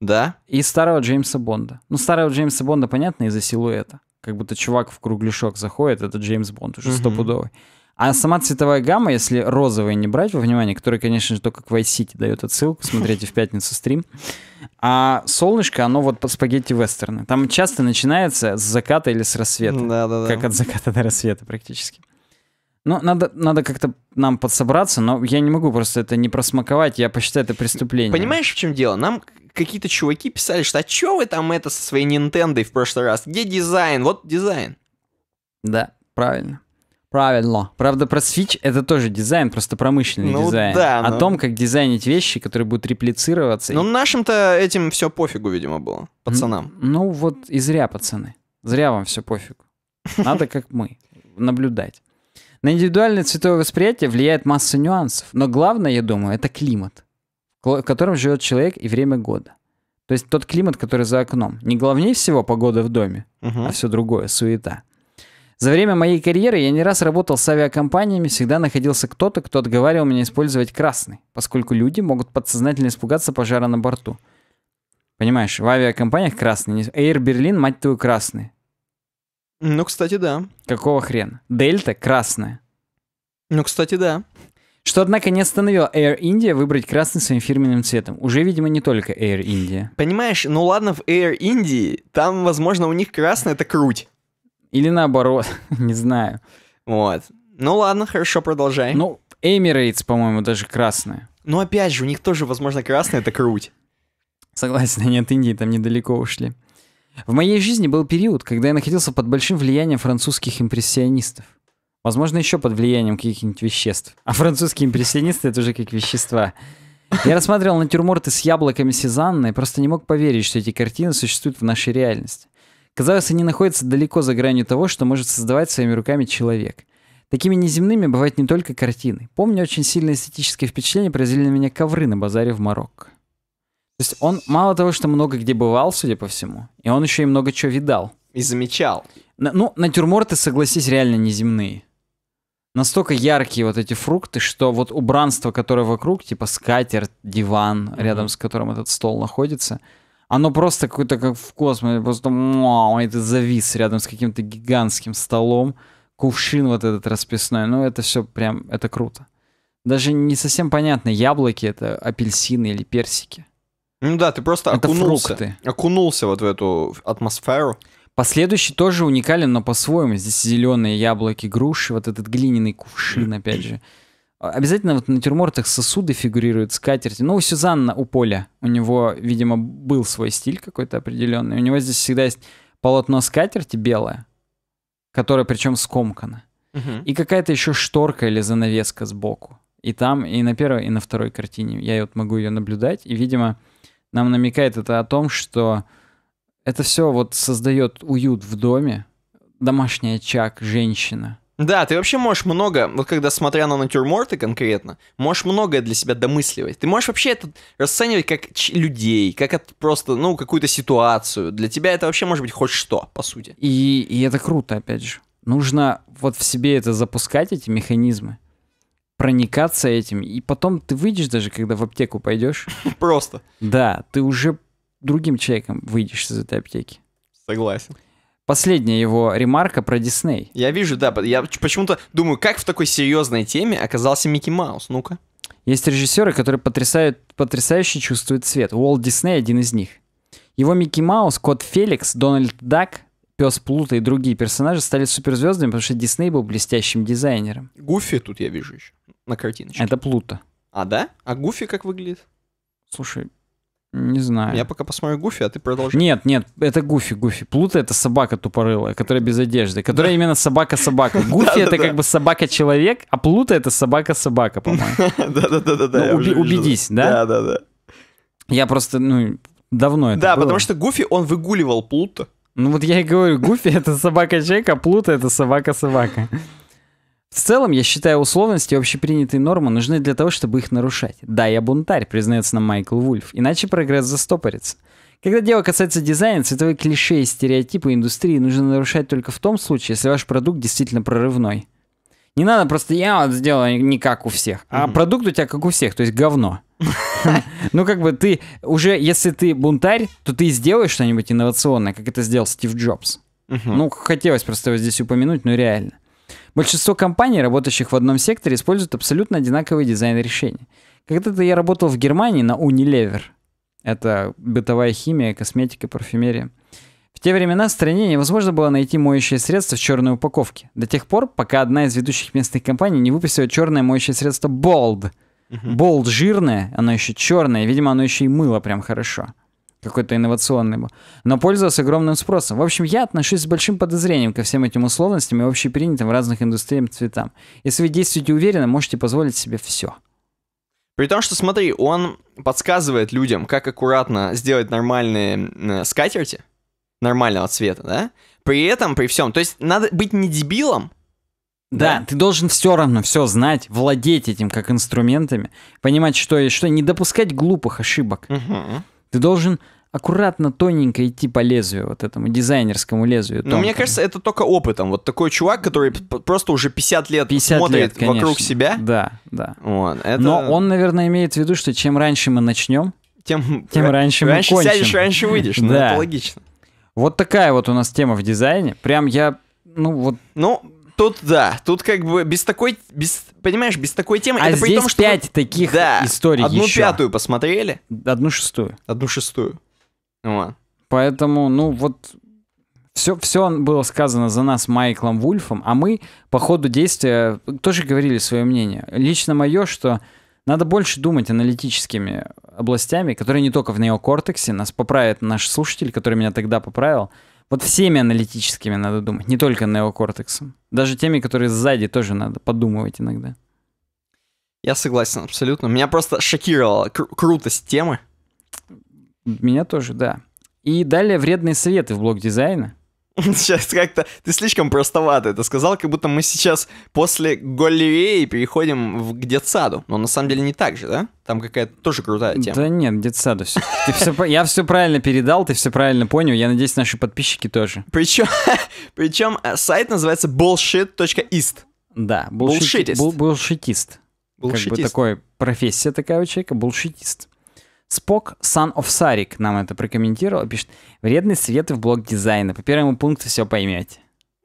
Да? И старого Джеймса Бонда. Ну, старого Джеймса Бонда, понятно, из-за силуэта как будто чувак в кругляшок заходит, это Джеймс Бонд уже угу. стопудовый. А сама цветовая гамма, если розовые не брать во внимание, который, конечно же, только к Vice City дает отсылку, смотрите в пятницу стрим, а солнышко, оно вот под спагетти вестерны. Там часто начинается с заката или с рассвета. Да, да, да. Как от заката до рассвета практически. Ну, надо, надо как-то нам подсобраться, но я не могу просто это не просмаковать, я посчитаю это преступлением. Понимаешь, в чем дело? Нам какие-то чуваки писали, что «А чё вы там это со своей Nintendo в прошлый раз? Где дизайн? Вот дизайн». Да, правильно. Правильно. Правда, про Switch это тоже дизайн, просто промышленный ну, дизайн. Да, но... О ну. том, как дизайнить вещи, которые будут реплицироваться. Ну, нашим-то этим все пофигу, видимо, было, пацанам. Ну, ну вот и зря, пацаны. Зря вам все пофигу. Надо как мы, наблюдать. На индивидуальное цветовое восприятие влияет масса нюансов, но главное, я думаю, это климат, в котором живет человек и время года. То есть тот климат, который за окном. Не главнее всего погода в доме, uh а все другое, суета. За время моей карьеры я не раз работал с авиакомпаниями, всегда находился кто-то, кто отговаривал меня использовать красный, поскольку люди могут подсознательно испугаться пожара на борту. Понимаешь, в авиакомпаниях красный. Air Berlin, мать твою, красный. Ну, кстати, да. Какого хрена? Дельта красная. Ну, кстати, да. Что, однако, не остановило Air India выбрать красный своим фирменным цветом. Уже, видимо, не только Air India. Понимаешь, ну ладно, в Air India, там, возможно, у них красный — это круть. Или наоборот, не знаю. Вот. Ну ладно, хорошо, продолжай. Ну, Emirates, по-моему, даже красная. Ну опять же, у них тоже, возможно, красная — это круть. Согласен, они от Индии там недалеко ушли. В моей жизни был период, когда я находился под большим влиянием французских импрессионистов. Возможно, еще под влиянием каких-нибудь веществ. А французские импрессионисты — это уже как вещества. Я рассматривал натюрморты с яблоками Сезанна и просто не мог поверить, что эти картины существуют в нашей реальности. Казалось, они находятся далеко за гранью того, что может создавать своими руками человек. Такими неземными бывают не только картины. Помню, очень сильное эстетическое впечатление произвели на меня ковры на базаре в Марокко есть он мало того, что много где бывал, судя по всему, и он еще и много чего видал. И замечал. На, ну, натюрморты, согласись, реально неземные. Настолько яркие вот эти фрукты, что вот убранство, которое вокруг, типа скатерть, диван, mm-hmm. рядом с которым этот стол находится, оно просто какое-то как в космосе, просто мау, это завис рядом с каким-то гигантским столом, кувшин вот этот расписной, ну это все прям, это круто. Даже не совсем понятно, яблоки это апельсины или персики. Ну да, ты просто Это окунулся, фрукты. окунулся вот в эту атмосферу. Последующий тоже уникален, но по-своему. Здесь зеленые яблоки, груши, вот этот глиняный кувшин, опять же. А, обязательно вот на тюрмортах сосуды фигурируют, скатерти. Ну, у Сюзанна, у Поля, у него, видимо, был свой стиль какой-то определенный. У него здесь всегда есть полотно скатерти белое, которое причем скомкано. Угу. И какая-то еще шторка или занавеска сбоку. И там, и на первой, и на второй картине. Я вот могу ее наблюдать. И, видимо, нам намекает это о том, что это все вот создает уют в доме, домашний очаг, женщина. Да, ты вообще можешь много, вот когда смотря на натюрморты конкретно, можешь многое для себя домысливать. Ты можешь вообще это расценивать как людей, как это просто, ну, какую-то ситуацию. Для тебя это вообще может быть хоть что, по сути. И, и это круто, опять же. Нужно вот в себе это запускать, эти механизмы проникаться этим. И потом ты выйдешь даже, когда в аптеку пойдешь. Просто. Да, ты уже другим человеком выйдешь из этой аптеки. Согласен. Последняя его ремарка про Дисней. Я вижу, да, я почему-то думаю, как в такой серьезной теме оказался Микки Маус, ну-ка. Есть режиссеры, которые потрясают, потрясающе чувствуют цвет. Уолт Дисней один из них. Его Микки Маус, Кот Феликс, Дональд Дак, Пес Плута и другие персонажи стали суперзвездами, потому что Дисней был блестящим дизайнером. Гуфи тут я вижу еще на картиночке. Это Плута. А, да? А Гуфи как выглядит? Слушай, не знаю. Я пока посмотрю Гуфи, а ты продолжи. Нет, нет, это Гуфи, Гуфи. Плута это собака тупорылая, которая без одежды, которая да. именно собака-собака. Гуфи это как бы собака-человек, а Плута это собака-собака, по-моему. Да-да-да. Ну, убедись, да? Да-да-да. Я просто, ну, давно это Да, потому что Гуфи, он выгуливал Плута. Ну вот я и говорю, Гуфи это собака-человек, а Плута это собака-собака. В целом, я считаю, условности и общепринятые нормы нужны для того, чтобы их нарушать. Да, я бунтарь, признается нам Майкл Вульф, иначе прогресс застопорится. Когда дело касается дизайна, цветовые клише и стереотипы индустрии нужно нарушать только в том случае, если ваш продукт действительно прорывной. Не надо просто я вот сделаю не как у всех, а mm-hmm. продукт у тебя как у всех, то есть говно. Ну, как бы ты уже, если ты бунтарь, то ты сделаешь что-нибудь инновационное, как это сделал Стив Джобс. Ну, хотелось просто его здесь упомянуть, но реально. Большинство компаний, работающих в одном секторе, используют абсолютно одинаковые дизайн решения Когда-то я работал в Германии на Unilever. Это бытовая химия, косметика, парфюмерия. В те времена в стране невозможно было найти моющее средство в черной упаковке. До тех пор, пока одна из ведущих местных компаний не выпустила черное моющее средство Bold. Bold жирное, оно еще черное, видимо, оно еще и мыло прям хорошо какой-то инновационный но пользовался огромным спросом. В общем, я отношусь с большим подозрением ко всем этим условностям и общепринятым в разных индустриях цветам. Если вы действуете уверенно, можете позволить себе все. При том, что, смотри, он подсказывает людям, как аккуратно сделать нормальные э, скатерти, нормального цвета, да? При этом, при всем, то есть надо быть не дебилом, да, да, ты должен все равно все знать, владеть этим как инструментами, понимать, что и что, не допускать глупых ошибок. Угу. Ты должен аккуратно, тоненько идти по лезвию, вот этому дизайнерскому лезвию. Ну, тонкому. Но мне кажется, это только опытом. Вот такой чувак, который просто уже 50 лет 50 смотрит лет, конечно. вокруг себя. Да, да. Вот, это... Но он, наверное, имеет в виду, что чем раньше мы начнем, тем, тем раньше, раньше мы кончим. сядешь, раньше выйдешь. Ну, да. это логично. Вот такая вот у нас тема в дизайне. Прям я, ну вот... Ну, тут да, тут как бы без такой, без, понимаешь, без такой темы. А это здесь при том, что пять таких да, историй одну еще. пятую посмотрели. Одну шестую. Одну шестую. Вот. Поэтому, ну вот, все, все было сказано за нас Майклом Вульфом, а мы по ходу действия тоже говорили свое мнение. Лично мое, что надо больше думать аналитическими областями, которые не только в неокортексе, нас поправит наш слушатель, который меня тогда поправил, вот всеми аналитическими надо думать, не только неокортексом. Даже теми, которые сзади, тоже надо подумывать иногда. Я согласен абсолютно. Меня просто шокировала кру- крутость темы. Меня тоже, да. И далее вредные советы в блок дизайна. Сейчас как-то ты слишком простовато это сказал, как будто мы сейчас после Голливеи переходим в, детсаду. Но на самом деле не так же, да? Там какая-то тоже крутая тема. Да нет, детсаду все. Ты все я все правильно передал, ты все правильно понял. Я надеюсь, наши подписчики тоже. Причем, причем э, сайт называется bullshit.ist. Да, bullshit, Bullshitist. Булшитист. Как бы такой профессия такая у человека, bullshitist. Спок Сан of Сарик нам это прокомментировал, пишет, вредные советы в блок дизайна. По первому пункту все поймете.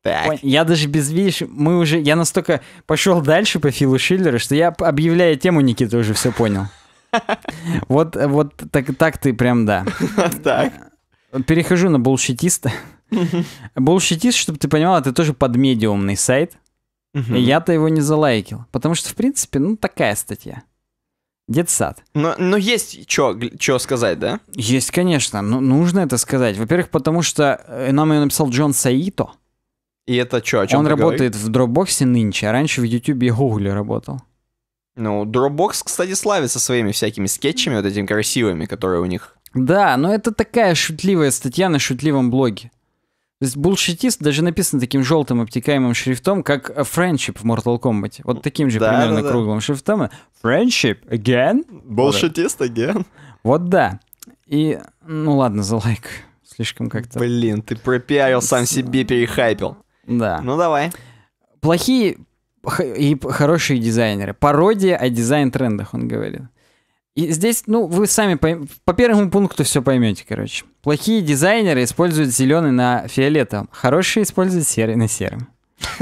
Так. Я даже без, видишь, мы уже, я настолько пошел дальше по Филу Шиллеру, что я, объявляя тему, Никита уже все понял. Вот, вот так, так ты прям, да. Так. Э, перехожу на булщитиста. Булщитист, чтобы ты понимал, это тоже подмедиумный сайт. Я-то его не залайкил, потому что, в принципе, ну, такая статья. Детсад. Но, но есть что сказать, да? Есть, конечно. Но нужно это сказать. Во-первых, потому что э, нам ее написал Джон Саито. И это что, о чем Он работает говоришь? в Дропбоксе нынче, а раньше в Ютубе и Google работал. Ну, Дропбокс, кстати, славится своими всякими скетчами, вот этими красивыми, которые у них. Да, но это такая шутливая статья на шутливом блоге. То есть булшитист даже написан таким желтым обтекаемым шрифтом, как Friendship в Mortal Kombat. Вот таким же да, примерно да, да. круглым шрифтом. Friendship again? Булшитист again? Вот да. И, ну ладно, за лайк. Слишком как-то... Блин, ты пропиарил сам себе, перехайпил. Да. Ну давай. Плохие и хорошие дизайнеры. Пародия о дизайн-трендах, он говорит. И здесь, ну, вы сами по, по первому пункту все поймете, короче. Плохие дизайнеры используют зеленый на фиолетовом, хорошие используют серый на сером.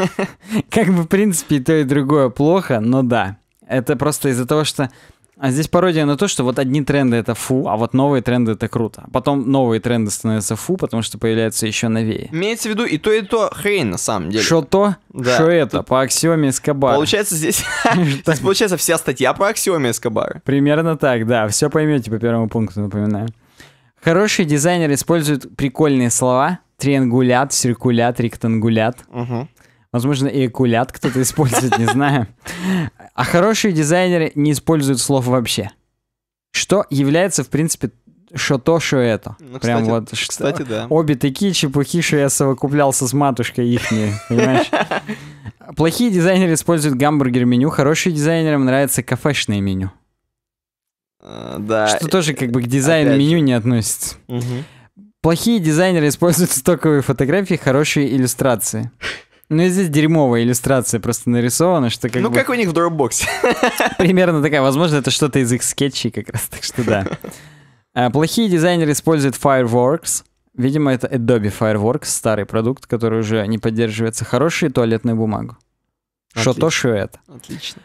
Как бы, в принципе, и то, и другое плохо, но да. Это просто из-за того, что а здесь пародия на то, что вот одни тренды это фу, а вот новые тренды это круто. А потом новые тренды становятся фу, потому что появляются еще новее. Имеется в виду и то, и то хрень на самом деле. Что то, да. что это, по аксиоме Эскобара. Получается здесь... получается вся статья по аксиоме Эскобара. Примерно так, да. Все поймете по первому пункту, напоминаю. Хороший дизайнер использует прикольные слова. Триангулят, циркулят, ректангулят. Возможно, и кулят кто-то использует, не знаю. А хорошие дизайнеры не используют слов вообще. Что является, в принципе, что то, что это. Ну, Прям кстати, вот. Кстати, да. Обе такие чепухи, что я совокуплялся с матушкой их, Плохие дизайнеры используют гамбургер-меню, хорошие дизайнерам нравится кафешное меню. А, да. Что тоже как бы к дизайну меню не относится. Плохие дизайнеры используют стоковые фотографии, хорошие иллюстрации. Ну и здесь дерьмовая иллюстрация просто нарисована, что как Ну бы... как у них в дропбоксе. Примерно такая, возможно, это что-то из их скетчей как раз, так что да. А, плохие дизайнеры используют Fireworks. Видимо, это Adobe Fireworks, старый продукт, который уже не поддерживается. Хорошие туалетную бумагу. Что то, что это. Отлично.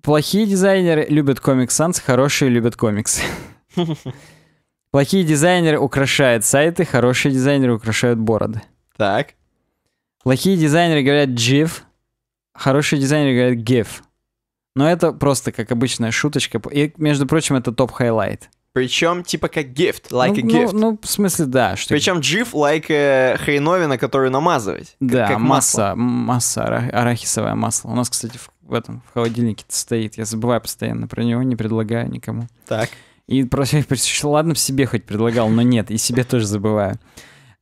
Плохие дизайнеры любят комикс Sans, хорошие любят комиксы. Плохие дизайнеры украшают сайты, хорошие дизайнеры украшают бороды. Так. Плохие дизайнеры говорят GIF, хорошие дизайнеры говорят GIF. Но это просто как обычная шуточка. И, между прочим, это топ-хайлайт. Причем, типа, как ну, ну, gift, like ну, a gift. Ну, ну, в смысле, да. Что... Причем GIF, like э, хреновина, которую намазывать. Да, как, как масса, масло. масса, арахисовое масло. У нас, кстати, в, в этом, в холодильнике стоит. Я забываю постоянно про него, не предлагаю никому. Так. И просто, ладно, себе хоть предлагал, но нет, и себе тоже забываю.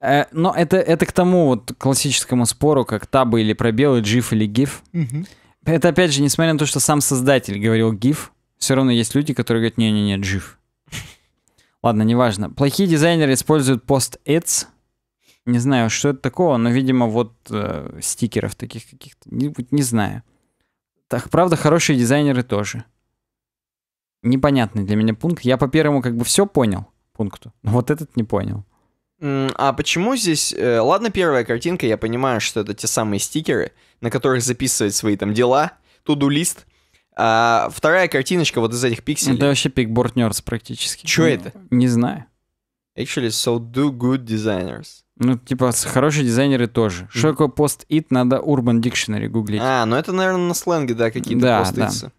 Э, но это, это к тому вот классическому спору, как табы или пробелы, GIF или GIF. Угу. Это, опять же, несмотря на то, что сам создатель говорил GIF, все равно есть люди, которые говорят, не-не-не, GIF. Ладно, неважно. Плохие дизайнеры используют пост-эдс. Не знаю, что это такого, но, видимо, вот э, стикеров таких каких-то. Не, не знаю. Так, правда, хорошие дизайнеры тоже. Непонятный для меня пункт. Я по первому как бы все понял пункту, но вот этот не понял. А почему здесь... Э, ладно, первая картинка, я понимаю, что это те самые стикеры, на которых записывать свои там дела, туду-лист. А вторая картиночка вот из этих пикселей... Это вообще пикборд нердс практически. Чё ну, это? Не знаю. Actually, so do good designers. Ну, типа, хорошие дизайнеры тоже. Mm. Что такое пост-ит, надо Urban Dictionary гуглить. А, ну это, наверное, на сленге, да, какие-то да, пост Да.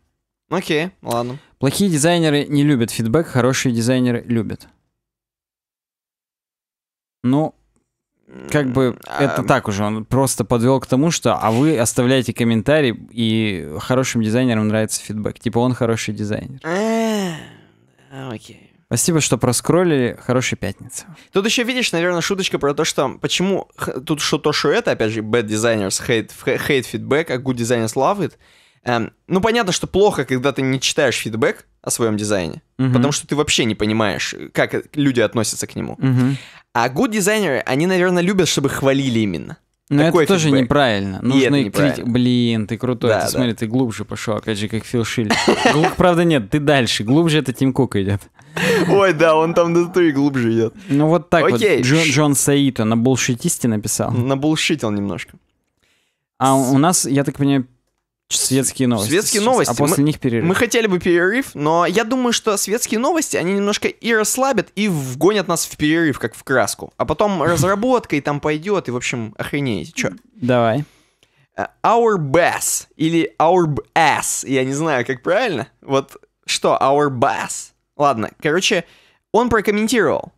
Окей, ладно. Плохие дизайнеры не любят фидбэк, хорошие дизайнеры любят. Ну, как бы а, это так уже, он просто подвел к тому, что а вы оставляете комментарий, и хорошим дизайнерам нравится фидбэк. Типа он хороший дизайнер. А, окей. Спасибо, что проскроллили. Хорошей пятницы. Тут еще видишь, наверное, шуточка про то, что почему тут что то, что это, опять же, bad designers hate, hate feedback, а good designers love it. Эм, ну, понятно, что плохо, когда ты не читаешь фидбэк, о своем дизайне, угу. потому что ты вообще не понимаешь, как люди относятся к нему. Угу. А good дизайнеры, они, наверное, любят, чтобы хвалили именно. Но Такой это тоже неправильно. Нужно это неправильно. Крит... Блин, ты крутой, да, ты да. смотри, ты глубже пошел, опять же, как Фил Шиль. Правда нет, ты дальше, глубже это Тим Кук идет. Ой, да, он там до и глубже идет. Ну вот так вот, Джон, Джон Саито на булшитисте написал. На булшитил немножко. А у нас, я так понимаю, Светские новости. Светские а новости. А после мы, них перерыв. Мы хотели бы перерыв, но я думаю, что светские новости, они немножко и расслабят, и вгонят нас в перерыв, как в краску. А потом разработка и там пойдет, и, в общем, охренеете. Че? Давай. Э, our bass или our ass, я не знаю, как правильно. Вот что, our bass. Ладно, короче, он прокомментировал.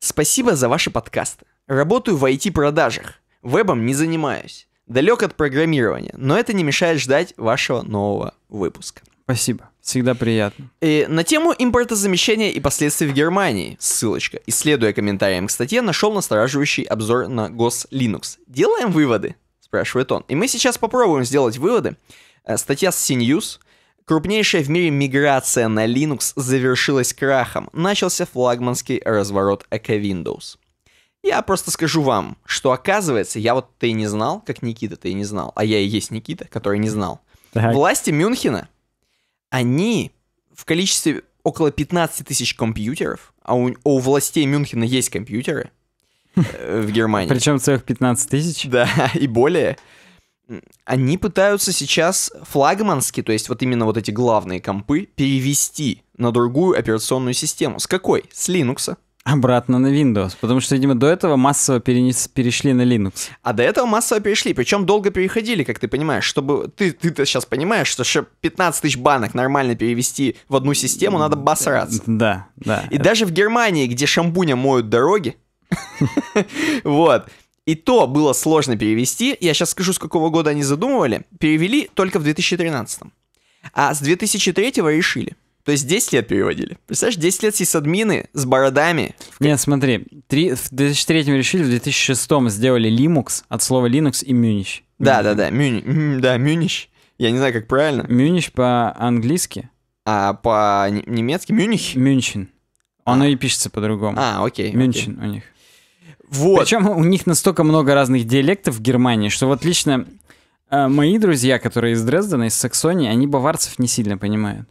Спасибо за ваши подкасты. Работаю в IT-продажах. Вебом не занимаюсь далек от программирования, но это не мешает ждать вашего нового выпуска. Спасибо. Всегда приятно. И на тему импортозамещения и последствий в Германии. Ссылочка. Исследуя комментариям к статье, нашел настораживающий обзор на Гос Linux. Делаем выводы? Спрашивает он. И мы сейчас попробуем сделать выводы. Э, статья с CNews. Крупнейшая в мире миграция на Linux завершилась крахом. Начался флагманский разворот эко Windows. Я просто скажу вам, что оказывается, я вот ты не знал, как Никита ты не знал, а я и есть Никита, который не знал. Так. Власти Мюнхена, они в количестве около 15 тысяч компьютеров, а у, у властей Мюнхена есть компьютеры э, в Германии. Причем целых 15 тысяч? Да, и более. Они пытаются сейчас флагмански, то есть вот именно вот эти главные компы, перевести на другую операционную систему. С какой? С Linux. Обратно на Windows, потому что, видимо, до этого массово перенес, перешли на Linux. А до этого массово перешли, причем долго переходили, как ты понимаешь, чтобы... Ты, ты то сейчас понимаешь, что чтобы 15 тысяч банок нормально перевести в одну систему, надо басраться. Да, да. И это... даже в Германии, где шампуня моют дороги, вот, и то было сложно перевести, я сейчас скажу, с какого года они задумывали, перевели только в 2013. А с 2003 решили. То есть 10 лет переводили. Представляешь, 10 лет сисадмины с бородами. Нет, смотри, три, в 2003 решили, в 2006 сделали Linux от слова Linux и Мюнич. Да, да, да, Мюнич. Да, Мюнич. Я не знаю, как правильно. Мюнич по-английски. А по-немецки Мюнich? Мюнchen. Оно а. и пишется по-другому. А, окей. Мюнchen окей. у них. Вот. Причем у них настолько много разных диалектов в Германии, что вот лично э, мои друзья, которые из Дрездена, из Саксонии, они баварцев не сильно понимают.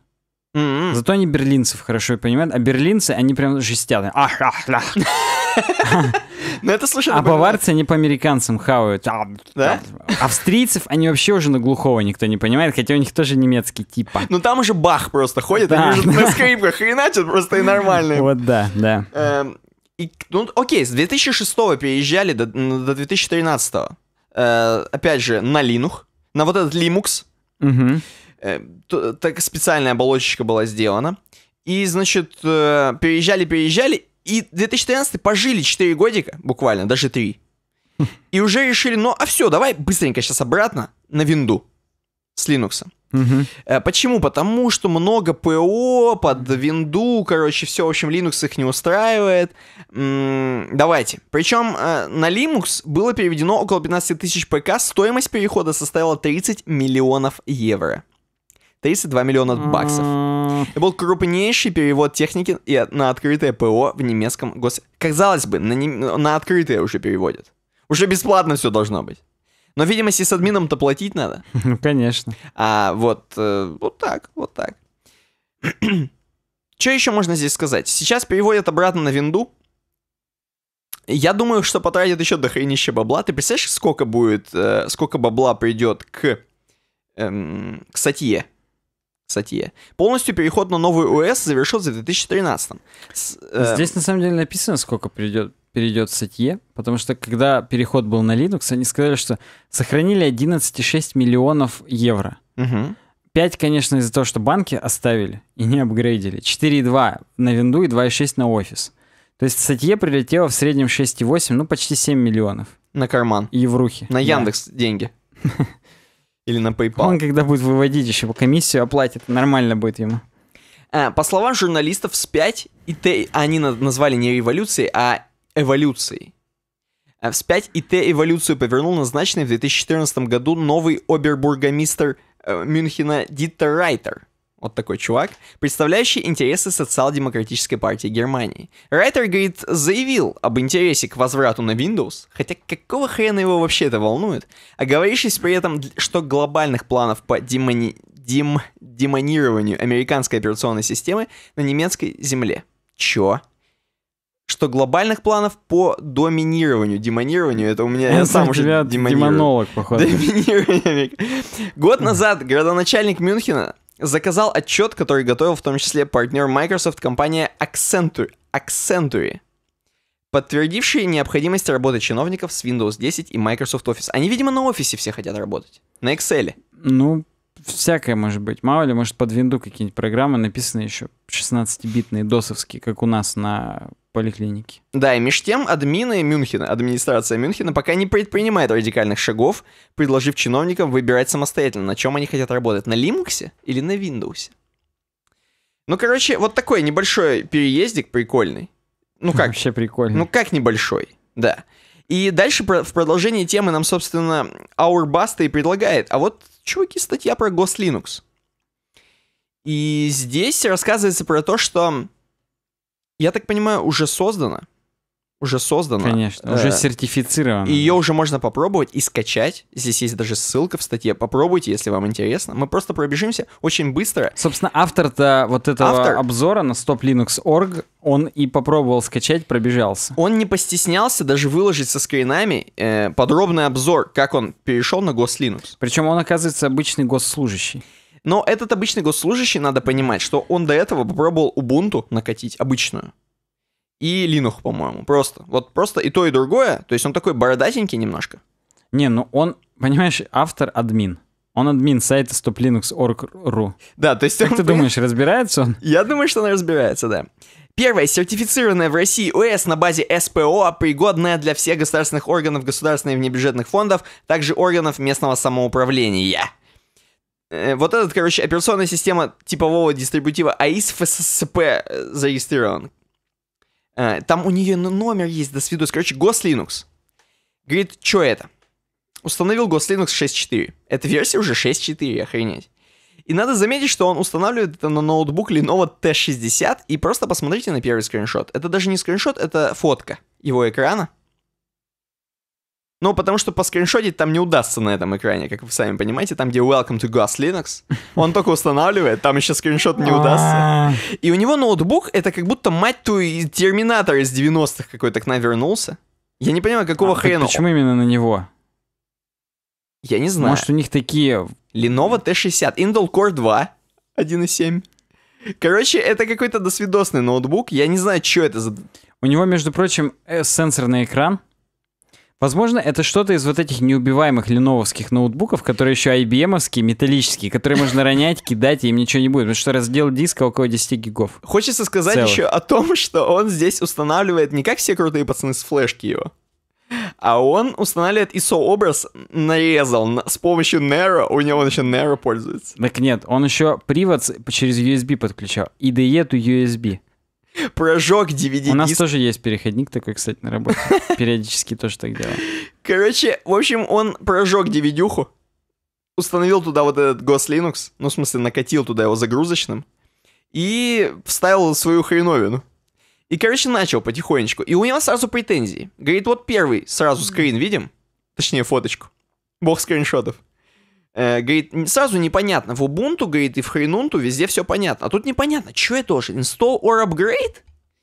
Mm-hmm. Зато они берлинцев хорошо понимают, а берлинцы, они прям жестят. Ах, ах, ах. Но ну, это совершенно... А баварцы, они по американцам хавают. А, да? Австрийцев, они вообще уже на глухого никто не понимает, хотя у них тоже немецкий типа. Ну там уже бах просто ходит, они уже на скрипках иначе просто и нормальные. Вот да, да. Эм, и, ну, окей, с 2006 переезжали до, до 2013. Э, опять же, на Linux, на вот этот Linux. Угу. Э, так специальная оболочечка была сделана. И, значит, э, переезжали, переезжали, и 2013 пожили 4 годика, буквально, даже 3. И уже решили, ну, а все, давай быстренько сейчас обратно на винду с Linux. Угу. Почему? Потому что много ПО под винду, короче, все, в общем, Linux их не устраивает. М-м, давайте. Причем на Linux было переведено около 15 тысяч ПК, стоимость перехода составила 30 миллионов евро. 32 миллиона баксов. Это был крупнейший перевод техники на открытое ПО в немецком гос... Казалось бы, на, не... на открытое уже переводят. Уже бесплатно все должно быть. Но, видимо, с админом-то платить надо. Ну, конечно. А вот, э, вот так, вот так. Что еще можно здесь сказать? Сейчас переводят обратно на винду. Я думаю, что потратят еще до хренища бабла. Ты представляешь, сколько будет, э, сколько бабла придет к, эм, к статье? статье. Полностью переход на новый ОС завершился в 2013. С, э... Здесь на самом деле написано, сколько перейдет, перейдет в статье, потому что когда переход был на Linux, они сказали, что сохранили 11,6 миллионов евро. Угу. 5, конечно, из-за того, что банки оставили и не апгрейдили. 4,2 на винду и 2,6 на офис. То есть в статье прилетело в среднем 6,8, ну почти 7 миллионов. На карман. Еврухи. На Яндекс да. деньги. Или на PayPal. Он когда будет выводить еще комиссию, оплатит, нормально будет ему. А, по словам журналистов, с вспять ИТ они назвали не революцией, а эволюцией. А вспять ИТ-эволюцию повернул назначенный в 2014 году новый обербургомистр э, Мюнхена Диттер Райтер – вот такой чувак, представляющий интересы социал-демократической партии Германии. Райтер, говорит, заявил об интересе к возврату на Windows, хотя какого хрена его вообще это волнует, оговорившись а при этом, что глобальных планов по демони... дем... демонированию американской операционной системы на немецкой земле. Чё? что глобальных планов по доминированию, демонированию, это у меня, Он я ну, сам уже демонолог, походу. Год назад городоначальник Мюнхена заказал отчет, который готовил в том числе партнер Microsoft компания Accenture, Accenture подтвердившие необходимость работы чиновников с Windows 10 и Microsoft Office. Они, видимо, на офисе все хотят работать, на Excel. Ну, всякое может быть. Мало ли, может, под винду какие-нибудь программы написаны еще 16-битные досовские, как у нас на поликлинике. Да, и меж тем админы Мюнхена, администрация Мюнхена пока не предпринимает радикальных шагов, предложив чиновникам выбирать самостоятельно, на чем они хотят работать, на Linux или на Windows. Ну, короче, вот такой небольшой переездик прикольный. Ну как? Вообще прикольно. Ну как небольшой, да. И дальше в продолжении темы нам, собственно, Аурбаста и предлагает. А вот чуваки, статья про GosLinux. И здесь рассказывается про то, что, я так понимаю, уже создано уже создана. Конечно, уже э, сертифицирована. И ее уже можно попробовать и скачать. Здесь есть даже ссылка в статье. Попробуйте, если вам интересно. Мы просто пробежимся очень быстро. Собственно, автор-то вот этого автор... обзора на Stop Linux.org, он и попробовал скачать, пробежался. Он не постеснялся даже выложить со скринами э, подробный обзор, как он перешел на Гослинукс. Причем он, оказывается, обычный госслужащий. Но этот обычный госслужащий, надо понимать, что он до этого попробовал Ubuntu накатить, обычную и Linux, по-моему, просто. Вот просто и то, и другое. То есть он такой бородатенький немножко. Не, ну он, понимаешь, автор-админ. Он админ сайта stoplinux.org.ru. Да, то есть... Как он, ты думаешь, разбирается он? Я думаю, что он разбирается, да. Первое, сертифицированное в России ОС на базе СПО, пригодное для всех государственных органов, государственных и внебюджетных фондов, также органов местного самоуправления. Э, вот этот, короче, операционная система типового дистрибутива АИС ФССП э, зарегистрирован. Э, там у нее номер есть, до свидос. Короче, GosLinux. Говорит, что это? Установил GosLinux 6.4. Это версия уже 6.4, охренеть. И надо заметить, что он устанавливает это на ноутбук Lenovo T60, и просто посмотрите на первый скриншот. Это даже не скриншот, это фотка его экрана. Ну, потому что поскриншотить там не удастся на этом экране, как вы сами понимаете, там, где Welcome to GOS Linux, он только устанавливает, там еще скриншот не удастся. А. И у него ноутбук, это как будто мать ту терминатор из 90-х какой-то к нам вернулся. Я не понимаю, какого а, хрена. Почему именно на него? Я не знаю. Может, у них такие... Lenovo T60, Intel Core 2, 1.7. Короче, это какой-то досвидосный ноутбук, я не знаю, что это за... У него, между прочим, э, сенсорный экран, Возможно, это что-то из вот этих неубиваемых леновских ноутбуков, которые еще ibm металлические, которые можно ронять, кидать, и им ничего не будет, потому что раздел диска около 10 гигов. Хочется сказать Целых. еще о том, что он здесь устанавливает не как все крутые пацаны с флешки его, а он устанавливает ISO-образ, нарезал с помощью Nero, у него он еще Nero пользуется. Так нет, он еще привод через USB подключал, IDE to USB. Прожег DVD. У нас тоже есть переходник такой, кстати, на работе. Периодически тоже так делаем. Короче, в общем, он прожег dvd установил туда вот этот Ghost Linux, ну, в смысле, накатил туда его загрузочным, и вставил свою хреновину. И, короче, начал потихонечку. И у него сразу претензии. Говорит, вот первый сразу скрин видим, точнее, фоточку. Бог скриншотов. Э, говорит, сразу непонятно, в Ubuntu, говорит, и в Хренунту везде все понятно. А тут непонятно, что это уже, install or upgrade?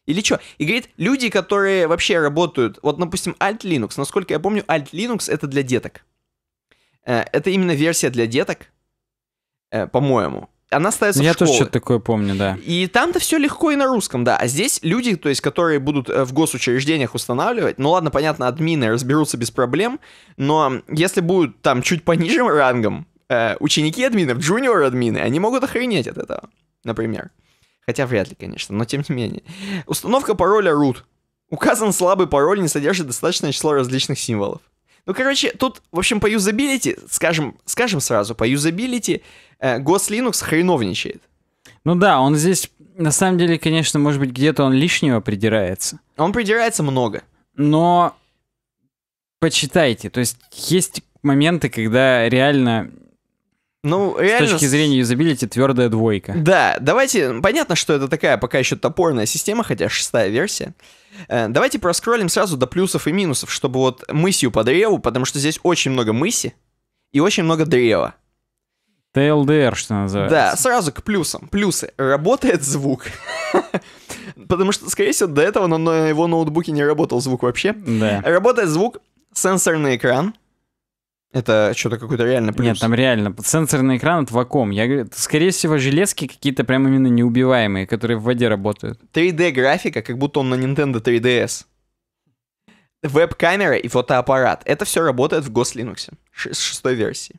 Или что? И говорит, люди, которые вообще работают, вот, допустим, Alt Linux, насколько я помню, Alt Linux это для деток. Э, это именно версия для деток, э, по-моему она остается Я в школе. тоже что-то такое помню, да. И там-то все легко и на русском, да. А здесь люди, то есть, которые будут э, в госучреждениях устанавливать, ну ладно, понятно, админы разберутся без проблем, но если будут там чуть пониже рангом э, ученики админов, джуниор-админы, они могут охренеть от этого, например. Хотя вряд ли, конечно, но тем не менее. Установка пароля root. Указан слабый пароль, не содержит достаточное число различных символов. Ну, короче, тут, в общем, по юзабилити, скажем, скажем сразу, по юзабилити э, Гос Linux хреновничает. Ну да, он здесь, на самом деле, конечно, может быть, где-то он лишнего придирается. Он придирается много. Но почитайте, то есть есть моменты, когда реально ну, реально... С точки зрения юзабилити твердая двойка. Да, давайте... Понятно, что это такая пока еще топорная система, хотя шестая версия. Э, давайте проскролим сразу до плюсов и минусов, чтобы вот мысью по древу, потому что здесь очень много мыси и очень много древа. ТЛДР, что называется. Да, сразу к плюсам. Плюсы. Работает звук. Потому что, скорее всего, до этого на его ноутбуке не работал звук вообще. Да. Работает звук, сенсорный экран, это что-то какое то реально плюс. Нет, там реально. Сенсорный экран — от ваком. Я говорю, скорее всего, железки какие-то прям именно неубиваемые, которые в воде работают. 3D-графика, как будто он на Nintendo 3DS. Веб-камера и фотоаппарат. Это все работает в Гослинуксе с шестой версии.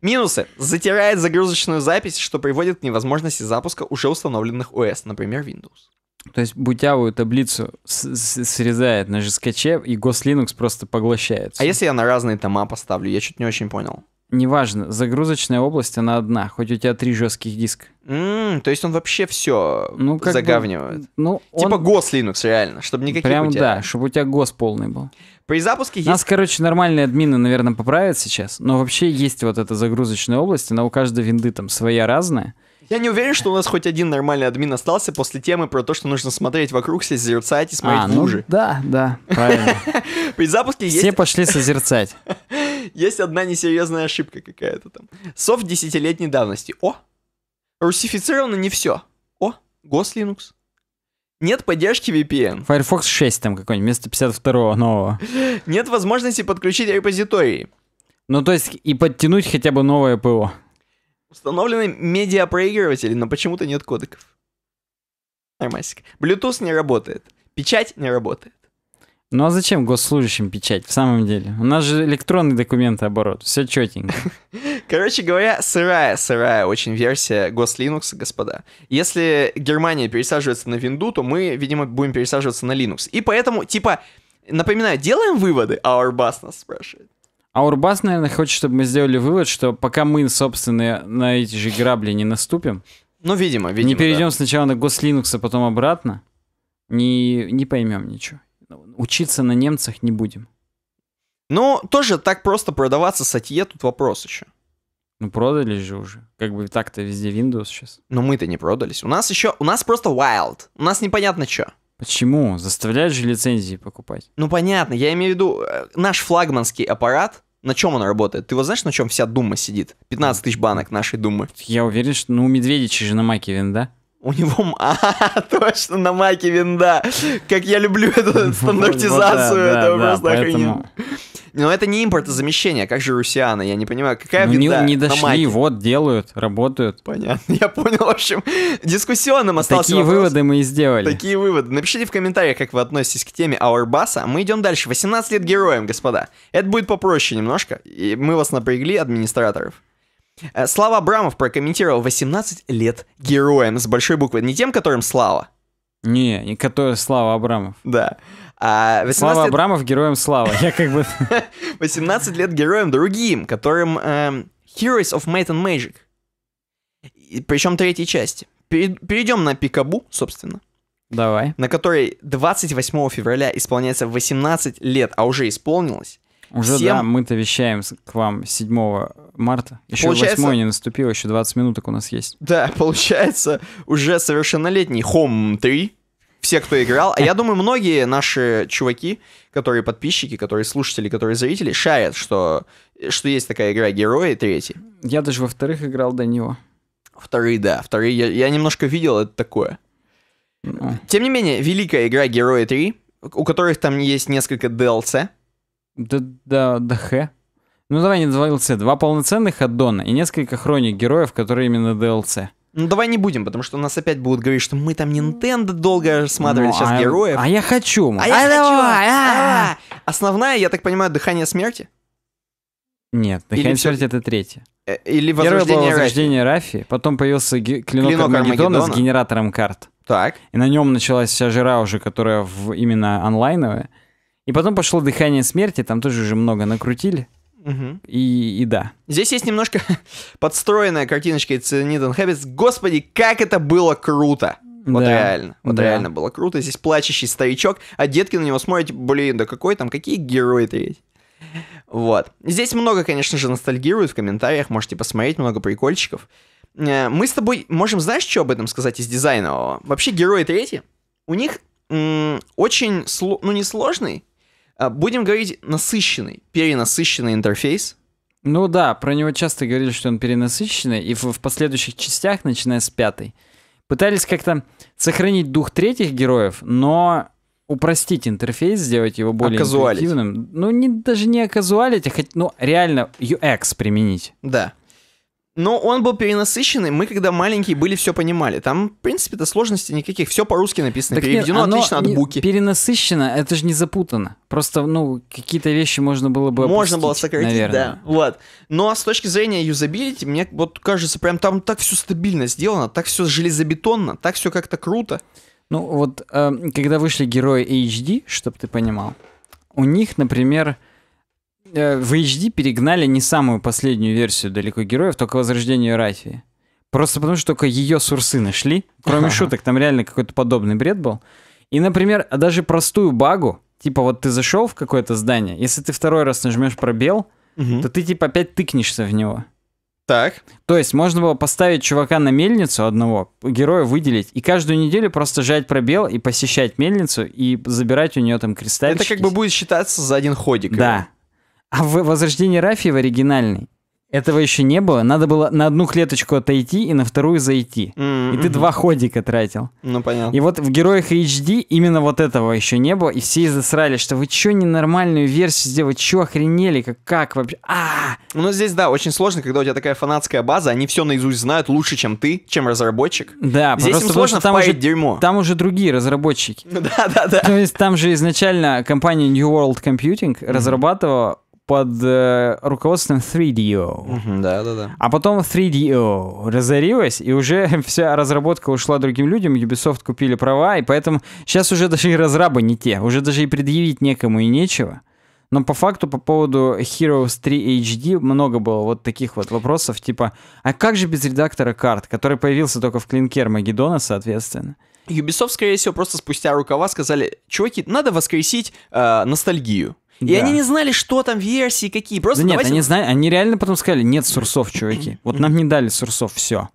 Минусы. Затирает загрузочную запись, что приводит к невозможности запуска уже установленных ОС, например, Windows. То есть бутявую таблицу срезает на жескаче, и Гослинукс просто поглощается. А если я на разные тома поставлю? Я чуть не очень понял. Неважно, загрузочная область, она одна, хоть у тебя три жестких диска. Mm, то есть он вообще все ну, как загавнивает. Бы, ну, типа он... гос Linux, реально, чтобы никаких Прям у тебя... да, чтобы у тебя гос полный был. При запуске есть... нас, короче, нормальные админы, наверное, поправят сейчас, но вообще есть вот эта загрузочная область, она у каждой винды там своя разная. Я не уверен, что у нас хоть один нормальный админ остался после темы про то, что нужно смотреть вокруг, созерцать и а, смотреть а, в лужи. Ну, да, да, правильно. При запуске есть... Все пошли созерцать. Есть одна несерьезная ошибка какая-то там. Софт десятилетней давности. О! Русифицировано не все. О! Гос Linux. Нет поддержки VPN. Firefox 6 там какой-нибудь, вместо 52-го нового. Нет возможности подключить репозитории. Ну, то есть и подтянуть хотя бы новое ПО. Установлены медиапроигрыватели, но почему-то нет кодеков. Нормасик. Bluetooth не работает. Печать не работает. Ну а зачем госслужащим печать, в самом деле? У нас же электронные документ оборот, все четенько. Короче говоря, сырая, сырая очень версия Гослинукса, господа. Если Германия пересаживается на винду, то мы, видимо, будем пересаживаться на Linux. И поэтому, типа, напоминаю, делаем выводы, а Арбас нас спрашивает. А Урбас, наверное, хочет, чтобы мы сделали вывод, что пока мы, собственно, на эти же грабли не наступим... Ну, видимо, видимо, Не перейдем да. сначала на Гослинукс, а потом обратно, не, не поймем ничего. Учиться на немцах не будем. Ну, тоже так просто продаваться сатье, тут вопрос еще. Ну, продали же уже. Как бы так-то везде Windows сейчас. Но ну, мы-то не продались. У нас еще... У нас просто wild. У нас непонятно что. Почему? Заставляют же лицензии покупать. Ну понятно, я имею в виду, э, наш флагманский аппарат, на чем он работает? Ты вот знаешь, на чем вся Дума сидит? 15 тысяч банок нашей Думы. Я уверен, что ну у Медведича же на Макевин, да? У него... А, точно, на маке винда. Как я люблю эту стандартизацию. Это просто охрененно. Но это не импортозамещение, как же Русиана, я не понимаю, какая ну, беда не, не дошли, маке? вот, делают, работают. Понятно, я понял, в общем, дискуссионным остался Такие вопрос. выводы мы и сделали. Такие выводы. Напишите в комментариях, как вы относитесь к теме Ауэрбаса. Мы идем дальше. 18 лет героем, господа. Это будет попроще немножко, и мы вас напрягли, администраторов. Э, слава Абрамов прокомментировал 18 лет героем с большой буквы. Не тем, которым слава. Не, не которые Слава Абрамов. Да. А 18 Слава лет... Абрамов героем слава. Я как бы... 18 лет героем другим, которым эм, Heroes of Might and Magic. причем третьей части. Перейдем на Пикабу, собственно. Давай. На которой 28 февраля исполняется 18 лет, а уже исполнилось. Уже, 7... да, мы-то вещаем к вам 7 марта. Еще получается... 8 не наступило, еще 20 минуток у нас есть. Да, получается, уже совершеннолетний Home 3, все, кто играл. А я думаю, многие наши чуваки, которые подписчики, которые слушатели, которые зрители, шарят, что, что есть такая игра Герои третий. Я даже во вторых играл до него. Вторые, да. Вторые я, я немножко видел, это такое. Ну. Тем не менее, великая игра Герои 3, у которых там есть несколько DLC. Да, да, да, хе. Ну давай не DLC, два полноценных аддона и несколько хроник героев, которые именно DLC. Ну давай не будем, потому что нас опять будут говорить, что мы там Nintendo долго рассматривали ну, сейчас а, героев. А я хочу. А, а я а, хочу. Давай, а, а. Основная, я так понимаю, дыхание смерти. Нет, дыхание Или смерти все... это третье. Э, или возрождение Первое было возрождение Рафи. Рафи, потом появился клинок, клинок Армагеддона с генератором карт. Так. И на нем началась вся жира уже, которая в, именно онлайновая. И потом пошло «Дыхание смерти», там тоже уже много накрутили. Угу. И, и да. Здесь есть немножко подстроенная картиночка из Нитон Хэббитс. Господи, как это было круто! Вот да. реально, вот да. реально было круто. Здесь плачущий старичок, а детки на него смотрят, блин, да какой там, какие герои-то есть. Вот. Здесь много, конечно же, ностальгируют в комментариях, можете посмотреть, много прикольчиков. Э, мы с тобой можем, знаешь, что об этом сказать из дизайнового? Вообще, герои третьи, у них очень, сло... ну, не сложный, а, будем говорить насыщенный, перенасыщенный интерфейс. Ну да, про него часто говорили, что он перенасыщенный, и в, в последующих частях, начиная с пятой, пытались как-то сохранить дух третьих героев, но упростить интерфейс, сделать его более интуитивным. Ну, не, даже не оказуалить, а хоть, ну, реально UX применить. Да. Но он был перенасыщенный, мы когда маленькие были, все понимали. Там, в принципе-то, сложностей никаких. Все по-русски написано, так переведено нет, отлично от буки. Перенасыщено, это же не запутано. Просто, ну, какие-то вещи можно было бы Можно было сократить, наверное. да. Вот. Но с точки зрения юзабилити, мне вот кажется, прям там так все стабильно сделано, так все железобетонно, так все как-то круто. Ну, вот, э, когда вышли герои HD, чтобы ты понимал, у них, например, Э, в HD перегнали не самую последнюю версию «Далеко героев», только «Возрождение Рафии». Просто потому, что только ее сурсы нашли. Кроме ага. шуток, там реально какой-то подобный бред был. И, например, даже простую багу, типа вот ты зашел в какое-то здание, если ты второй раз нажмешь пробел, угу. то ты типа опять тыкнешься в него. Так. То есть можно было поставить чувака на мельницу одного, героя выделить, и каждую неделю просто жать пробел и посещать мельницу и забирать у нее там кристаллики. Это как бы будет считаться за один ходик. Да. Его. А в «Возрождении Рафи» в оригинальной этого еще не было. Надо было на одну клеточку отойти и на вторую зайти. Mm-hmm. И ты два ходика тратил. Ну, понятно. И вот в «Героях HD» именно вот этого еще не было. И все засрали, что вы чё ненормальную версию сделали? че охренели? Как, как вообще? а Ну, здесь, да, очень сложно, когда у тебя такая фанатская база. Они все наизусть знают лучше, чем ты, чем разработчик. Да, здесь просто им сложно потому, там уже, дерьмо. Там уже другие разработчики. Да-да-да. То есть там же изначально компания New World Computing разрабатывала под э, руководством 3DO. Да, да, да. А потом 3DO разорилась, и уже вся разработка ушла другим людям, Ubisoft купили права, и поэтому сейчас уже даже и разрабы не те, уже даже и предъявить некому и нечего. Но по факту по поводу Heroes 3 HD много было вот таких вот вопросов, типа, а как же без редактора карт, который появился только в клинке Армагеддона, соответственно? Ubisoft, скорее всего, просто спустя рукава сказали, чуваки, надо воскресить э, ностальгию. И да. они не знали, что там версии, какие. Просто да нет, давайте... они знали, они реально потом сказали, нет сурсов, чуваки. Вот нам не дали сурсов, все.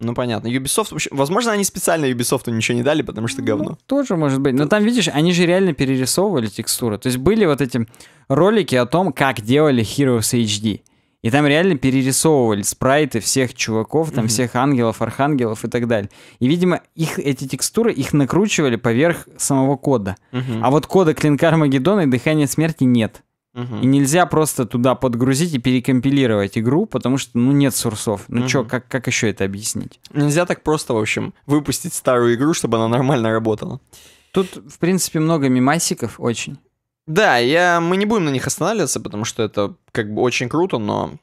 Ну, понятно. Ubisoft, возможно, они специально Ubisoft ничего не дали, потому что ну, говно. Ну, тоже может быть. Но там, видишь, они же реально перерисовывали текстуры. То есть были вот эти ролики о том, как делали Heroes HD. И там реально перерисовывали спрайты всех чуваков, там mm-hmm. всех ангелов, архангелов и так далее. И, видимо, их эти текстуры их накручивали поверх самого кода. Mm-hmm. А вот кода клинка Армагеддона и дыхания смерти нет. Mm-hmm. И нельзя просто туда подгрузить и перекомпилировать игру, потому что, ну, нет сурсов. Ну, mm-hmm. чё, как, как еще это объяснить? Нельзя так просто, в общем, выпустить старую игру, чтобы она нормально работала. Тут, в принципе, много мимасиков очень. Да, я, мы не будем на них останавливаться, потому что это как бы очень круто, но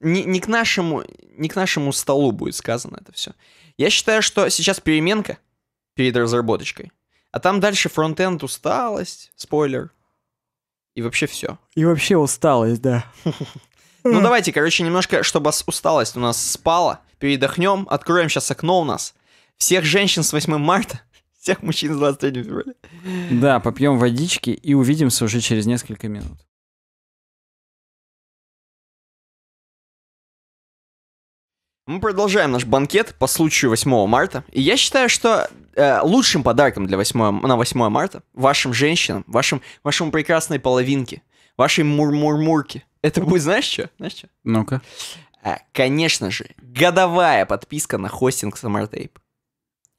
не, не, к нашему, не к нашему столу будет сказано это все. Я считаю, что сейчас переменка перед разработочкой. А там дальше фронтенд усталость, спойлер. И вообще все. И вообще усталость, да. Ну давайте, короче, немножко, чтобы усталость у нас спала, передохнем, откроем сейчас окно у нас. Всех женщин с 8 марта всех мужчин с 23 февраля. Да, попьем водички и увидимся уже через несколько минут. Мы продолжаем наш банкет по случаю 8 марта. И я считаю, что э, лучшим подарком для 8, на 8 марта вашим женщинам, вашим, вашему прекрасной половинке, вашей мур мур мурке, это будет, знаешь что? Знаешь что? Ну-ка. А, конечно же, годовая подписка на хостинг Самартейп.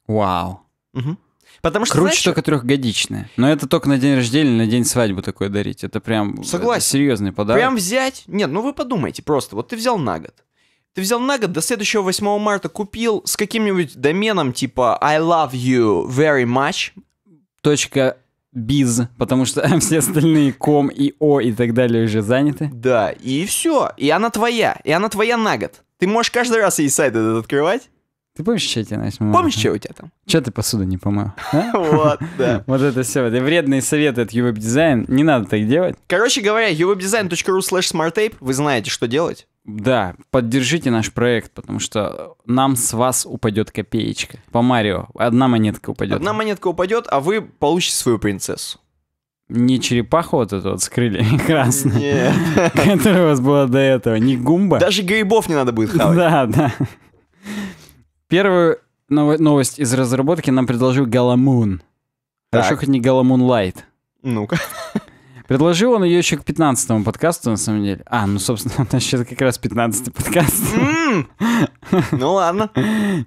Вау. Угу. Потому что, Круче знаешь, только трехгодичная. Но это только на день рождения, на день свадьбы такое дарить. Это прям э, Согласен. Это серьезный подарок. Прям взять. Нет, ну вы подумайте просто. Вот ты взял на год. Ты взял на год, до следующего 8 марта купил с каким-нибудь доменом типа I love you very much. Точка без, потому что все остальные ком и о и так далее уже заняты. Да, и все. И она твоя. И она твоя на год. Ты можешь каждый раз ей сайт этот открывать ты помнишь, что я тебя на Помнишь, что у тебя там? Че ты посуду не помыл? А? Вот, да. Вот это все. Это вредные советы от UWeb Design. Не надо так делать. Короче говоря, uwebdesign.ru slash smarttape. Вы знаете, что делать. Да, поддержите наш проект, потому что нам с вас упадет копеечка. По Марио одна монетка упадет. Одна монетка упадет, а вы получите свою принцессу. Не черепаху вот эту вот с крыльями красной, которая у вас была до этого, не гумба. Даже грибов не надо будет хавать. Да, да. Первую новость из разработки нам предложил Галамун. Хорошо, хоть не Галамун Лайт. Ну-ка. Предложил он ее еще к 15 подкасту, на самом деле. А, ну, собственно, у нас сейчас как раз 15 подкаст. Ну ладно.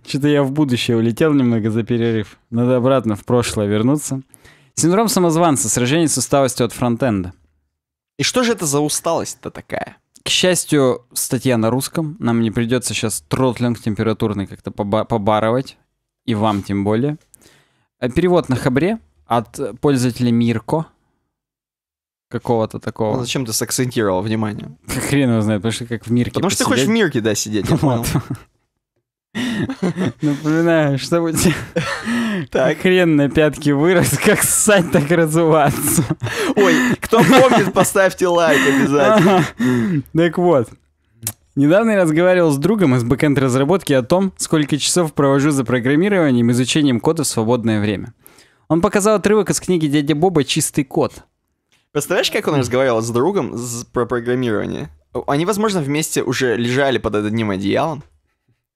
Что-то я в будущее улетел немного за перерыв. Надо обратно в прошлое вернуться. Синдром самозванца, сражение с усталостью от фронтенда. И что же это за усталость-то такая? К счастью, статья на русском. Нам не придется сейчас тротлинг температурный как-то поба- побарывать. И вам тем более. Э, перевод на хабре от пользователя Мирко. Какого-то такого. Ну, зачем ты сакцентировал внимание? Хрен его знает, потому что как в Мирке Потому посидеть. что ты хочешь в Мирке, да, сидеть, я вот. понял. Напоминаю, чтобы так хрен на пятки вырос, как ссать, так разуваться. Ой, кто помнит, поставьте лайк обязательно. Так вот, Недавно я разговаривал с другом из бэкэнд-разработки о том, сколько часов провожу за программированием и изучением кода в свободное время. Он показал отрывок из книги дяди Боба «Чистый код». Представляешь, как он разговаривал с другом про программирование? Они, возможно, вместе уже лежали под одним одеялом.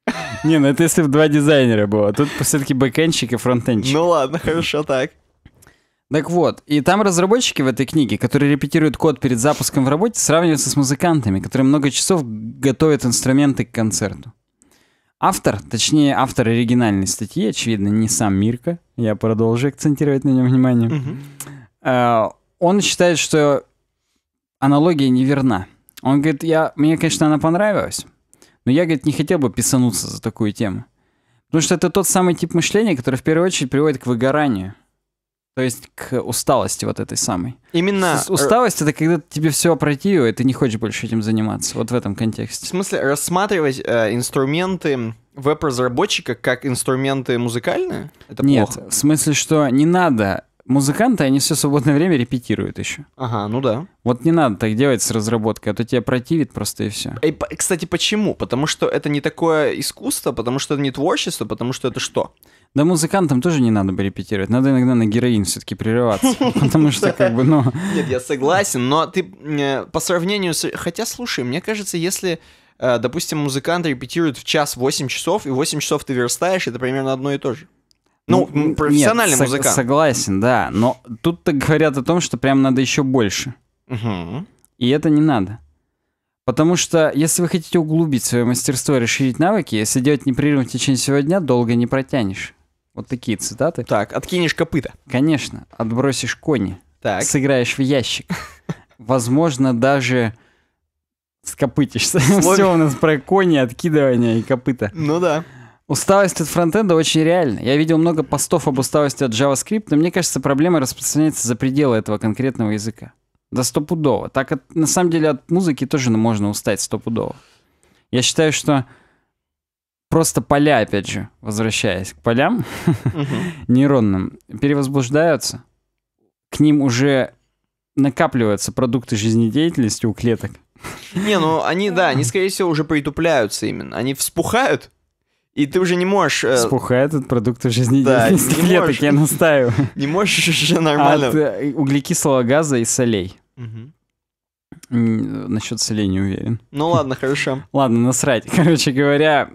Не, ну это если бы два дизайнера было. Тут все-таки бэкэнщик и фронтенщик. Ну ладно, хорошо так. Так вот, и там разработчики в этой книге, которые репетируют код перед запуском в работе, сравниваются с музыкантами, которые много часов готовят инструменты к концерту. Автор, точнее, автор оригинальной статьи, очевидно, не сам Мирка, я продолжу акцентировать на нем внимание, угу. он считает, что аналогия неверна. Он говорит, я, мне, конечно, она понравилась, но я, говорит, не хотел бы писануться за такую тему. Потому что это тот самый тип мышления, который в первую очередь приводит к выгоранию. То есть к усталости вот этой самой. Именно... Э, усталость — это когда тебе все опротивило, и ты не хочешь больше этим заниматься. Вот в этом контексте. В смысле, рассматривать э, инструменты веб-разработчика как инструменты музыкальные? Это Нет, плохо. в смысле, что не надо Музыканты, они все свободное время репетируют еще. Ага, ну да. Вот не надо так делать с разработкой, а то тебя противит просто и все. И, э, кстати, почему? Потому что это не такое искусство, потому что это не творчество, потому что это что? Да музыкантам тоже не надо бы репетировать, надо иногда на героин все-таки прерываться, потому что как бы, ну... Нет, я согласен, но ты э, по сравнению с... Хотя, слушай, мне кажется, если э, допустим, музыкант репетирует в час 8 часов, и 8 часов ты верстаешь, это примерно одно и то же. Ну, ну профессиональный нет, музыкант. Согласен, да. Но тут так говорят о том, что прям надо еще больше. Угу. И это не надо. Потому что если вы хотите углубить свое мастерство и расширить навыки, если делать непрерывно в течение всего дня, долго не протянешь. Вот такие цитаты. Так, откинешь копыта. Конечно, отбросишь кони. Так. Сыграешь в ящик. Возможно, даже скопытишься. Все у нас про кони, откидывание и копыта. Ну да. Усталость от фронтенда очень реальна. Я видел много постов об усталости от JavaScript, но мне кажется, проблема распространяется за пределы этого конкретного языка. Да стопудово. Так от, на самом деле от музыки тоже можно устать стопудово. Я считаю, что просто поля, опять же, возвращаясь к полям нейронным, перевозбуждаются. К ним уже накапливаются продукты жизнедеятельности у клеток. Не, ну они, да, они, скорее всего, уже притупляются именно. Они вспухают, и ты уже не можешь... Э... Спухает от продукта жизнедеятельности да, клеток, можешь, я настаиваю. Не можешь уже нормально... От э, углекислого газа и солей. Угу. Насчет солей не уверен. Ну ладно, хорошо. Ладно, насрать. Короче говоря,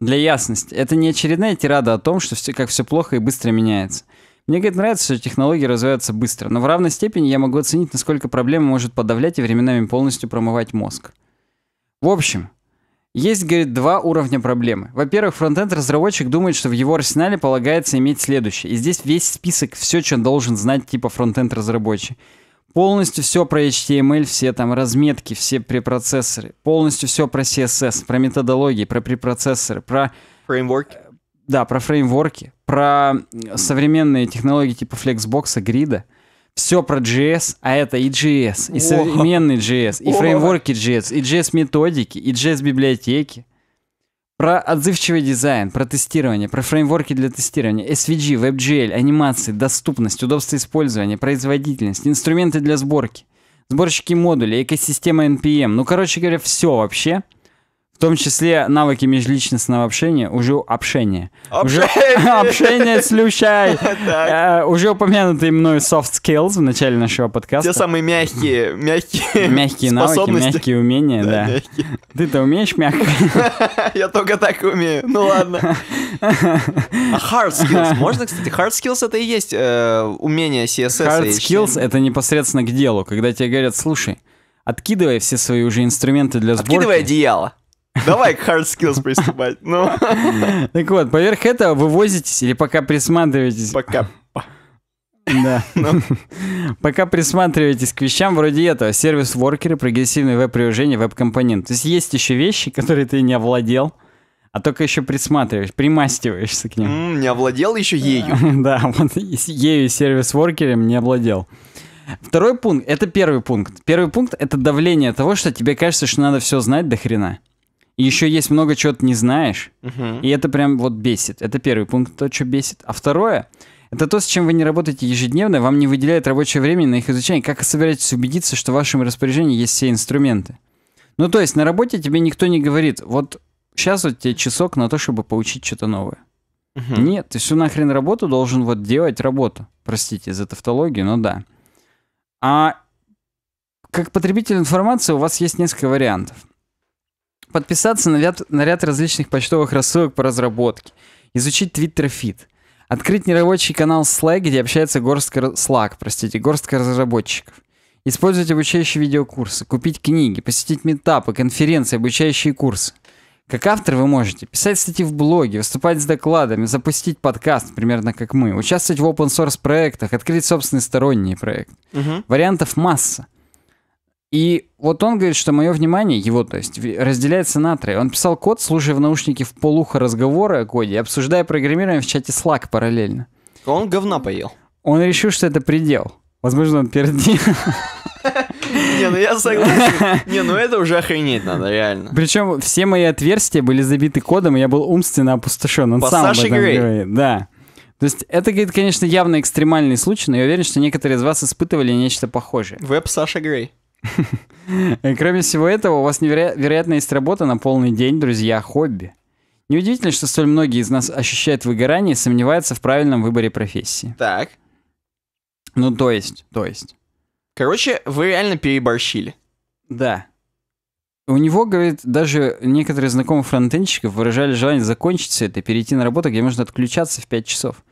для ясности, это не очередная тирада о том, что все, как все плохо и быстро меняется. Мне, говорит, нравится, что технологии развиваются быстро, но в равной степени я могу оценить, насколько проблема может подавлять и временами полностью промывать мозг. В общем, есть, говорит, два уровня проблемы. Во-первых, фронтенд-разработчик думает, что в его арсенале полагается иметь следующее. И здесь весь список, все, что он должен знать типа фронтенд-разработчик. Полностью все про HTML, все там разметки, все препроцессоры. Полностью все про CSS, про методологии, про препроцессоры, про... Фреймворки. Э, да, про фреймворки, про современные технологии типа Flexbox, грида. Grid все про JS, а это и JS, и современный JS, и фреймворки JS, и JS-методики, и JS-библиотеки. Про отзывчивый дизайн, про тестирование, про фреймворки для тестирования, SVG, WebGL, анимации, доступность, удобство использования, производительность, инструменты для сборки, сборщики модулей, экосистема NPM. Ну, короче говоря, все вообще — в том числе навыки межличностного общения, уже общение. Общение! Уже, э, уже упомянутые мной soft skills в начале нашего подкаста. Те самые мягкие, мягкие Мягкие навыки, мягкие умения, да. Ты-то умеешь мягко? Я только так умею, ну ладно. А hard skills, можно, кстати? Hard skills это и есть э, умение CSS. Hard skills это непосредственно к делу, когда тебе говорят, слушай, откидывай все свои уже инструменты для сборки. Откидывай одеяло. Давай к hard skills приступать. Ну. Так вот, поверх этого вы возитесь или пока присматриваетесь? Пока. Да. Ну. Пока присматриваетесь к вещам вроде этого. Сервис-воркеры, прогрессивные веб-приложения, веб-компонент. То есть есть еще вещи, которые ты не овладел, а только еще присматриваешь, примастиваешься к ним. не овладел еще ею. да, вот ею сервис-воркерем не овладел. Второй пункт, это первый пункт. Первый пункт — это давление того, что тебе кажется, что надо все знать до хрена еще есть много чего ты не знаешь. Угу. И это прям вот бесит. Это первый пункт, то, что бесит. А второе, это то, с чем вы не работаете ежедневно, вам не выделяет рабочее время на их изучение. Как собираетесь убедиться, что в вашем распоряжении есть все инструменты? Ну, то есть на работе тебе никто не говорит, вот сейчас вот тебе часок на то, чтобы получить что-то новое. Угу. Нет, ты всю нахрен работу должен вот делать работу. Простите за тавтологию, но да. А как потребитель информации у вас есть несколько вариантов подписаться на ряд, на ряд различных почтовых рассылок по разработке, изучить Twitter фит, открыть нерабочий канал Slack, где общается горстка Slack, простите, горстка разработчиков, использовать обучающие видеокурсы, купить книги, посетить метапы, конференции, обучающие курсы. Как автор вы можете писать статьи в блоге, выступать с докладами, запустить подкаст, примерно как мы, участвовать в open source проектах, открыть собственный сторонний проект. Угу. Вариантов масса. И вот он говорит, что мое внимание, его, то есть, разделяется на трое. Он писал код, слушая в наушнике в полухо разговоры о коде, обсуждая программирование в чате Slack параллельно. Он говна поел. Он решил, что это предел. Возможно, он пердил. Не, ну я согласен. Не, ну это уже охренеть надо, реально. Причем все мои отверстия были забиты кодом, и я был умственно опустошен. Он сам Грей. Да. То есть это, говорит, конечно, явно экстремальный случай, но я уверен, что некоторые из вас испытывали нечто похожее. Веб Саша Грей. Кроме всего этого, у вас невероятно есть работа на полный день, друзья, хобби. Неудивительно, что столь многие из нас ощущают выгорание и сомневаются в правильном выборе профессии. Так. Ну, то есть, то есть. Короче, вы реально переборщили. Да. У него, говорит, даже некоторые знакомые фронтенщиков выражали желание закончить все это и перейти на работу, где можно отключаться в 5 часов.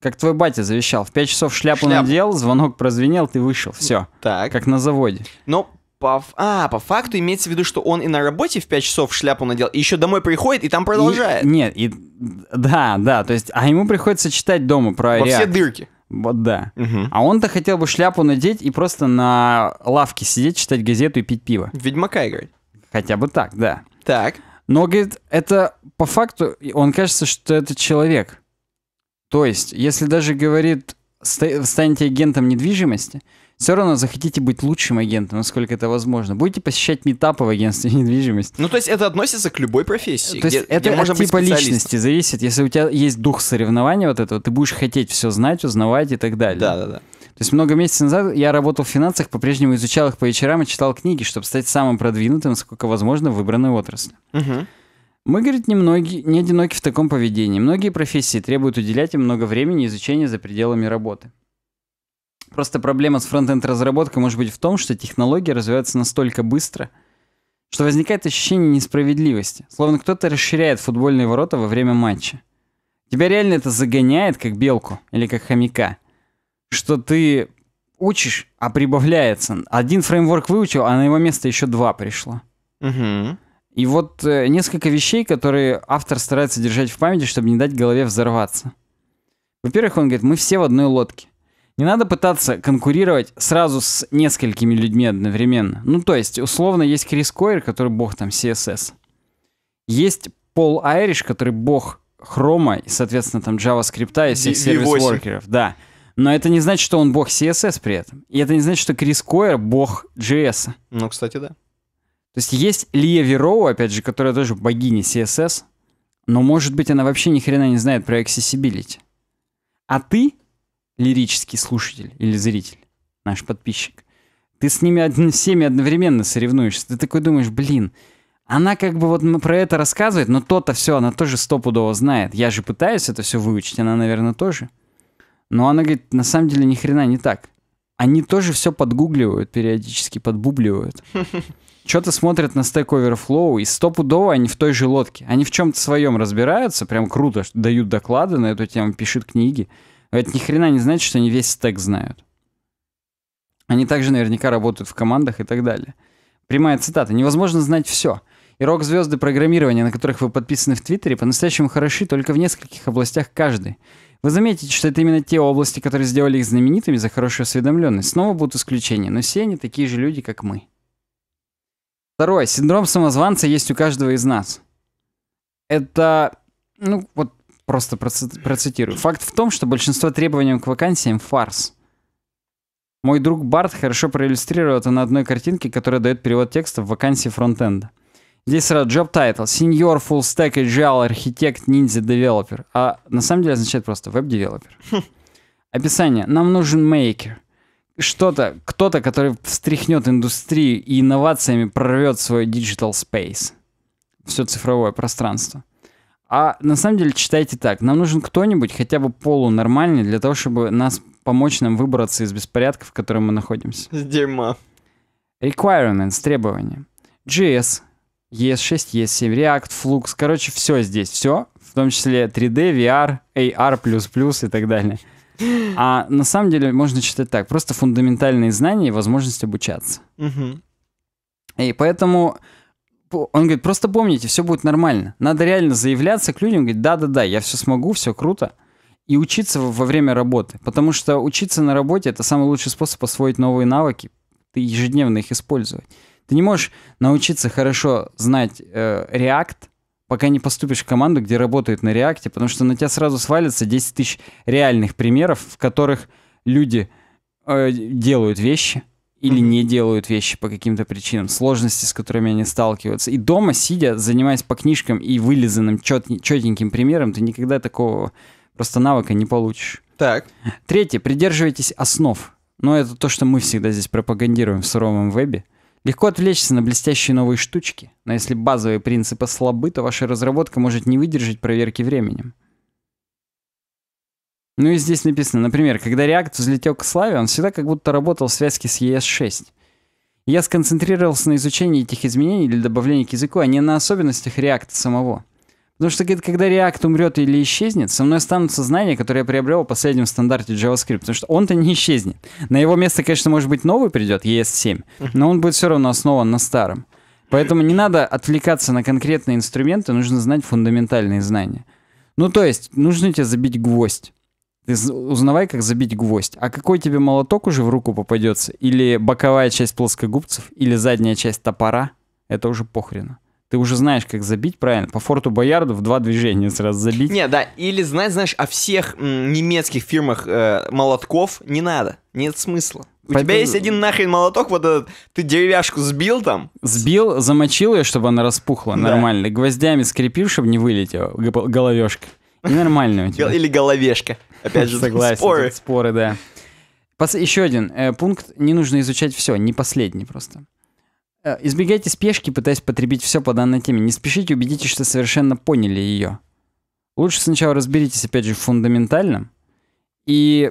Как твой батя завещал. В 5 часов шляпу Шляп. надел, звонок прозвенел, ты вышел. Все. Так. Как на заводе. Но ну, по, а, по факту имеется в виду, что он и на работе в 5 часов шляпу надел, и еще домой приходит, и там продолжает. И, нет, и, да, да, то есть, а ему приходится читать дома про Во реакт. все дырки. Вот да. Угу. А он-то хотел бы шляпу надеть и просто на лавке сидеть, читать газету и пить пиво. Ведьмака играть. Хотя бы так, да. Так. Но, говорит, это по факту, он кажется, что это человек. То есть, если даже говорит, станете агентом недвижимости, все равно захотите быть лучшим агентом, насколько это возможно. Будете посещать метапы в агентстве недвижимости. Ну, то есть это относится к любой профессии. То есть это где можно от типа личности зависит. Если у тебя есть дух соревнования вот этого, ты будешь хотеть все знать, узнавать и так далее. Да, да, да. То есть много месяцев назад я работал в финансах, по-прежнему изучал их по вечерам и читал книги, чтобы стать самым продвинутым, сколько возможно, в выбранной отрасли. Угу. Мы, говорит, не, многие, не одиноки в таком поведении. Многие профессии требуют уделять им много времени изучения за пределами работы. Просто проблема с фронтенд-разработкой может быть в том, что технологии развиваются настолько быстро, что возникает ощущение несправедливости, словно кто-то расширяет футбольные ворота во время матча. Тебя реально это загоняет, как белку или как хомяка, что ты учишь, а прибавляется. Один фреймворк выучил, а на его место еще два пришло. Угу. И вот э, несколько вещей, которые автор старается держать в памяти, чтобы не дать голове взорваться. Во-первых, он говорит, мы все в одной лодке. Не надо пытаться конкурировать сразу с несколькими людьми одновременно. Ну, то есть, условно, есть Крис Койер, который бог там CSS. Есть Пол Айриш, который бог хрома и, соответственно, там JavaScript и всех сервис-воркеров. Да. Но это не значит, что он бог CSS при этом. И это не значит, что Крис Койер бог JS. Ну, кстати, да. То есть есть Лия Вероу, опять же, которая тоже богиня CSS, но, может быть, она вообще ни хрена не знает про accessibility. А ты, лирический слушатель или зритель, наш подписчик, ты с ними од... всеми одновременно соревнуешься. Ты такой думаешь, блин, она как бы вот про это рассказывает, но то-то все, она тоже стопудово знает. Я же пытаюсь это все выучить, она, наверное, тоже. Но она говорит, на самом деле ни хрена не так. Они тоже все подгугливают периодически, подбубливают. что-то смотрят на Stack Overflow, и стопудово они в той же лодке. Они в чем-то своем разбираются, прям круто дают доклады на эту тему, пишут книги. Но а это ни хрена не значит, что они весь стек знают. Они также наверняка работают в командах и так далее. Прямая цитата. «Невозможно знать все. И рок-звезды программирования, на которых вы подписаны в Твиттере, по-настоящему хороши только в нескольких областях каждый. Вы заметите, что это именно те области, которые сделали их знаменитыми за хорошую осведомленность. Снова будут исключения, но все они такие же люди, как мы. Второе. Синдром самозванца есть у каждого из нас. Это, ну, вот просто процитирую. Факт в том, что большинство требований к вакансиям — фарс. Мой друг Барт хорошо проиллюстрировал это на одной картинке, которая дает перевод текста в вакансии фронтенда. Здесь сразу job title, senior full stack agile архитект ninja developer, а на самом деле означает просто веб-девелопер. Хм. Описание. Нам нужен мейкер что-то, кто-то, который встряхнет индустрию и инновациями прорвет свой digital space, все цифровое пространство. А на самом деле читайте так. Нам нужен кто-нибудь хотя бы полунормальный для того, чтобы нас помочь нам выбраться из беспорядка, в котором мы находимся. С дерьма. Requirements, требования. JS, ES6, ES7, React, Flux. Короче, все здесь, все. В том числе 3D, VR, AR++ и так далее. А на самом деле можно читать так. Просто фундаментальные знания и возможность обучаться. Угу. И поэтому он говорит, просто помните, все будет нормально. Надо реально заявляться к людям, говорить, да-да-да, я все смогу, все круто. И учиться во время работы. Потому что учиться на работе – это самый лучший способ освоить новые навыки. Ты ежедневно их использовать. Ты не можешь научиться хорошо знать э, React, пока не поступишь в команду, где работают на реакте, потому что на тебя сразу свалится 10 тысяч реальных примеров, в которых люди э, делают вещи или не делают вещи по каким-то причинам, сложности, с которыми они сталкиваются. И дома, сидя, занимаясь по книжкам и вылизанным чет- четеньким примером, ты никогда такого просто навыка не получишь. Так. Третье, придерживайтесь основ. Но это то, что мы всегда здесь пропагандируем в суровом вебе. Легко отвлечься на блестящие новые штучки, но если базовые принципы слабы, то ваша разработка может не выдержать проверки временем. Ну и здесь написано, например, когда React взлетел к славе, он всегда как будто работал в связке с ES6. Я сконцентрировался на изучении этих изменений для добавления к языку, а не на особенностях React самого. Потому что, говорит, когда React умрет или исчезнет, со мной останутся знания, которые я приобрел в последнем стандарте JavaScript, потому что он-то не исчезнет. На его место, конечно, может быть, новый придет, ES7, но он будет все равно основан на старом. Поэтому не надо отвлекаться на конкретные инструменты, нужно знать фундаментальные знания. Ну, то есть, нужно тебе забить гвоздь. Ты узнавай, как забить гвоздь. А какой тебе молоток уже в руку попадется? Или боковая часть плоскогубцев, или задняя часть топора? Это уже похрена ты уже знаешь, как забить правильно. По Форту Боярду в два движения сразу забить. Не, да, или знать, знаешь, о всех м, немецких фирмах э, молотков не надо, нет смысла. У Победу... тебя есть один нахрен молоток, вот этот, ты деревяшку сбил там? Сбил, замочил ее, чтобы она распухла да. нормально, гвоздями скрепил, чтобы не вылетела головешка. И нормально у тебя. Или головешка. Опять же, Согласен, споры. споры, да. Еще один э, пункт. Не нужно изучать все, не последний просто. Э, избегайте спешки, пытаясь потребить все по данной теме. Не спешите, убедитесь, что совершенно поняли ее. Лучше сначала разберитесь, опять же, в фундаментальном. И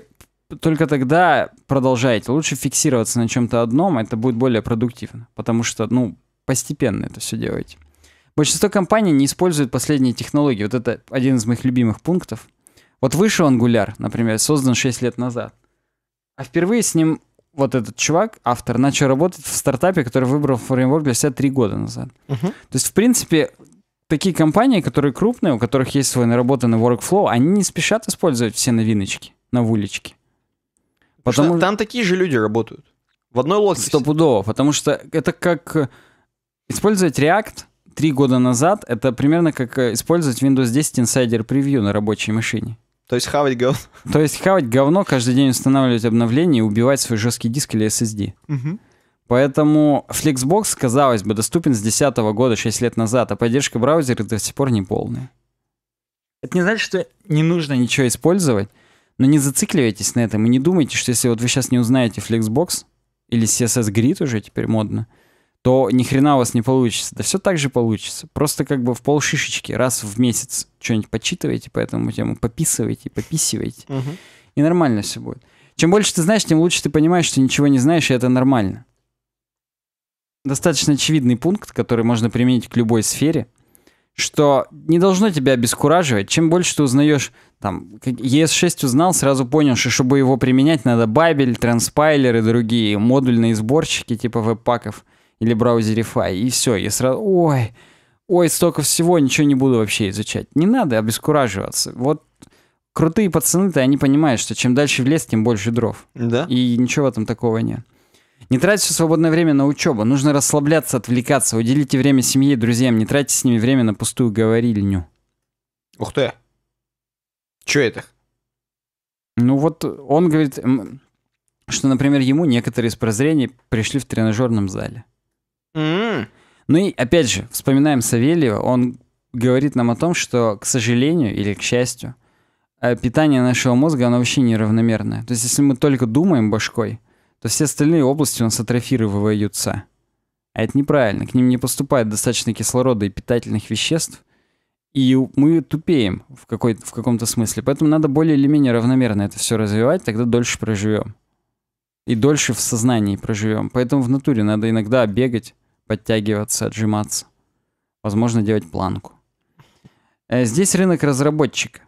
только тогда продолжайте. Лучше фиксироваться на чем-то одном, это будет более продуктивно. Потому что, ну, постепенно это все делаете. Большинство компаний не используют последние технологии. Вот это один из моих любимых пунктов. Вот вышел Angular, например, создан 6 лет назад. А впервые с ним вот этот чувак, автор, начал работать в стартапе, который выбрал фреймворк для себя три года назад. Uh-huh. То есть, в принципе, такие компании, которые крупные, у которых есть свой наработанный workflow, они не спешат использовать все новиночки на вуличке. Потому что там такие же люди работают. В одной лодке. Стопудово, потому что это как э, использовать React три года назад, это примерно как э, использовать Windows 10 Insider Preview на рабочей машине. То есть хавать говно. То есть хавать говно, каждый день устанавливать обновления и убивать свой жесткий диск или SSD. Угу. Поэтому Flexbox, казалось бы, доступен с 2010 года, 6 лет назад, а поддержка браузера до сих пор не полная. Это не значит, что не нужно ничего использовать, но не зацикливайтесь на этом и не думайте, что если вот вы сейчас не узнаете Flexbox или CSS Grid уже теперь модно, то ни хрена у вас не получится. Да все так же получится. Просто как бы в полшишечки раз в месяц что-нибудь почитываете по этому тему, пописываете, пописываете. Угу. И нормально все будет. Чем больше ты знаешь, тем лучше ты понимаешь, что ничего не знаешь, и это нормально. Достаточно очевидный пункт, который можно применить к любой сфере, что не должно тебя обескураживать. Чем больше ты узнаешь, там, ES6 узнал, сразу понял, что чтобы его применять, надо Бабель, транспайлеры, другие модульные сборщики типа веб-паков – или браузере Fi, и все, и сразу... Ой, ой, столько всего, ничего не буду вообще изучать. Не надо обескураживаться. Вот крутые пацаны-то, они понимают, что чем дальше в лес, тем больше дров. Да. И ничего в этом такого нет. Не тратьте все свободное время на учебу. Нужно расслабляться, отвлекаться. Уделите время семье и друзьям. Не тратьте с ними время на пустую говорильню. Ух ты. че это? Ну вот он говорит, что, например, ему некоторые из прозрений пришли в тренажерном зале. Mm. Ну и опять же, вспоминаем Савельева, он говорит нам о том, что, к сожалению или к счастью, э, питание нашего мозга, оно вообще неравномерное. То есть, если мы только думаем башкой, то все остальные области у нас атрофируются. А это неправильно. К ним не поступает достаточно кислорода и питательных веществ, и мы тупеем в, какой в каком-то смысле. Поэтому надо более или менее равномерно это все развивать, тогда дольше проживем. И дольше в сознании проживем. Поэтому в натуре надо иногда бегать, подтягиваться, отжиматься. Возможно, делать планку. Э, здесь рынок разработчика.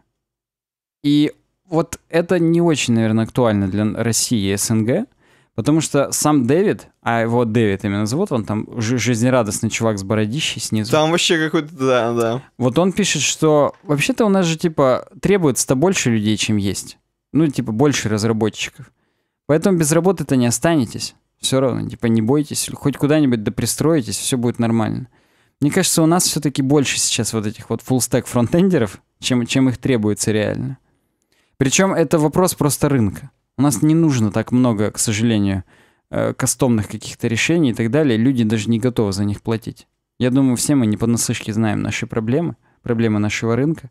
И вот это не очень, наверное, актуально для России и СНГ, потому что сам Дэвид, а его Дэвид именно зовут, он там жизнерадостный чувак с бородищей снизу. Там вообще какой-то, да, да. Вот он пишет, что вообще-то у нас же, типа, требуется-то больше людей, чем есть. Ну, типа, больше разработчиков. Поэтому без работы-то не останетесь. Все равно, типа, не бойтесь, хоть куда-нибудь да пристроитесь, все будет нормально. Мне кажется, у нас все-таки больше сейчас вот этих вот full-stack фронтендеров, чем, чем их требуется реально. Причем это вопрос просто рынка. У нас не нужно так много, к сожалению, э, кастомных каких-то решений и так далее. Люди даже не готовы за них платить. Я думаю, все мы не по насыщке знаем наши проблемы, проблемы нашего рынка.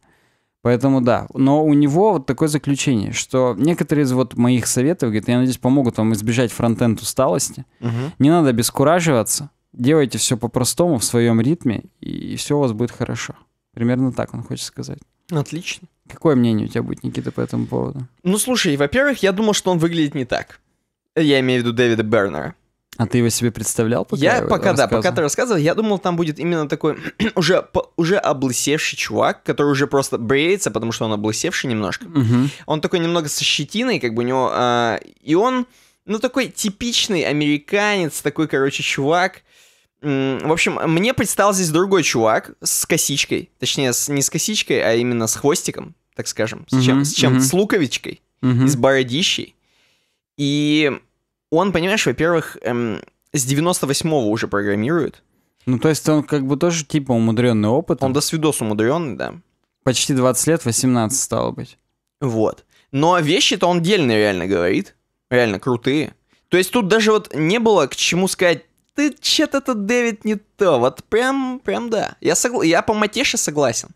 Поэтому да. Но у него вот такое заключение, что некоторые из вот моих советов, говорит, я надеюсь, помогут вам избежать фронтенд усталости. Угу. Не надо обескураживаться. Делайте все по-простому в своем ритме, и все у вас будет хорошо. Примерно так он хочет сказать. Отлично. Какое мнение у тебя будет, Никита, по этому поводу? Ну, слушай, во-первых, я думал, что он выглядит не так. Я имею в виду Дэвида Бернера. А ты его себе представлял? Пока я пока, да, пока ты рассказывал, я думал, там будет именно такой уже, уже облысевший чувак, который уже просто бреется, потому что он облысевший немножко. Угу. Он такой немного со щетиной, как бы у него... А, и он, ну, такой типичный американец, такой, короче, чувак. В общем, мне предстал здесь другой чувак с косичкой. Точнее, с, не с косичкой, а именно с хвостиком, так скажем. С, чем, с чем-то, с луковичкой, mm с бородищей. И он, понимаешь, во-первых, эм, с 98-го уже программирует. Ну, то есть он как бы тоже типа умудренный опыт. Он до свидос умудренный, да. Почти 20 лет, 18 стало быть. Вот. Но вещи-то он дельные реально говорит. Реально крутые. То есть тут даже вот не было к чему сказать, ты что-то этот Дэвид не то. Вот прям, прям да. Я, согла... я по Матеше согласен.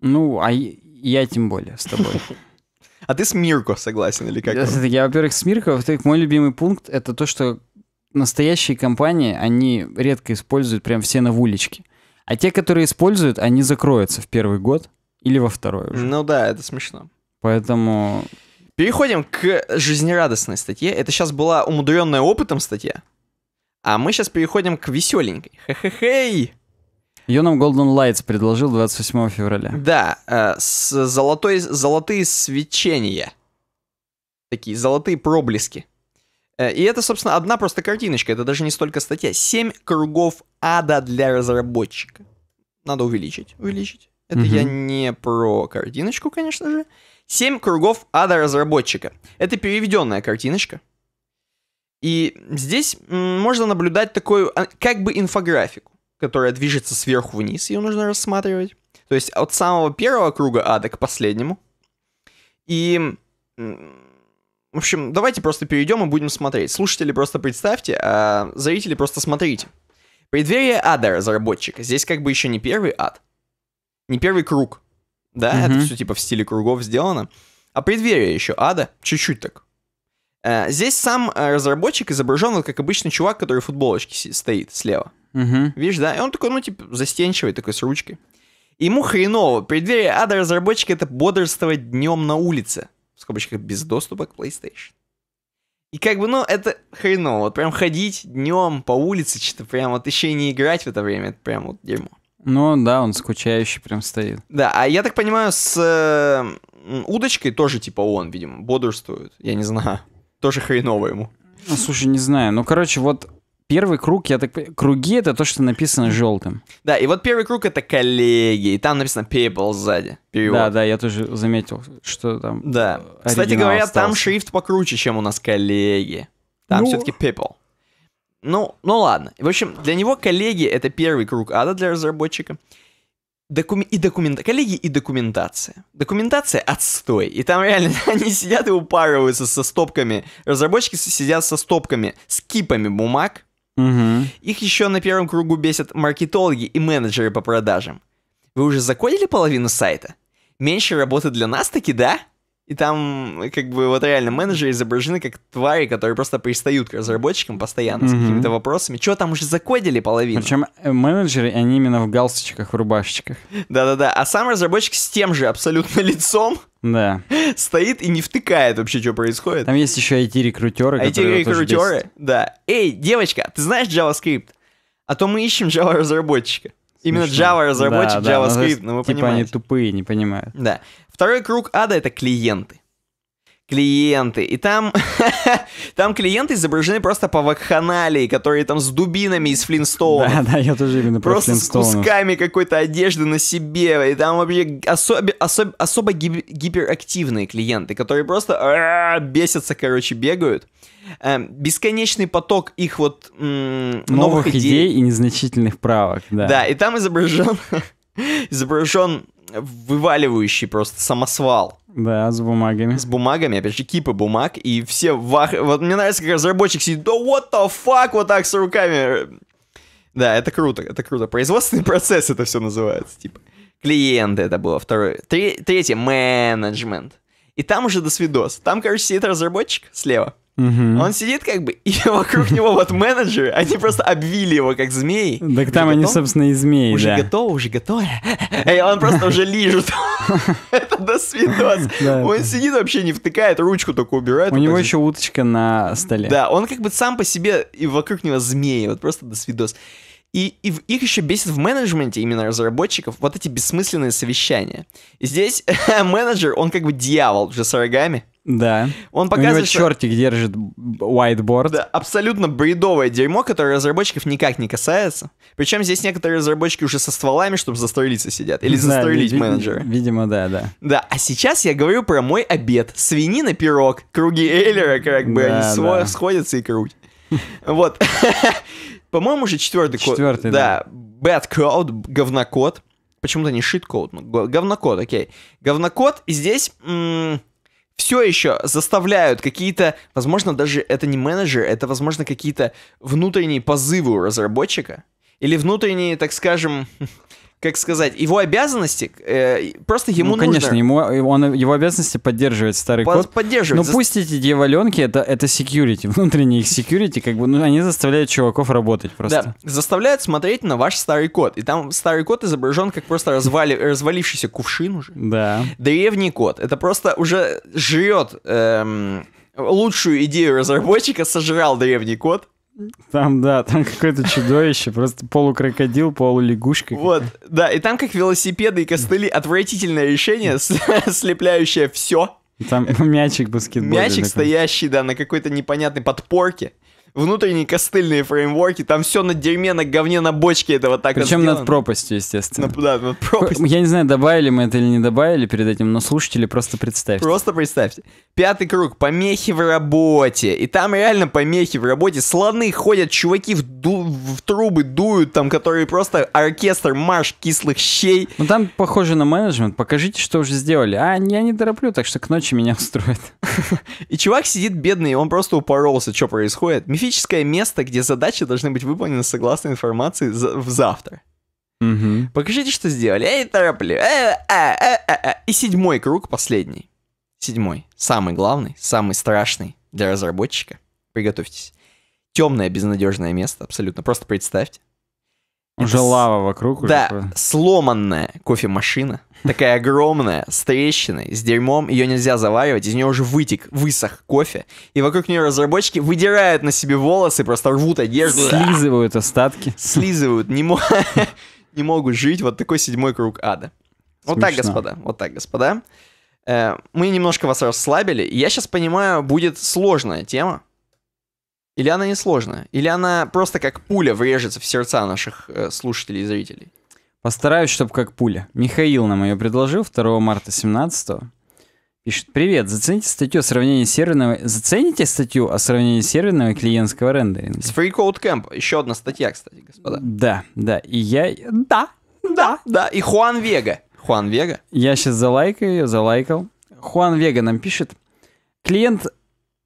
Ну, а я тем более с тобой. А ты с Мирко согласен или как? Я, я во-первых, с Мирко, во-вторых, мой любимый пункт — это то, что настоящие компании, они редко используют прям все на вуличке. А те, которые используют, они закроются в первый год или во второй уже. Ну да, это смешно. Поэтому... Переходим к жизнерадостной статье. Это сейчас была умудренная опытом статья. А мы сейчас переходим к веселенькой. Хе-хе-хей! Юном Golden Lights предложил 28 февраля. Да, э, с золотой, золотые свечения. Такие золотые проблески. Э, и это, собственно, одна просто картиночка, это даже не столько статья. Семь кругов ада для разработчика. Надо увеличить, увеличить. Это угу. я не про картиночку, конечно же. Семь кругов ада разработчика. Это переведенная картиночка. И здесь можно наблюдать такую а, как бы инфографику которая движется сверху вниз, ее нужно рассматривать. То есть от самого первого круга ада к последнему. И, в общем, давайте просто перейдем и будем смотреть. Слушатели просто представьте, а зрители просто смотрите. Преддверие ада разработчика. Здесь как бы еще не первый ад. Не первый круг. Да, mm-hmm. это все типа в стиле кругов сделано. А преддверие еще ада. Чуть-чуть так. А, здесь сам а, разработчик изображен, как обычный чувак, который в футболочке стоит слева. Угу. Видишь, да? И он такой, ну, типа, застенчивый, такой с ручкой. Ему хреново. Преддверие ада разработчика это бодрствовать днем на улице. В скобочках без доступа к PlayStation. И как бы, ну, это хреново. Вот прям ходить днем по улице, что-то прям вот еще и не играть в это время, это прям вот дерьмо. Ну да, он скучающий прям стоит. Да, а я так понимаю, с э, удочкой тоже типа он, видимо, бодрствует. Я не знаю. Тоже хреново ему. Ну, слушай, не знаю. Ну, короче, вот Первый круг, я так круги это то, что написано желтым. Да, и вот первый круг это коллеги, и там написано people сзади. Перевод. Да, да, я тоже заметил, что там. Да. Э, Кстати говоря, остался. там шрифт покруче, чем у нас коллеги. Там ну... все-таки people. Ну, ну ладно. В общем, для него коллеги это первый круг ада для разработчика. Докум... И документ... Коллеги и документация. Документация отстой. И там реально они сидят и упарываются со стопками. Разработчики сидят со стопками, с кипами бумаг, Угу. Их еще на первом кругу бесят маркетологи и менеджеры по продажам. Вы уже закодили половину сайта? Меньше работы для нас таки, да? И там, как бы, вот реально менеджеры изображены как твари, которые просто пристают к разработчикам постоянно mm-hmm. с какими-то вопросами. Чего там уже закодили половину? Причем э, менеджеры, они именно в галстучках, в рубашечках. Да-да-да. А сам разработчик с тем же абсолютно лицом, да. Стоит и не втыкает вообще, что происходит. Там есть еще IT-рекрутеры, которые. IT-рекрутеры, да. Эй, девочка, ты знаешь JavaScript? А то мы ищем Java-разработчика. Именно Java-разработчик, ну, JavaScript, да, но, ну, вы типа они тупые, не понимают. Да. Второй круг ада — это клиенты клиенты. И там, там клиенты изображены просто по вакханалии, которые там с дубинами из Флинстоуна. Да, да, я тоже именно про Просто с кусками какой-то одежды на себе. И там вообще особо, особо, особо гип гиперактивные клиенты, которые просто а, бесятся, короче, бегают. Эм, бесконечный поток их вот новых, новых идей. идей и незначительных правок, да. Да, и там изображен изображен вываливающий просто самосвал. Да, с бумагами. С бумагами, опять же, кипы бумаг, и все вах... Вот мне нравится, как разработчик сидит, да what the fuck, вот так с руками. Да, это круто, это круто. Производственный процесс это все называется, типа. Клиенты это было второе. Три... Третье, менеджмент. И там уже до свидос. Там, короче, сидит разработчик слева, Угу. Он сидит как бы, и вокруг него вот менеджеры, они просто обвили его как змеи. Так там они, собственно, и змеи, Уже готово, уже готово. И он просто уже лижет. Это до свидос. Он сидит вообще не втыкает, ручку только убирает. У него еще уточка на столе. Да, он как бы сам по себе, и вокруг него змеи, вот просто до свидос. И, и их еще бесит в менеджменте именно разработчиков вот эти бессмысленные совещания. И здесь менеджер, он как бы дьявол уже с рогами. Да. Он показывает, У него чертик что... держит whiteboard. Да, абсолютно бредовое дерьмо, которое разработчиков никак не касается. Причем здесь некоторые разработчики уже со стволами, чтобы застрелиться сидят. Или застрелить ви- менеджера. Видимо, да, да. Да, а сейчас я говорю про мой обед. Свинина, пирог, круги Эйлера, как бы да, они да. сходятся и крутят. Вот. По-моему, уже четвертый код. Четвертый, да. Bad code, говнокод. Почему-то не shit code, но говнокод, окей. Говнокод здесь все еще заставляют какие-то, возможно, даже это не менеджер, это, возможно, какие-то внутренние позывы у разработчика, или внутренние, так скажем, как сказать, его обязанности, э, просто ему ну, конечно, нужно... конечно, ему, э, он, его обязанности поддерживать старый Под, код. Поддерживать. Но ну, за... пусть эти дьяволенки, это, это security, внутренние их security, как бы, ну, они заставляют чуваков работать просто. Да, заставляют смотреть на ваш старый код. И там старый код изображен как просто развали, развалившийся кувшин уже. Да. Древний код. Это просто уже жрет... Эм, лучшую идею разработчика сожрал древний код. Там, да, там какое-то чудовище, просто полукрокодил, полулягушка. Вот, да, и там как велосипеды и костыли, отвратительное решение, слепляющее все. Там мячик баскетбольный. Мячик такой. стоящий, да, на какой-то непонятной подпорке внутренние костыльные фреймворки, там все на дерьме, на говне, на бочке этого так Причем над пропастью, естественно. На, да, над пропастью. Я не знаю, добавили мы это или не добавили перед этим, но слушатели просто представьте. Просто представьте. Пятый круг, помехи в работе. И там реально помехи в работе. Слоны ходят, чуваки в, ду в трубы дуют, там, которые просто оркестр, марш кислых щей. Ну там похоже на менеджмент, покажите, что уже сделали. А, я не тороплю, так что к ночи меня устроит. И чувак сидит бедный, он просто упоролся, что происходит. Мифи специфическое место, где задачи должны быть выполнены согласно информации за- в завтра. Угу. Покажите, что сделали. Эй, тороплю. Э, э, э, И седьмой круг, последний. Седьмой, самый главный, самый страшный для разработчика. Приготовьтесь. Темное безнадежное место, абсолютно. Просто представьте. Уже Это лава вокруг. Да, уже. сломанная кофемашина такая огромная, с трещиной, с дерьмом, ее нельзя заваривать, из нее уже вытек, высох кофе, и вокруг нее разработчики выдирают на себе волосы, просто рвут одежду. Слизывают остатки. Слизывают, не, мо- не могут жить, вот такой седьмой круг ада. Смешно. Вот так, господа, вот так, господа. Э, мы немножко вас расслабили, я сейчас понимаю, будет сложная тема, или она не сложная, или она просто как пуля врежется в сердца наших э, слушателей и зрителей. Постараюсь, чтобы как пуля. Михаил нам ее предложил 2 марта 17 -го. Пишет, привет, зацените статью о сравнении серверного... Зацените статью о сравнении серверного и клиентского рендеринга. С Free Code Camp. Еще одна статья, кстати, господа. Да, да. И я... Да, да, да. И Хуан Вега. Хуан Вега. Я сейчас залайкаю ее, залайкал. Хуан Вега нам пишет. Клиент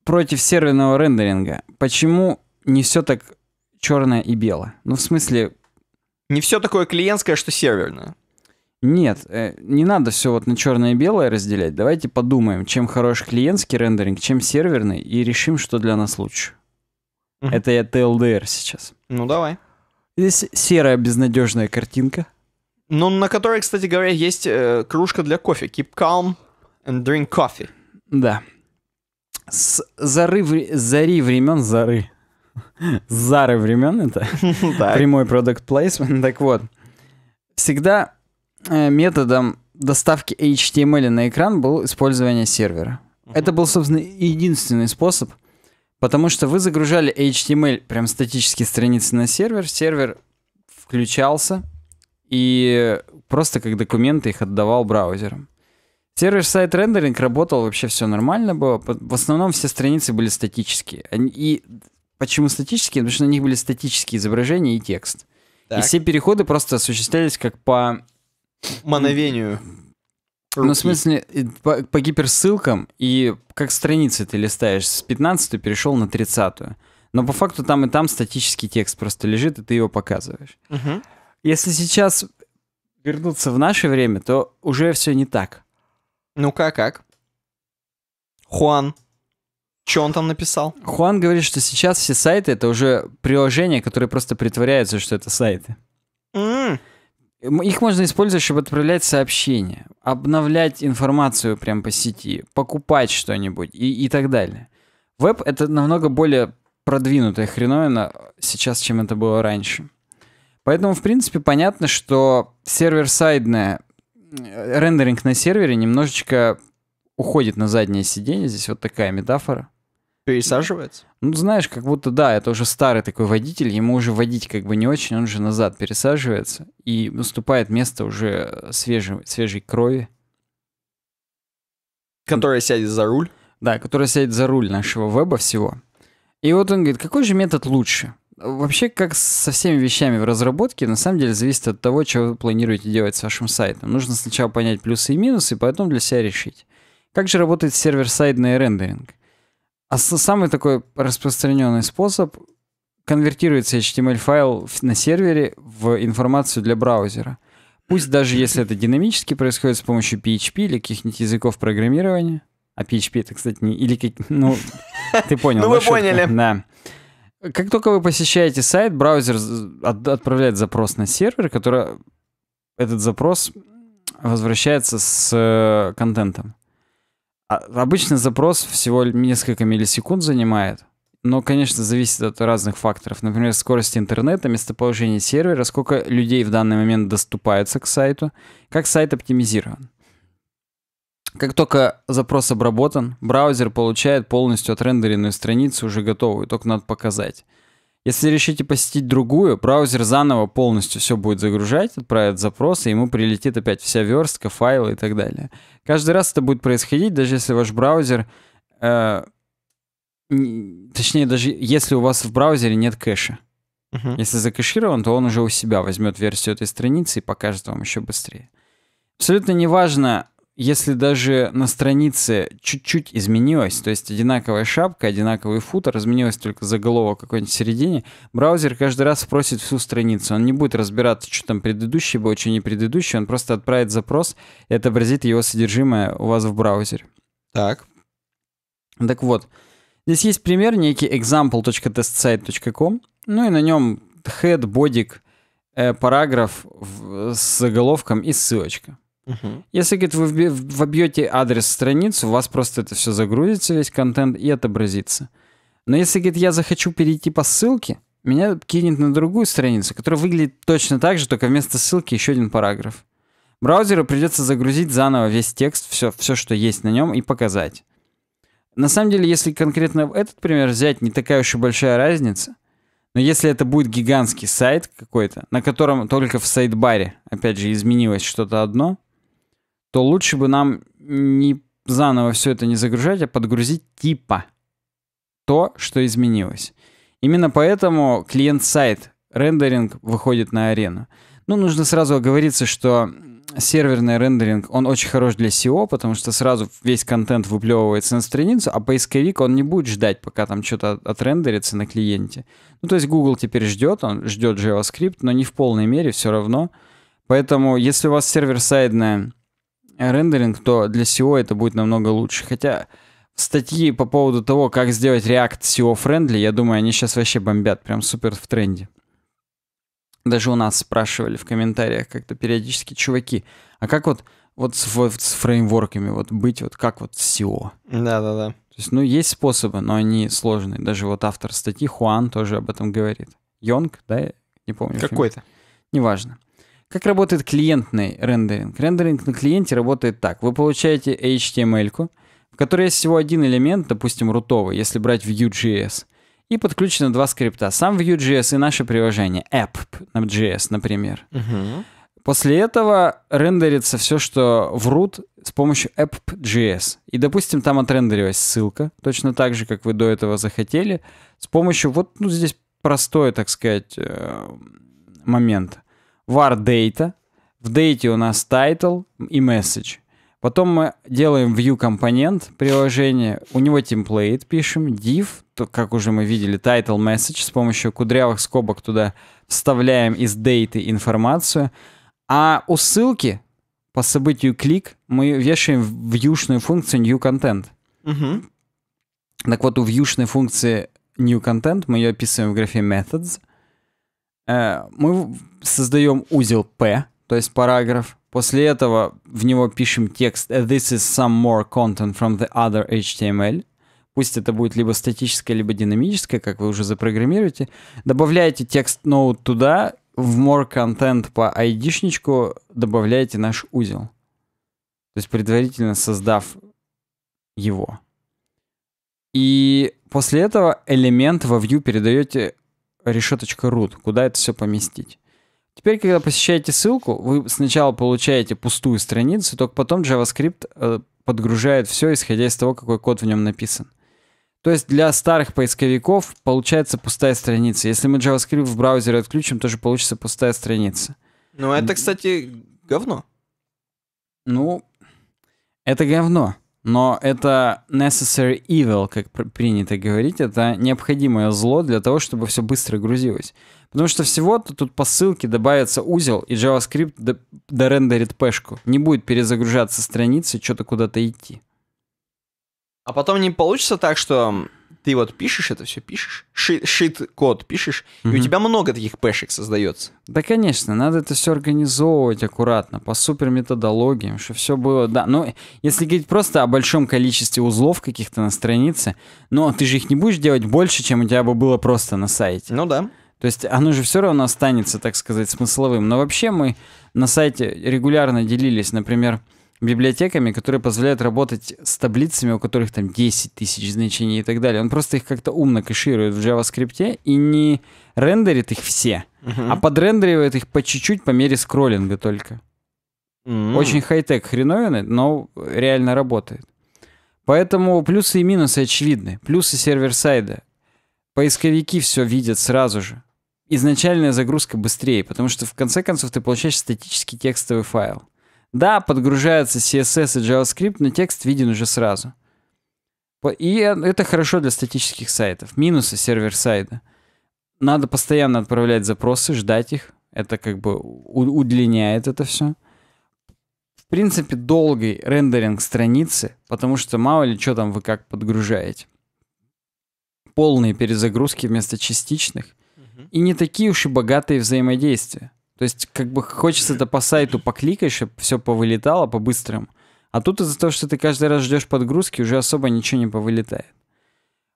против серверного рендеринга. Почему не все так черное и белое? Ну, в смысле, не все такое клиентское, что серверное. Нет, э, не надо все вот на черное и белое разделять. Давайте подумаем, чем хорош клиентский рендеринг, чем серверный, и решим, что для нас лучше. Mm-hmm. Это я TLDR сейчас. Ну давай. Здесь серая безнадежная картинка. Ну, на которой, кстати говоря, есть э, кружка для кофе. Keep calm and drink coffee. Да. С зары, в... зари времен зары. Зары времен это. Прямой продукт placement. Так вот, всегда э, методом доставки HTML на экран был использование сервера. Это был, собственно, единственный способ, потому что вы загружали HTML, прям статические страницы на сервер, сервер включался и просто как документы их отдавал браузерам. Сервер-сайт рендеринг работал, вообще все нормально было. В основном все страницы были статические. И Почему статические? Потому что на них были статические изображения и текст. Так. И все переходы просто осуществлялись как по... Мановению. Руки. Ну, в смысле, э, по, по гиперссылкам, и как страницы ты листаешь, с 15 перешел на 30. -ю. Но по факту там и там статический текст просто лежит, и ты его показываешь. Угу. Если сейчас вернуться в наше время, то уже все не так. Ну-ка, как? Хуан что он там написал? Хуан говорит, что сейчас все сайты это уже приложения, которые просто притворяются, что это сайты. Mm. Их можно использовать, чтобы отправлять сообщения, обновлять информацию прям по сети, покупать что-нибудь и, и так далее. Веб это намного более продвинутая хреновина э, сейчас, чем это было раньше. Поэтому, в принципе, понятно, что сервер-сайдная э, рендеринг на сервере немножечко уходит на заднее сиденье, здесь вот такая метафора. Пересаживается? Ну, знаешь, как будто, да, это уже старый такой водитель, ему уже водить как бы не очень, он же назад пересаживается, и наступает место уже э, свежей, свежей крови. Которая сядет за руль? Да, которая сядет за руль нашего веба всего. И вот он говорит, какой же метод лучше? Вообще, как со всеми вещами в разработке, на самом деле зависит от того, что вы планируете делать с вашим сайтом. Нужно сначала понять плюсы и минусы, и потом для себя решить. Как же работает сервер-сайдный рендеринг? А самый такой распространенный способ конвертируется HTML-файл на сервере в информацию для браузера. Пусть даже если это динамически происходит с помощью PHP или каких-нибудь языков программирования. А PHP это, кстати, не... Или как... Ну, ты понял. Ну, вы поняли. Да. Как только вы посещаете сайт, браузер отправляет запрос на сервер, который этот запрос возвращается с э, контентом. А обычно запрос всего несколько миллисекунд занимает, но, конечно, зависит от разных факторов. Например, скорости интернета, местоположение сервера, сколько людей в данный момент доступаются к сайту, как сайт оптимизирован. Как только запрос обработан, браузер получает полностью отрендеренную страницу, уже готовую, только надо показать. Если решите посетить другую, браузер заново полностью все будет загружать, отправит запрос, и ему прилетит опять вся верстка, файлы и так далее. Каждый раз это будет происходить, даже если ваш браузер... Э, точнее, даже если у вас в браузере нет кэша. Uh-huh. Если закэширован, то он уже у себя возьмет версию этой страницы и покажет вам еще быстрее. Абсолютно неважно, если даже на странице чуть-чуть изменилось, то есть одинаковая шапка, одинаковый футер, изменилось только заголовок какой-нибудь в середине, браузер каждый раз спросит всю страницу. Он не будет разбираться, что там предыдущий был, что не предыдущий, он просто отправит запрос и отобразит его содержимое у вас в браузере. Так. Так вот, здесь есть пример некий example.testsite.com, ну и на нем head, бодик, э, параграф с заголовком и ссылочка. Угу. Если, говорит, вы вобьете адрес страницы, у вас просто это все загрузится, весь контент и отобразится. Но если, говорит, я захочу перейти по ссылке, меня кинет на другую страницу, которая выглядит точно так же, только вместо ссылки еще один параграф. Браузеру придется загрузить заново весь текст, все, все, что есть на нем, и показать. На самом деле, если конкретно этот пример взять, не такая уж и большая разница. Но если это будет гигантский сайт какой-то, на котором только в сайт-баре, опять же, изменилось что-то одно — то лучше бы нам не заново все это не загружать, а подгрузить типа то, что изменилось. Именно поэтому клиент-сайт рендеринг выходит на арену. Ну, нужно сразу оговориться, что серверный рендеринг, он очень хорош для SEO, потому что сразу весь контент выплевывается на страницу, а поисковик, он не будет ждать, пока там что-то отрендерится на клиенте. Ну, то есть Google теперь ждет, он ждет JavaScript, но не в полной мере все равно. Поэтому, если у вас сервер-сайдная рендеринг, то для SEO это будет намного лучше. Хотя статьи по поводу того, как сделать React SEO-френдли, я думаю, они сейчас вообще бомбят, прям супер в тренде. Даже у нас спрашивали в комментариях как-то периодически, чуваки, а как вот, вот с, вот с фреймворками вот быть, вот как вот с SEO? Да-да-да. То есть, ну, есть способы, но они сложные. Даже вот автор статьи, Хуан, тоже об этом говорит. Йонг, да? Не помню. Какой-то. Неважно. Как работает клиентный рендеринг? Рендеринг на клиенте работает так. Вы получаете HTML-ку, в которой есть всего один элемент, допустим, рутовый, если брать Vue.js. И подключены два скрипта. Сам Vue.js и наше приложение. App на JS, например. Uh-huh. После этого рендерится все, что в врут с помощью app.js. И, допустим, там отрендерилась ссылка, точно так же, как вы до этого захотели, с помощью вот ну, здесь простой, так сказать, э, момент var data. В date у нас title и message. Потом мы делаем view компонент приложения, у него темплейт пишем, div, то, как уже мы видели, title message, с помощью кудрявых скобок туда вставляем из date информацию, а у ссылки по событию клик мы вешаем вьюшную функцию new content. Угу. Так вот, у вьюшной функции new content мы ее описываем в графе methods, Э, мы создаем узел P, то есть параграф. После этого в него пишем текст «Э, «This is some more content from the other HTML». Пусть это будет либо статическое, либо динамическое, как вы уже запрограммируете. Добавляете текст node туда, в more content по ID-шничку добавляете наш узел. То есть предварительно создав его. И после этого элемент во view передаете решеточка root куда это все поместить. Теперь, когда посещаете ссылку, вы сначала получаете пустую страницу, только потом JavaScript э, подгружает все, исходя из того, какой код в нем написан. То есть для старых поисковиков получается пустая страница. Если мы JavaScript в браузере отключим, тоже получится пустая страница. Ну, это, кстати, говно. Ну, это говно но это necessary evil, как принято говорить, это необходимое зло для того, чтобы все быстро грузилось. Потому что всего-то тут по ссылке добавится узел, и JavaScript дорендерит пешку. Не будет перезагружаться страницы, что-то куда-то идти. А потом не получится так, что ты вот пишешь это все, пишешь, шит-код пишешь, mm-hmm. и у тебя много таких пэшек создается. Да, конечно, надо это все организовывать аккуратно, по супер методологиям, чтобы все было, да. Но ну, если говорить просто о большом количестве узлов каких-то на странице, но ты же их не будешь делать больше, чем у тебя бы было просто на сайте. Ну да. То есть оно же все равно останется, так сказать, смысловым. Но вообще мы на сайте регулярно делились, например, библиотеками, которые позволяют работать с таблицами, у которых там 10 тысяч значений и так далее. Он просто их как-то умно кэширует в JavaScript и не рендерит их все, uh-huh. а подрендеривает их по чуть-чуть по мере скроллинга только. Mm-hmm. Очень хай-тек хреновины, но реально работает. Поэтому плюсы и минусы очевидны. Плюсы сервер-сайда. Поисковики все видят сразу же. Изначальная загрузка быстрее, потому что в конце концов ты получаешь статический текстовый файл. Да, подгружается CSS и JavaScript, но текст виден уже сразу. И э, это хорошо для статических сайтов. Минусы сервер-сайда. Надо постоянно отправлять запросы, ждать их. Это как бы удлиняет это все. В принципе, долгий рендеринг страницы, потому что мало ли что там вы как подгружаете. Полные перезагрузки вместо частичных. Угу. И не такие уж и богатые взаимодействия. То есть, как бы хочется это по сайту покликать, чтобы все повылетало по-быстрому. А тут из-за того, что ты каждый раз ждешь подгрузки, уже особо ничего не повылетает.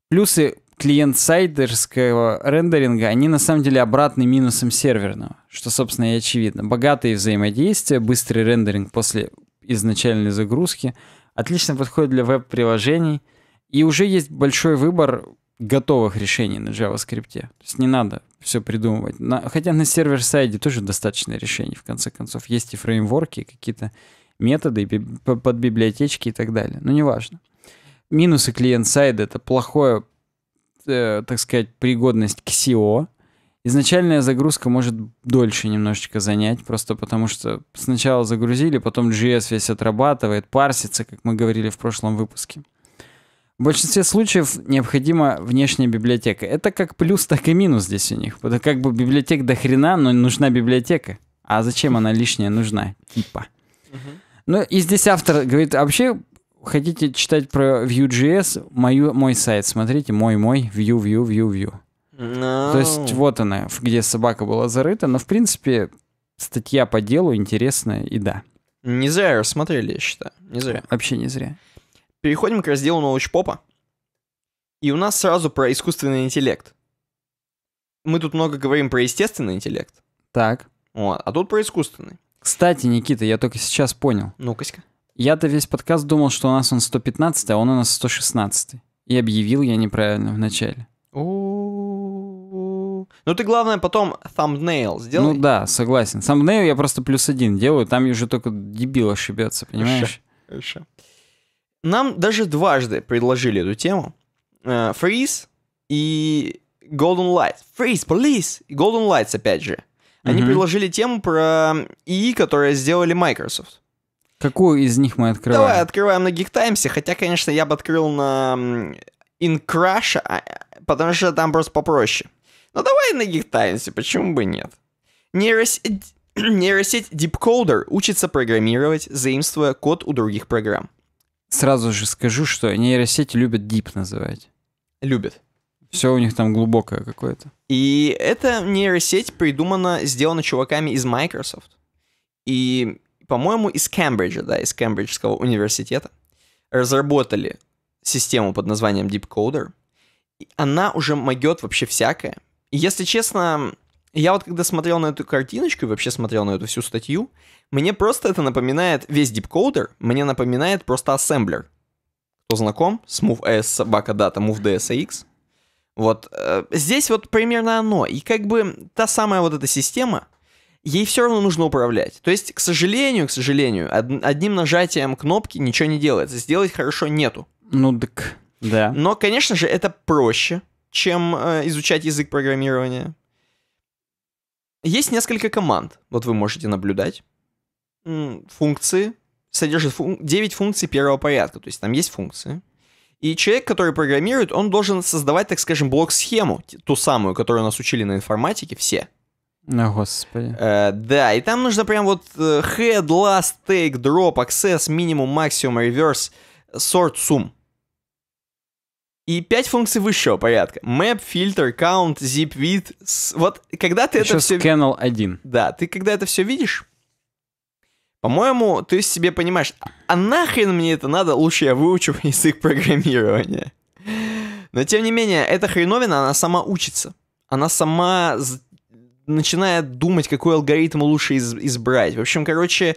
Плюсы клиент-сайдерского рендеринга, они на самом деле обратны минусом серверного, что, собственно, и очевидно. Богатые взаимодействия, быстрый рендеринг после изначальной загрузки, отлично подходит для веб-приложений, и уже есть большой выбор готовых решений на JavaScript. То есть не надо все придумывать. На, хотя на сервер-сайде тоже достаточно решений, в конце концов. Есть и фреймворки, и какие-то методы би- под библиотечки и так далее. Но неважно. Минусы клиент-сайда — это плохое, э, так сказать, пригодность к SEO. Изначальная загрузка может дольше немножечко занять, просто потому что сначала загрузили, потом JS весь отрабатывает, парсится, как мы говорили в прошлом выпуске. В большинстве случаев необходима внешняя библиотека. Это как плюс, так и минус здесь у них. Потому как бы библиотек до хрена, но нужна библиотека. А зачем она лишняя нужна? Типа. Ну и здесь автор говорит, вообще хотите читать про Vue.js, мою, мой сайт, смотрите, мой-мой, Vue, Vue, Vue, Vue. No. То есть ну. вот она, где собака была зарыта, но в принципе статья по делу интересная и да. Не зря рассмотрели, я считаю. Не зря. Вообще не зря. Переходим к разделу научпопа. И у нас сразу про искусственный интеллект. Мы тут много говорим про естественный интеллект. Так. Вот, а тут про искусственный. Кстати, Никита, я только сейчас понял. ну Каська. Я-то весь подкаст думал, что у нас он 115, а он у нас 116. И объявил я неправильно в начале. Ну ты главное потом thumbnail сделай. Ну да, согласен. Thumbnail я просто плюс один делаю, там уже только дебил ошибется, понимаешь? Хорошо. Нам даже дважды предложили эту тему. Э, Freeze и Golden Lights. Freeze, Police и Golden Lights, опять же. Они mm-hmm. предложили тему про ИИ, которое сделали Microsoft. Какую из них мы открываем? Давай открываем на Geek хотя, конечно, я бы открыл на In Crash, а, а, потому что там просто попроще. Но давай на Geek почему бы нет? Нейросеть, нейросеть Deepcoder учится программировать, заимствуя код у других программ. Сразу же скажу, что нейросети любят дип называть. Любят. Все у них там глубокое какое-то. И эта нейросеть придумана, сделана чуваками из Microsoft. И, по-моему, из Кембриджа, да, из Кембриджского университета. Разработали систему под названием Deep Coder. Она уже могет вообще всякое. И если честно, я вот когда смотрел на эту картиночку и вообще смотрел на эту всю статью, мне просто это напоминает, весь дипкоудер мне напоминает просто ассемблер. Кто знаком с MoveS, собака дата, MoveDSX. Вот э, здесь вот примерно оно. И как бы та самая вот эта система, ей все равно нужно управлять. То есть, к сожалению, к сожалению, од- одним нажатием кнопки ничего не делается. Сделать хорошо нету. Ну так, да. Но, конечно же, это проще, чем э, изучать язык программирования. Есть несколько команд, вот вы можете наблюдать. Функции, содержит фун 9 функций первого порядка, то есть там есть функции. И человек, который программирует, он должен создавать, так скажем, блок-схему, ту самую, которую нас учили на информатике все. О, господи. Э, да, и там нужно прям вот э, head, last, take, drop, access, minimum, maximum, reverse, sort, sum. И пять функций высшего порядка. Map, filter, count, zip, width. Вот когда ты Еще это все... Channel 1. Да, ты когда это все видишь, по-моему, ты себе понимаешь, а нахрен мне это надо, лучше я выучу язык программирования. Но тем не менее, эта хреновина, она сама учится. Она сама начинает думать, какой алгоритм лучше из избрать. В общем, короче,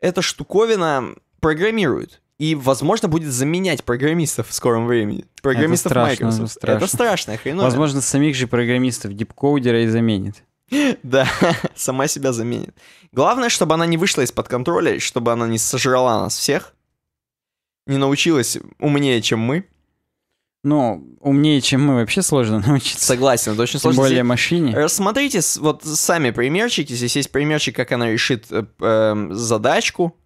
эта штуковина программирует и, возможно, будет заменять программистов в скором времени. Программистов ну, это страшно, Microsoft. Это страшно. Это страшно, хреново. Возможно, самих же программистов дипкоудера и заменит. Да, сама себя заменит. Главное, чтобы она не вышла из-под контроля, чтобы она не сожрала нас всех, не научилась умнее, чем мы. Ну, умнее, чем мы, вообще сложно научиться. Согласен, это очень сложно. Тем более машине. Рассмотрите вот сами примерчики. Здесь есть примерчик, как она решит э, эм, задачку.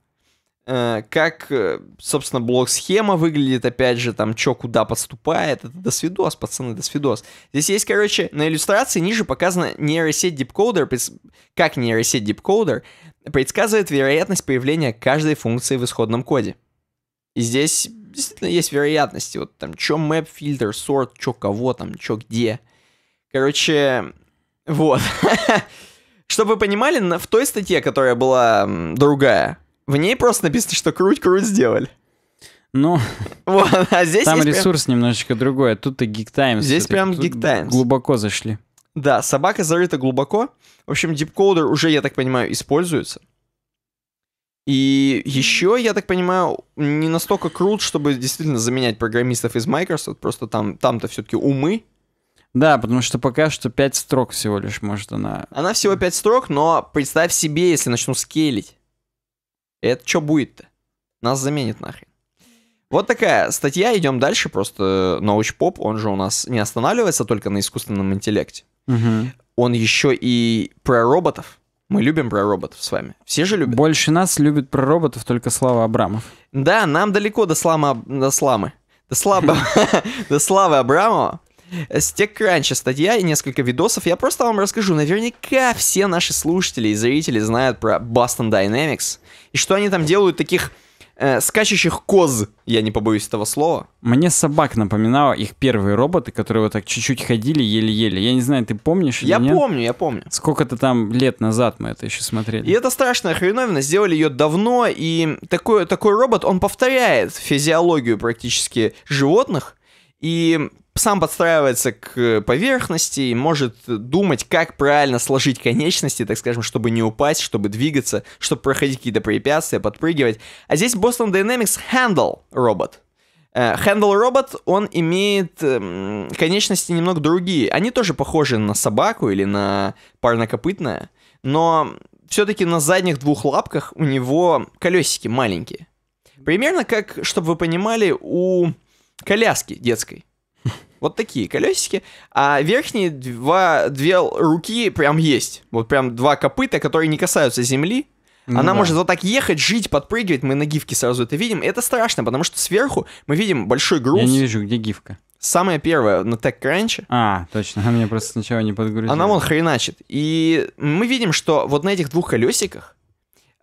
Э, как, э, собственно, блок-схема выглядит, опять же, там, что куда подступает, это досвидос, пацаны, досвидос. Здесь есть, короче, на иллюстрации ниже показана нейросеть дипкодер, как нейросеть дипкодер предсказывает вероятность появления каждой функции в исходном коде. И здесь действительно есть вероятности, вот там, что map, filter, sort, что кого там, что где. Короче, вот. Чтобы вы понимали, в той статье, которая была другая, в ней просто написано, что круть-круть сделали. Ну, вот, а здесь там ресурс прям... немножечко другой, а тут и Geek Times. Здесь прям Geek Times. Глубоко зашли. Да, собака зарыта глубоко. В общем, дипкоудер уже, я так понимаю, используется. И еще, я так понимаю, не настолько крут, чтобы действительно заменять программистов из Microsoft, просто там, там-то все-таки умы. Да, потому что пока что 5 строк всего лишь может она... Она всего 5 строк, но представь себе, если начну скейлить. Это что будет-то? Нас заменит нахрен. Вот такая статья, идем дальше, просто э, научпоп, он же у нас не останавливается только на искусственном интеллекте. Угу. Он еще и про роботов. Мы любим про роботов с вами. Все же любят. Больше нас любят про роботов только Слава Абрамов. Да, нам далеко до, слама, до сламы. До, слабо, до славы Абрамова. Стекранча статья и несколько видосов. Я просто вам расскажу. Наверняка все наши слушатели и зрители знают про Boston Dynamics и что они там делают таких э, скачущих коз, я не побоюсь этого слова. Мне собак напоминало их первые роботы, которые вот так чуть-чуть ходили еле-еле. Я не знаю, ты помнишь я или Я помню, я помню. Сколько-то там лет назад мы это еще смотрели. И это страшная хреновина, сделали ее давно, и такой, такой робот, он повторяет физиологию практически животных, и сам подстраивается к поверхности и может думать, как правильно сложить конечности, так скажем, чтобы не упасть, чтобы двигаться, чтобы проходить какие-то препятствия, подпрыгивать. А здесь Boston Dynamics Handle робот. Э, Handle робот, он имеет э, конечности немного другие. Они тоже похожи на собаку или на парнокопытное, но все-таки на задних двух лапках у него колесики маленькие. Примерно как, чтобы вы понимали, у коляски детской. Вот такие колесики. А верхние два, две руки прям есть. Вот прям два копыта, которые не касаются земли. Ну она да. может вот так ехать, жить, подпрыгивать. Мы на гифке сразу это видим. Это страшно, потому что сверху мы видим большой груз. Я не вижу, где гифка. Самое первое на кранче. А, точно, она меня просто сначала не подгрузила. Она вон хреначит. И мы видим, что вот на этих двух колесиках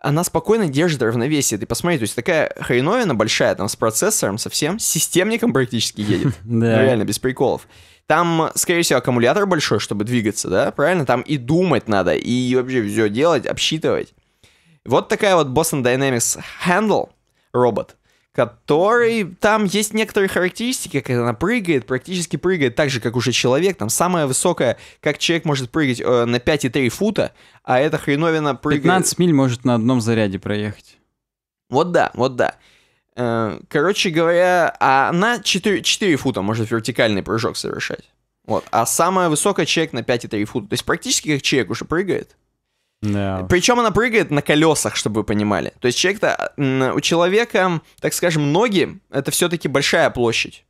она спокойно держит равновесие. Ты посмотри, то есть такая хреновина большая, там с процессором совсем, с системником практически едет. Да. Реально, без приколов. Там, скорее всего, аккумулятор большой, чтобы двигаться, да, правильно? Там и думать надо, и вообще все делать, обсчитывать. Вот такая вот Boston Dynamics Handle робот который... Там есть некоторые характеристики, как она прыгает, практически прыгает так же, как уже человек. Там самая высокая, как человек может прыгать э, на 5,3 фута, а эта хреновина прыгает... 15 миль может на одном заряде проехать. Вот да, вот да. Э, короче говоря, а она 4, 4 фута может вертикальный прыжок совершать. Вот. А самая высокая человек на 5,3 фута. То есть практически как человек уже прыгает. Yeah. Причем она прыгает на колесах, чтобы вы понимали. То есть человек-то, у человека, так скажем, ноги это все-таки большая площадь,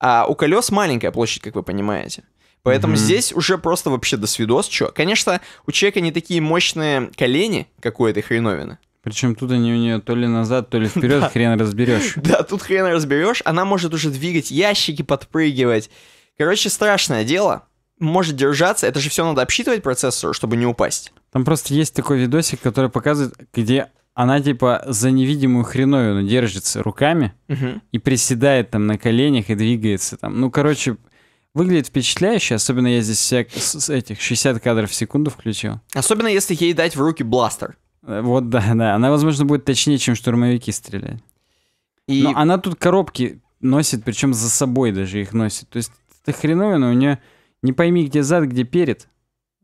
а у колес маленькая площадь, как вы понимаете. Поэтому mm-hmm. здесь уже просто вообще до свидос, чё. Конечно, у человека не такие мощные колени, как у этой хреновины. Причем тут они у нее то ли назад, то ли вперед, хрен разберешь. Да, тут хрен разберешь. Она может уже двигать ящики, подпрыгивать. Короче, страшное дело. Может держаться. Это же все надо обсчитывать процессору, чтобы не упасть. Там просто есть такой видосик, который показывает, где она типа за невидимую хреновину ну, держится руками угу. и приседает там на коленях и двигается там. Ну, короче, выглядит впечатляюще, особенно я здесь всяк, с этих 60 кадров в секунду включил. Особенно если ей дать в руки бластер. Э, вот да, да. Она, возможно, будет точнее, чем штурмовики стрелять. И... Но она тут коробки носит, причем за собой даже их носит. То есть это хреновина, у нее не пойми, где зад, где перед.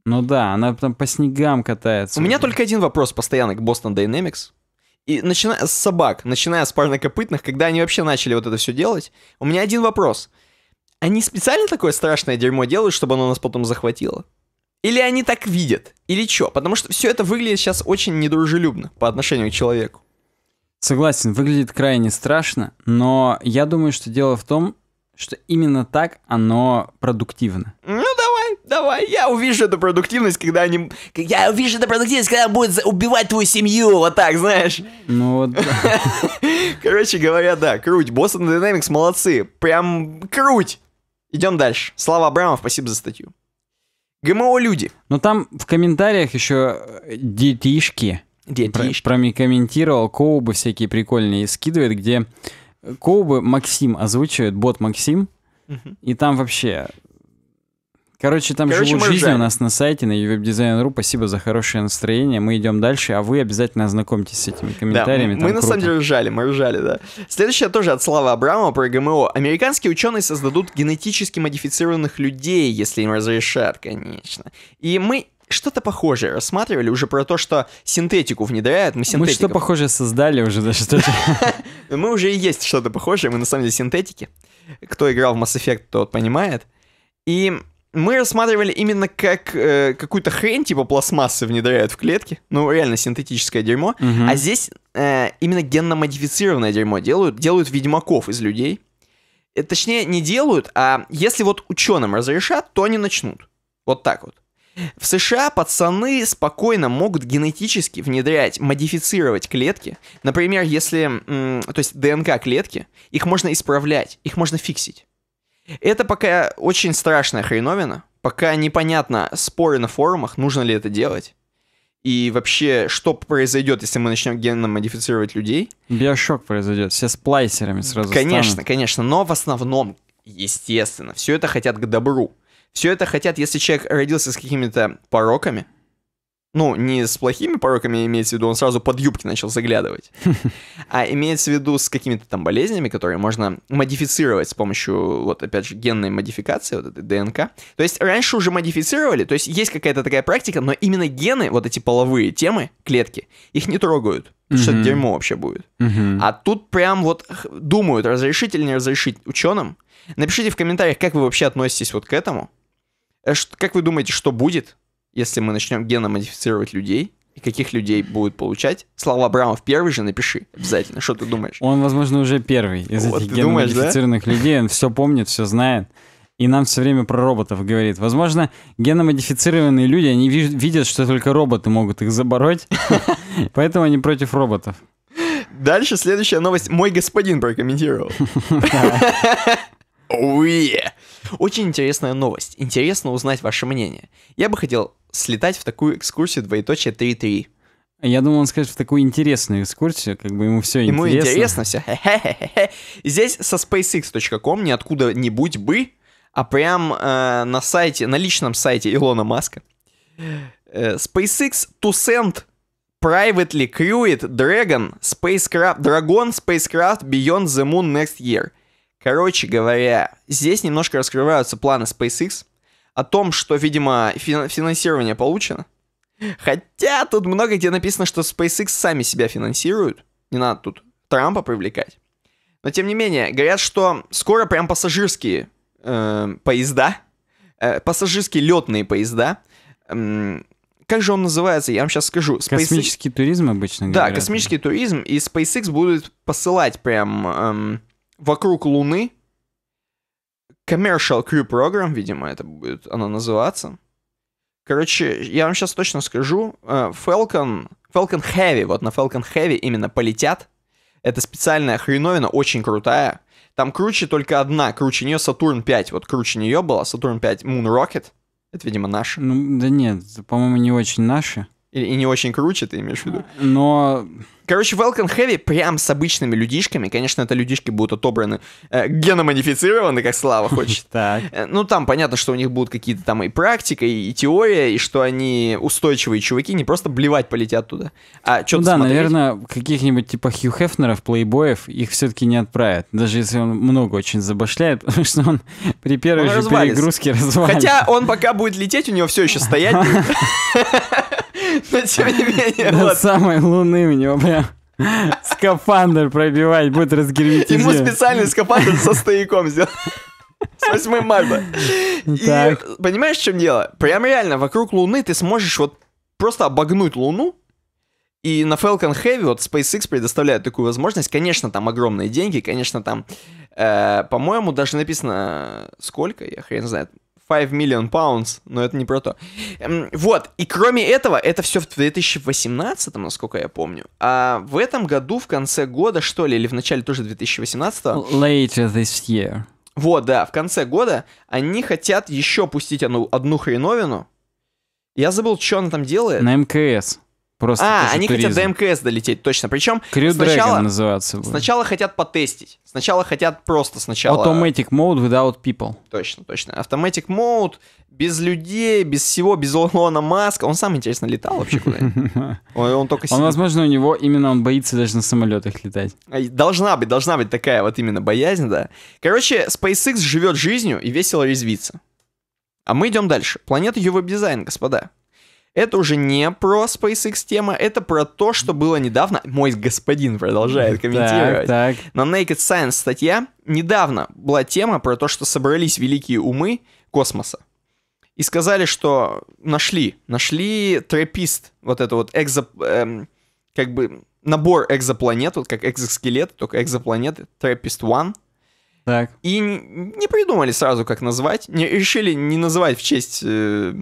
Ну да, она там по снегам катается. У меня только один вопрос постоянно к Boston Dynamics. И начиная с собак, начиная с парнокопытных, когда они вообще начали вот это все делать, у меня один вопрос. Они специально такое страшное дерьмо делают, чтобы оно нас потом захватило? Или они так видят? Или что? Потому что все это выглядит сейчас очень недружелюбно по отношению к человеку. Согласен, выглядит крайне страшно, но я думаю, что дело в том, что именно так оно продуктивно. Mm, давай, я увижу эту продуктивность, когда они... Я увижу эту продуктивность, когда будет убивать твою семью, вот так, знаешь. Ну вот, Короче говоря, да, круть. Boston Dynamics молодцы. Прям круть. Идем дальше. Слава Абрамов, спасибо за статью. ГМО люди. Но ну там в комментариях еще детишки. Э, детишки. Про комментировал Коубы всякие прикольные скидывает, где Коубы Максим озвучивает, бот Максим. И там вообще Короче, там Короче, живут жизни у нас на сайте, на uwebdesign.ru. Спасибо за хорошее настроение. Мы идем дальше, а вы обязательно ознакомьтесь с этими комментариями. Да, мы, мы на самом деле ржали, мы ржали, да. Следующее тоже от Славы Абрамова про ГМО. Американские ученые создадут генетически модифицированных людей, если им разрешат, конечно. И мы что-то похожее рассматривали уже про то, что синтетику внедряют. Мы, мы что похожее создали уже да что-то. Мы уже и есть что-то похожее, мы на самом деле синтетики. Кто играл в Mass Effect, тот понимает. И мы рассматривали именно как э, какую-то хрень типа пластмассы внедряют в клетки, ну реально синтетическое дерьмо, угу. а здесь э, именно генно-модифицированное дерьмо делают, делают ведьмаков из людей. Э, точнее, не делают, а если вот ученым разрешат, то они начнут. Вот так вот. В США пацаны спокойно могут генетически внедрять, модифицировать клетки. Например, если, то есть ДНК клетки, их можно исправлять, их можно фиксить. Это пока очень страшная хреновина. Пока непонятно споры на форумах, нужно ли это делать. И вообще, что произойдет, если мы начнем генно модифицировать людей? Биошок произойдет, все с плайсерами сразу Конечно, станут. конечно, но в основном, естественно, все это хотят к добру. Все это хотят, если человек родился с какими-то пороками, ну, не с плохими пороками имеется в виду, он сразу под юбки начал заглядывать. А имеется в виду с какими-то там болезнями, которые можно модифицировать с помощью, вот опять же, генной модификации, вот этой ДНК. То есть раньше уже модифицировали, то есть есть какая-то такая практика, но именно гены, вот эти половые темы, клетки, их не трогают. mm Что это дерьмо вообще будет. mm А тут прям вот думают, разрешить или не разрешить ученым. Напишите в комментариях, как вы вообще относитесь вот к этому. Э, как вы думаете, что будет? если мы начнем геномодифицировать людей, и каких людей будет получать. Слава Абрамов первый же напиши обязательно, что ты думаешь. Он, возможно, уже первый из вот, этих геномодифицированных думаешь, да? людей. Он все помнит, все знает. И нам все время про роботов говорит. Возможно, геномодифицированные люди, они видят, что только роботы могут их забороть, поэтому они против роботов. Дальше следующая новость. Мой господин прокомментировал. Oh Очень интересная новость. Интересно узнать ваше мнение. Я бы хотел слетать в такую экскурсию двоеточие 3-3. Я думал, он скажет в такую интересную экскурсию, как бы ему все ему интересно. Ему интересно все. Здесь со SpaceX.com не откуда-нибудь бы, а прям э, на сайте, на личном сайте Илона Маска. SpaceX to send privately crewed Dragon spacecraft, Dragon spacecraft beyond the moon next year – Короче говоря, здесь немножко раскрываются планы SpaceX о том, что, видимо, финансирование получено. Хотя тут много где написано, что SpaceX сами себя финансируют. Не надо тут Трампа привлекать. Но тем не менее, говорят, что скоро прям пассажирские э, поезда, э, пассажирские летные поезда. Э, как же он называется? Я вам сейчас скажу. SpaceX... Космический туризм обычно. Да, космический туризм. И SpaceX будут посылать прям... Э, вокруг Луны. Commercial Crew Program, видимо, это будет она называться. Короче, я вам сейчас точно скажу, э, Falcon, Falcon Heavy, вот на Falcon Heavy именно полетят. Это специальная хреновина, очень крутая. Там круче только одна, круче нее Сатурн 5. Вот круче нее была Сатурн 5 Moon Rocket. Это, видимо, наши. Ну, да нет, по-моему, не очень наши. Или и не очень круче, ты имеешь в виду? Но... Короче, Welcome Heavy прям с обычными людишками. Конечно, это людишки будут отобраны, э, геномодифицированы, как Слава хочет. Так. Э, ну, там понятно, что у них будут какие-то там и практика, и, теория, и что они устойчивые чуваки, не просто блевать полетят туда. А что ну да, наверное, каких-нибудь типа Хью Хефнеров, плейбоев, их все-таки не отправят. Даже если он много очень забашляет, потому что он при первой же перегрузке развалится. Хотя он пока будет лететь, у него все еще стоять. Но тем не менее, вот. самой луны у него прям... Скафандр пробивать, будет разгерметизирован. Ему специальный скафандр со стояком сделал. С 8 марта. Так. И понимаешь, в чем дело? Прям реально, вокруг Луны ты сможешь вот просто обогнуть Луну, и на Falcon Heavy вот SpaceX предоставляет такую возможность. Конечно, там огромные деньги, конечно, там, э, по-моему, даже написано сколько, я хрен знает, 5 million pounds, но это не про то. Эм, вот, и кроме этого, это все в 2018, насколько я помню. А в этом году, в конце года, что ли, или в начале тоже 2018... Later this year. Вот, да, в конце года они хотят еще пустить одну, одну хреновину. Я забыл, что она там делает. На МКС. Просто а, они туризм. хотят до МКС долететь, точно. Причем Crew сначала, называться будет. Сначала хотят потестить. Сначала хотят просто сначала... Automatic mode without people. Точно, точно. Automatic mode без людей, без всего, без Илона Маска. Он сам, интересно, летал вообще куда-нибудь? Он, он только сидит. Он, возможно, у него именно он боится даже на самолетах летать. А, должна быть, должна быть такая вот именно боязнь, да. Короче, SpaceX живет жизнью и весело резвится. А мы идем дальше. Планета UV-дизайн, господа. Это уже не про SpaceX тема, это про то, что было недавно. Мой господин продолжает комментировать. Так, так. На Naked Science статья недавно была тема про то, что собрались великие умы космоса и сказали, что нашли, нашли тропист, вот это вот экзо, эм, как бы набор экзопланет, вот как экзоскелет, только экзопланеты, Тропист 1. Так. И не придумали сразу, как назвать, не, решили не называть в честь э,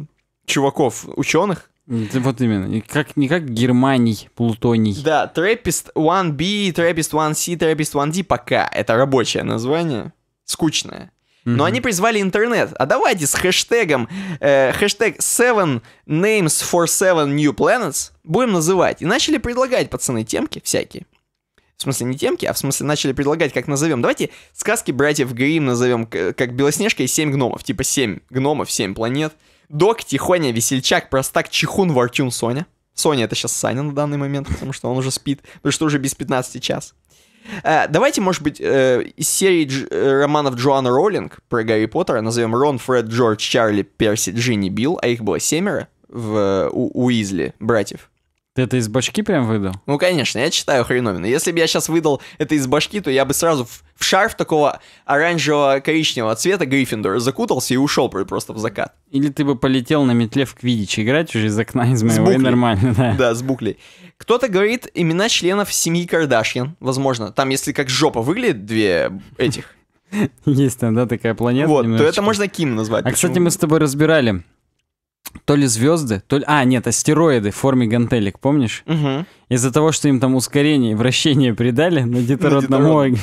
чуваков, ученых. Вот именно. Как, не как Германий, Плутоний. Да, Trappist 1B, Trappist 1C, Trappist 1D пока. Это рабочее название. Скучное. Но mm-hmm. они призвали интернет. А давайте с хэштегом, э, хэштег seven names for seven new planets будем называть. И начали предлагать, пацаны, темки всякие. В смысле, не темки, а в смысле начали предлагать, как назовем. Давайте сказки братьев Грим назовем, как Белоснежка и семь гномов. Типа семь гномов, семь планет. Док, Тихоня, Весельчак, Простак, Чихун, Вартюн, Соня. Соня это сейчас Саня на данный момент, потому что он уже спит, потому что уже без 15 час. Э, давайте, может быть, э, из серии дж- э, романов Джоанна Роулинг про Гарри Поттера назовем Рон, Фред, Джордж, Чарли, Перси, Джинни, Билл, а их было семеро в, э, у Уизли братьев. Ты это из башки прям выдал? Ну, конечно, я читаю хреновину. Если бы я сейчас выдал это из башки, то я бы сразу в, в шарф такого оранжево-коричневого цвета Гриффиндора закутался и ушел просто в закат. Или ты бы полетел на метле в Квидич играть уже из окна из моего, и нормально, да. Да, с буклей. Кто-то говорит имена членов семьи Кардашьян, возможно. Там, если как жопа выглядит, две этих. Есть там, да, такая планета. Вот, то это можно Ким назвать. А, кстати, мы с тобой разбирали то ли звезды, то ли... А, нет, астероиды в форме гантелек, помнишь? Угу. Из-за того, что им там ускорение и вращение придали на детородном огне.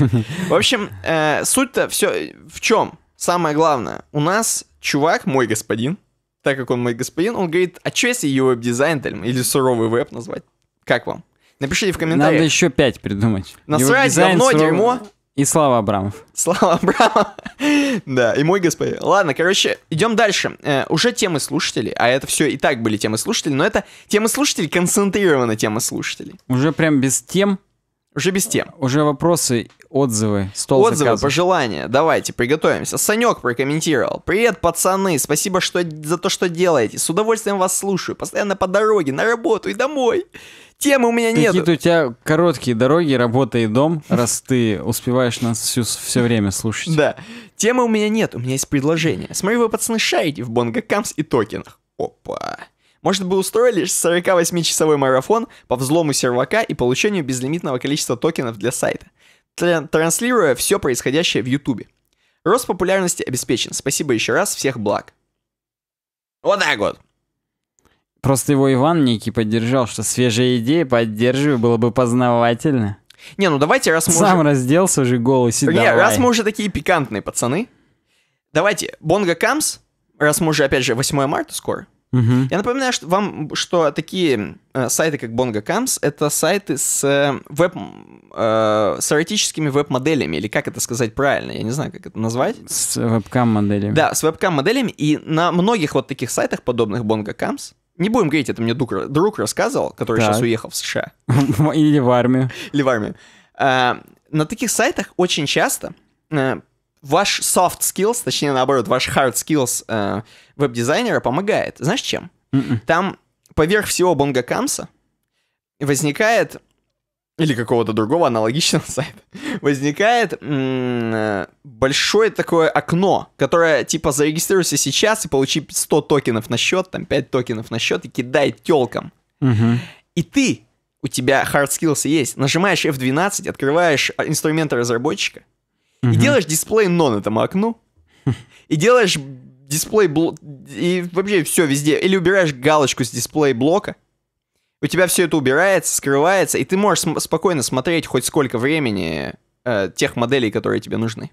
В общем, э, суть-то все э, в чем? Самое главное, у нас чувак, мой господин, так как он мой господин, он говорит, а что если ее веб-дизайн или суровый веб назвать? Как вам? Напишите в комментариях. Надо еще пять придумать. Насрать, говно, дерьмо. И Слава Абрамов. Слава Абрамов. да, и мой господи. Ладно, короче, идем дальше. Э, уже темы слушателей, а это все и так были темы слушателей, но это темы слушателей, концентрированы темы слушателей. Уже прям без тем? Уже без тем. Уже вопросы, отзывы, стол Отзывы, заказов. пожелания. Давайте, приготовимся. Санек прокомментировал. Привет, пацаны, спасибо что, за то, что делаете. С удовольствием вас слушаю. Постоянно по дороге, на работу и домой. Темы у меня нет. Какие-то у тебя короткие дороги, работа и дом, раз ты успеваешь нас всю, все время слушать. Да. Темы у меня нет, у меня есть предложение. Смотри, вы пацаны шарите в Бонго Камс и токенах. Опа. Может бы устроили 48-часовой марафон по взлому сервака и получению безлимитного количества токенов для сайта, транслируя все происходящее в Ютубе. Рост популярности обеспечен. Спасибо еще раз, всех благ. Вот так вот. Просто его Иван некий поддержал, что свежая идея, поддерживаю, было бы познавательно. Не, ну давайте, раз мы Сам уже... разделся уже голый, Не, давай. раз мы уже такие пикантные пацаны, давайте, Бонга Камс, раз мы уже, опять же, 8 марта скоро, Угу. Я напоминаю что вам, что такие э, сайты, как Бонга Камс это сайты с, э, веб, э, с эротическими веб-моделями, или как это сказать правильно, я не знаю, как это назвать. С вебкам-моделями. Да, с вебкам-моделями, и на многих вот таких сайтах, подобных Бонга Камс не будем говорить, это мне друг, друг рассказывал, который так. сейчас уехал в США. Или в армию. Или в армию. А, на таких сайтах очень часто а, ваш soft skills, точнее наоборот, ваш hard skills а, веб-дизайнера помогает. Знаешь чем? Mm -mm. Там поверх всего Бонга Камса возникает или какого-то другого аналогичного сайта, возникает большое такое окно, которое типа зарегистрируйся сейчас и получи 100 токенов на счет, там 5 токенов на счет и кидай телкам. Угу. И ты, у тебя hard skills есть, нажимаешь F12, открываешь а, инструменты разработчика угу. и делаешь дисплей нон этому окну, и делаешь дисплей блок, и вообще все везде, или убираешь галочку с дисплей блока, у тебя все это убирается, скрывается, и ты можешь см- спокойно смотреть хоть сколько времени э, тех моделей, которые тебе нужны.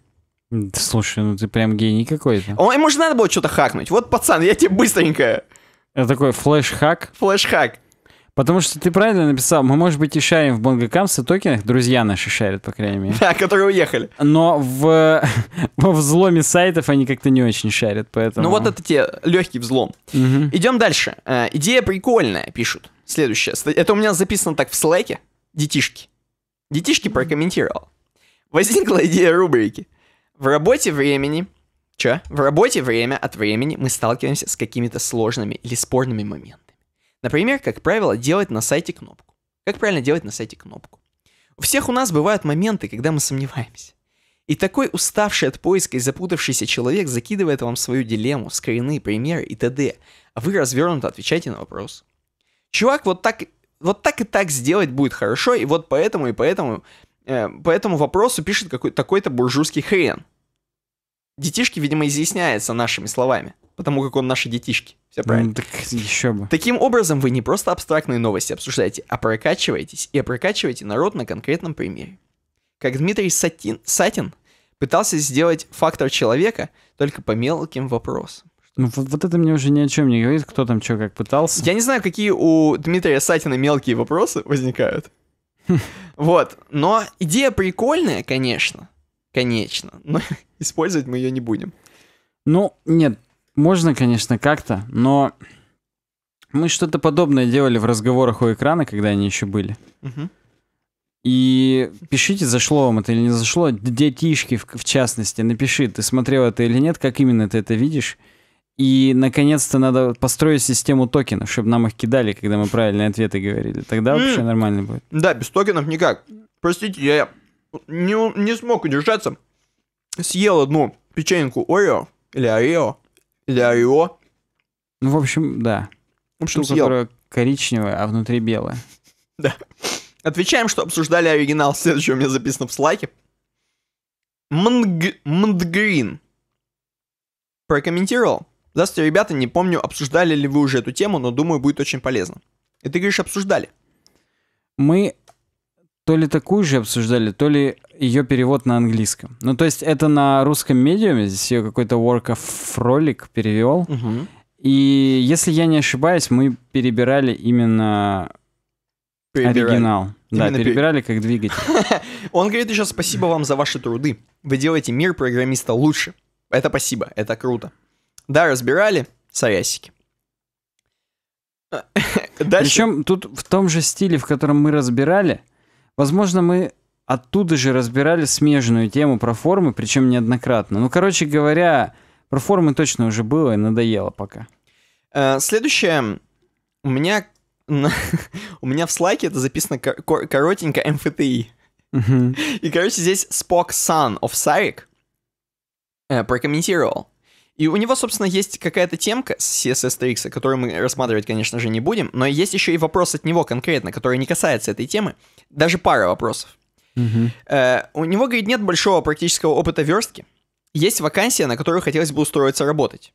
Слушай, ну ты прям гений какой-то. О, ему же надо было что-то хакнуть. Вот, пацан, я тебе быстренько. Это такой флеш-хак. Флеш-хак. Потому что ты правильно написал, мы, может быть, и шарим в Bongo Camps и токенах, друзья наши шарят, по крайней мере. Да, которые уехали. Но в, во взломе сайтов они как-то не очень шарят, поэтому... Ну вот это те легкий взлом. Угу. Идем дальше. Э, идея прикольная, пишут. Следующее. Это у меня записано так в слэке. Детишки. Детишки прокомментировал. Возникла идея рубрики. В работе времени... Че? В работе время от времени мы сталкиваемся с какими-то сложными или спорными моментами. Например, как правило, делать на сайте кнопку. Как правильно делать на сайте кнопку? У всех у нас бывают моменты, когда мы сомневаемся. И такой уставший от поиска и запутавшийся человек закидывает вам свою дилемму, скрины, примеры и т.д., а вы развернуто отвечаете на вопрос чувак, вот так, вот так и так сделать будет хорошо, и вот поэтому, и поэтому, э, по этому вопросу пишет какой-то такой-то буржуйский хрен. Детишки, видимо, изъясняется нашими словами, потому как он наши детишки. Все ну, правильно. Mm, так еще бы. Таким образом, вы не просто абстрактные новости обсуждаете, а прокачиваетесь и прокачиваете народ на конкретном примере. Как Дмитрий Сатин, Сатин пытался сделать фактор человека только по мелким вопросам. Ну, вот, вот это мне уже ни о чем не говорит, кто там что как пытался. Я не знаю, какие у Дмитрия Сатина мелкие вопросы возникают. Вот, но идея прикольная, конечно, конечно, но использовать мы ее не будем. Ну, нет, можно, конечно, как-то, но мы что-то подобное делали в разговорах у экрана, когда они еще были. И пишите, зашло вам это или не зашло. Детишки, в, в частности, напиши, ты смотрел это или нет, как именно ты это видишь. И, наконец-то, надо построить систему токенов, чтобы нам их кидали, когда мы правильные ответы говорили. Тогда вообще нормально будет. Да, без токенов никак. Простите, я не, не смог удержаться. Съел одну печеньку Орео, или Орео, или Орео. Ну, в общем, да. В общем, Ту, съел. коричневая, а внутри белая. Да. Отвечаем, что обсуждали оригинал. Следующее у меня записано в слайке. Мндгрин прокомментировал Здравствуйте, ребята, не помню, обсуждали ли вы уже эту тему, но думаю, будет очень полезно. И ты говоришь, обсуждали. Мы то ли такую же обсуждали, то ли ее перевод на английском. Ну, то есть это на русском медиуме, здесь ее какой-то Work of Фролик перевел. Угу. И если я не ошибаюсь, мы перебирали именно перебирали. оригинал. Именно да, перебирали пер... как двигатель. Он говорит еще спасибо вам за ваши труды. Вы делаете мир программиста лучше. Это спасибо, это круто. Да, разбирали сорясики. Дальше. Причем тут в том же стиле, в котором мы разбирали, возможно, мы оттуда же разбирали смежную тему про формы, причем неоднократно. Ну, короче говоря, про формы точно уже было и надоело пока. Э, следующее. У меня, у меня в слайке это записано кор- коротенько МФТИ. Эм и, короче, здесь Spock Son of Sarik э, прокомментировал. И у него, собственно, есть какая-то темка с CSS Tricks, которую мы рассматривать, конечно же, не будем, но есть еще и вопрос от него конкретно, который не касается этой темы, даже пара вопросов. uh у него, говорит, нет большого практического опыта верстки, есть вакансия, на которую хотелось бы устроиться работать.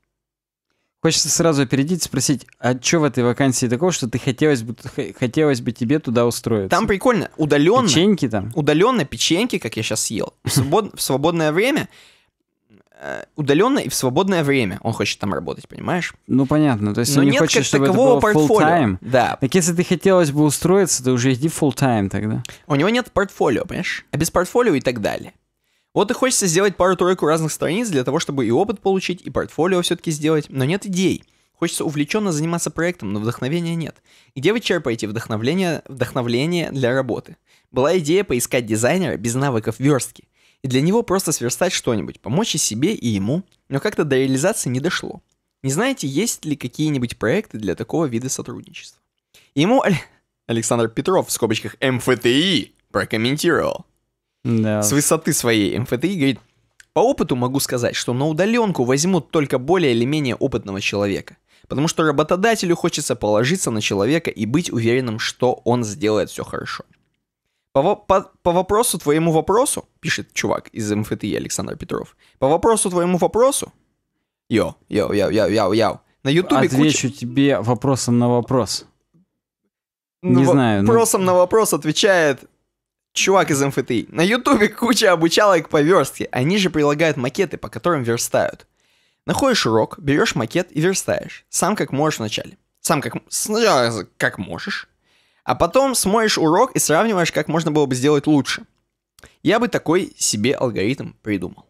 Хочется сразу опередить, спросить, а что в этой вакансии такого, что ты хотелось бы, хотелось бы тебе туда устроиться? Там прикольно, удаленно. Печеньки там? Удаленно, печеньки, как я сейчас съел. В, свобод, в свободное время Э, удаленно и в свободное время. Он хочет там работать, понимаешь? Ну, понятно. То есть Но он не хочет, чтобы это было full Да. Так если ты хотелось бы устроиться, то уже иди full-time тогда. У него нет портфолио, понимаешь? А без портфолио и так далее. Вот и хочется сделать пару-тройку разных страниц для того, чтобы и опыт получить, и портфолио все-таки сделать, но нет идей. Хочется увлеченно заниматься проектом, но вдохновения нет. где вы черпаете вдохновление, вдохновление для работы? Была идея поискать дизайнера без навыков верстки и для него просто сверстать что-нибудь, помочь и себе, и ему, но как-то до реализации не дошло. Не знаете, есть ли какие-нибудь проекты для такого вида сотрудничества? Ему Александр Петров в скобочках МФТИ прокомментировал. Да. С высоты своей МФТИ говорит, по опыту могу сказать, что на удаленку возьмут только более или менее опытного человека, потому что работодателю хочется положиться на человека и быть уверенным, что он сделает все хорошо. По, по, по вопросу твоему вопросу, пишет чувак из МФТИ Александр Петров, по вопросу твоему вопросу, йо, йо, йо, йо, йо, йо, на Ютубе Отвечу куча... тебе вопросом на вопрос. Не в... знаю. Ну. Вопросом но... на вопрос отвечает чувак из МФТИ. На Ютубе куча обучалок по верстке. Они же прилагают макеты, по которым верстают. Находишь урок, берешь макет и верстаешь. Сам как можешь вначале. Сам как... Сначала как можешь, а потом смоешь урок и сравниваешь, как можно было бы сделать лучше. Я бы такой себе алгоритм придумал.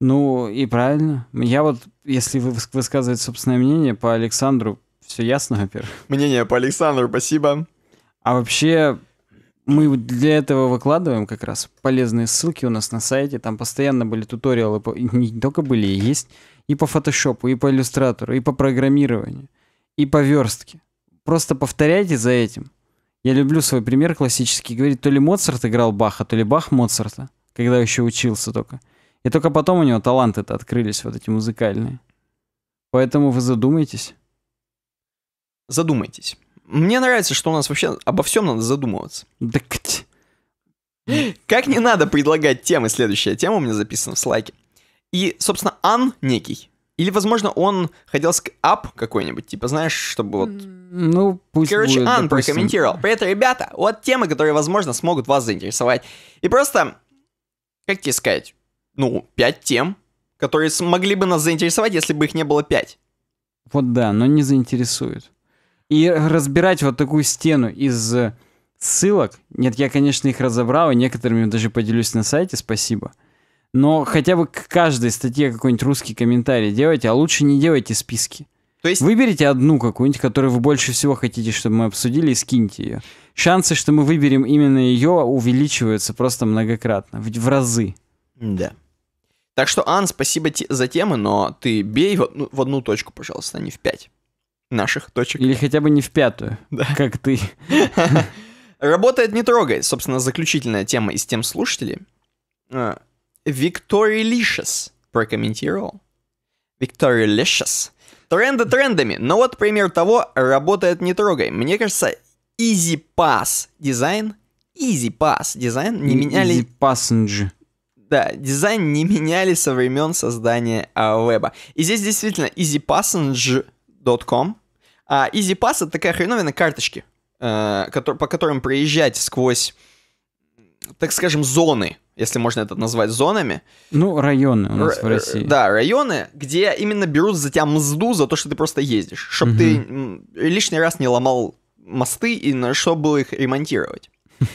Ну и правильно. Я вот, если вы высказывать собственное мнение по Александру, все ясно, во-первых. Мнение по Александру, спасибо. А вообще, мы для этого выкладываем как раз полезные ссылки у нас на сайте. Там постоянно были туториалы, по... не только были, и есть, и по фотошопу, и по иллюстратору, и по программированию, и по верстке. Просто повторяйте за этим. Я люблю свой пример классический. Говорит, то ли Моцарт играл Баха, то ли Бах Моцарта, когда еще учился только. И только потом у него таланты-то открылись, вот эти музыкальные. Поэтому вы задумайтесь. Задумайтесь. Мне нравится, что у нас вообще обо всем надо задумываться. Да Как не надо предлагать темы, следующая тема у меня записана в слайке. И, собственно, Ан некий или, возможно, он хотел ап какой-нибудь, типа, знаешь, чтобы вот... Ну, пусть Короче, будет, Ан допустим. прокомментировал. Привет, ребята, вот темы, которые, возможно, смогут вас заинтересовать. И просто, как тебе сказать, ну, пять тем, которые смогли бы нас заинтересовать, если бы их не было пять. Вот да, но не заинтересует. И разбирать вот такую стену из ссылок, нет, я, конечно, их разобрал, и некоторыми даже поделюсь на сайте, спасибо – но хотя бы к каждой статье какой-нибудь русский комментарий делайте, а лучше не делайте списки. То есть... Выберите одну какую-нибудь, которую вы больше всего хотите, чтобы мы обсудили, и скиньте ее. Шансы, что мы выберем именно ее, увеличиваются просто многократно, в, в разы. Да. Так что, Ан, спасибо те, за темы, но ты бей в одну, в одну точку, пожалуйста, а не в пять наших точек. Или хотя бы не в пятую, да. как ты. Работает, не трогай. Собственно, заключительная тема из тем слушателей. А, Victorylicious прокомментировал. Victorylicious. Тренды трендами, но вот пример того, работает не трогай. Мне кажется, Easy Pass дизайн, Easy Pass дизайн не меняли... Easy Passenger. Да, дизайн не меняли со времен создания а, веба. И здесь действительно easypassenger.com. А EasyPass это такая хреновина карточки, э, который, по которым проезжать сквозь, так скажем, зоны если можно это назвать зонами. Ну, районы у нас р- в России. Да, районы, где именно берут за тебя мзду за то, что ты просто ездишь, чтобы угу. ты лишний раз не ломал мосты и на что было их ремонтировать.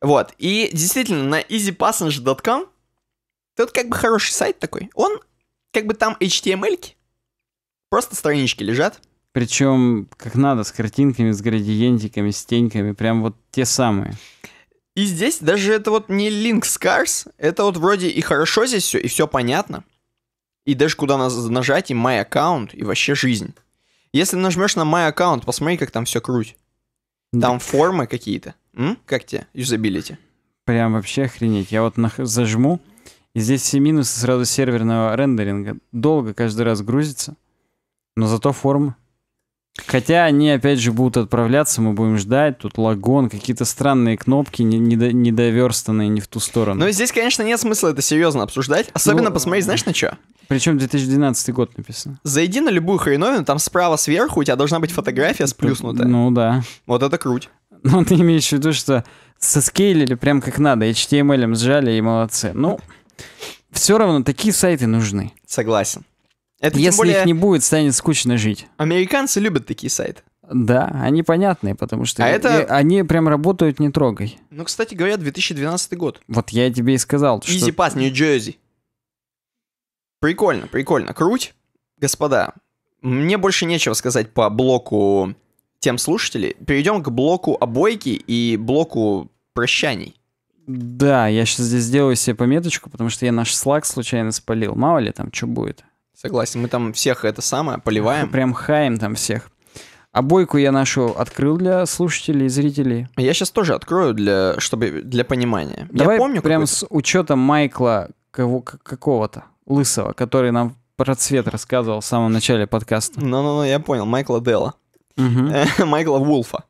Вот, и действительно, на easypassenger.com тут как бы хороший сайт такой. Он, как бы там html эм просто странички лежат. Причем, как надо, с картинками, с градиентиками, с теньками, прям вот те самые. И здесь даже это вот не Link Scars, это вот вроде и хорошо здесь все, и все понятно. И даже куда нажать, и My Account, и вообще жизнь. Если нажмешь на My Account, посмотри, как там все круть. Там так. формы какие-то. М? Как тебе? Юзабилити. Прям вообще охренеть. Я вот нах... зажму, и здесь все минусы сразу серверного рендеринга. Долго каждый раз грузится, но зато формы. Хотя они, опять же, будут отправляться, мы будем ждать. Тут лагон, какие-то странные кнопки, недоверстанные, не в ту сторону. Но здесь, конечно, нет смысла это серьезно обсуждать. Особенно ну, посмотри, знаешь, на что? Причем 2012 год написано. Зайди на любую хреновину, там справа сверху у тебя должна быть фотография сплюснутая. Ну да. Вот это круть. Ну, ты имеешь в виду, что соскейлили прям как надо, HTML сжали и молодцы. Ну, все равно такие сайты нужны. Согласен. Это, Если более, их не будет, станет скучно жить. Американцы любят такие сайты. Да, они понятные, потому что а и, это... они прям работают не трогай. Ну, кстати говоря, 2012 год. Вот я тебе и сказал. Easy что... Pass, Нью-Джерси. Прикольно, прикольно. Круть, господа. Мне больше нечего сказать по блоку тем слушателей. Перейдем к блоку обойки и блоку прощаний. Да, я сейчас здесь сделаю себе пометочку, потому что я наш слаг случайно спалил. Мало ли там, что будет. Согласен, мы там всех это самое поливаем. Прям хаем там всех. А бойку я нашу открыл для слушателей и зрителей. Я сейчас тоже открою для, чтобы, для понимания. Давай я помню прям с учетом Майкла какого-то, лысого, который нам про цвет рассказывал в самом начале подкаста. Ну-ну-ну, я понял, Майкла Делла. Угу. Майкла Вулфа.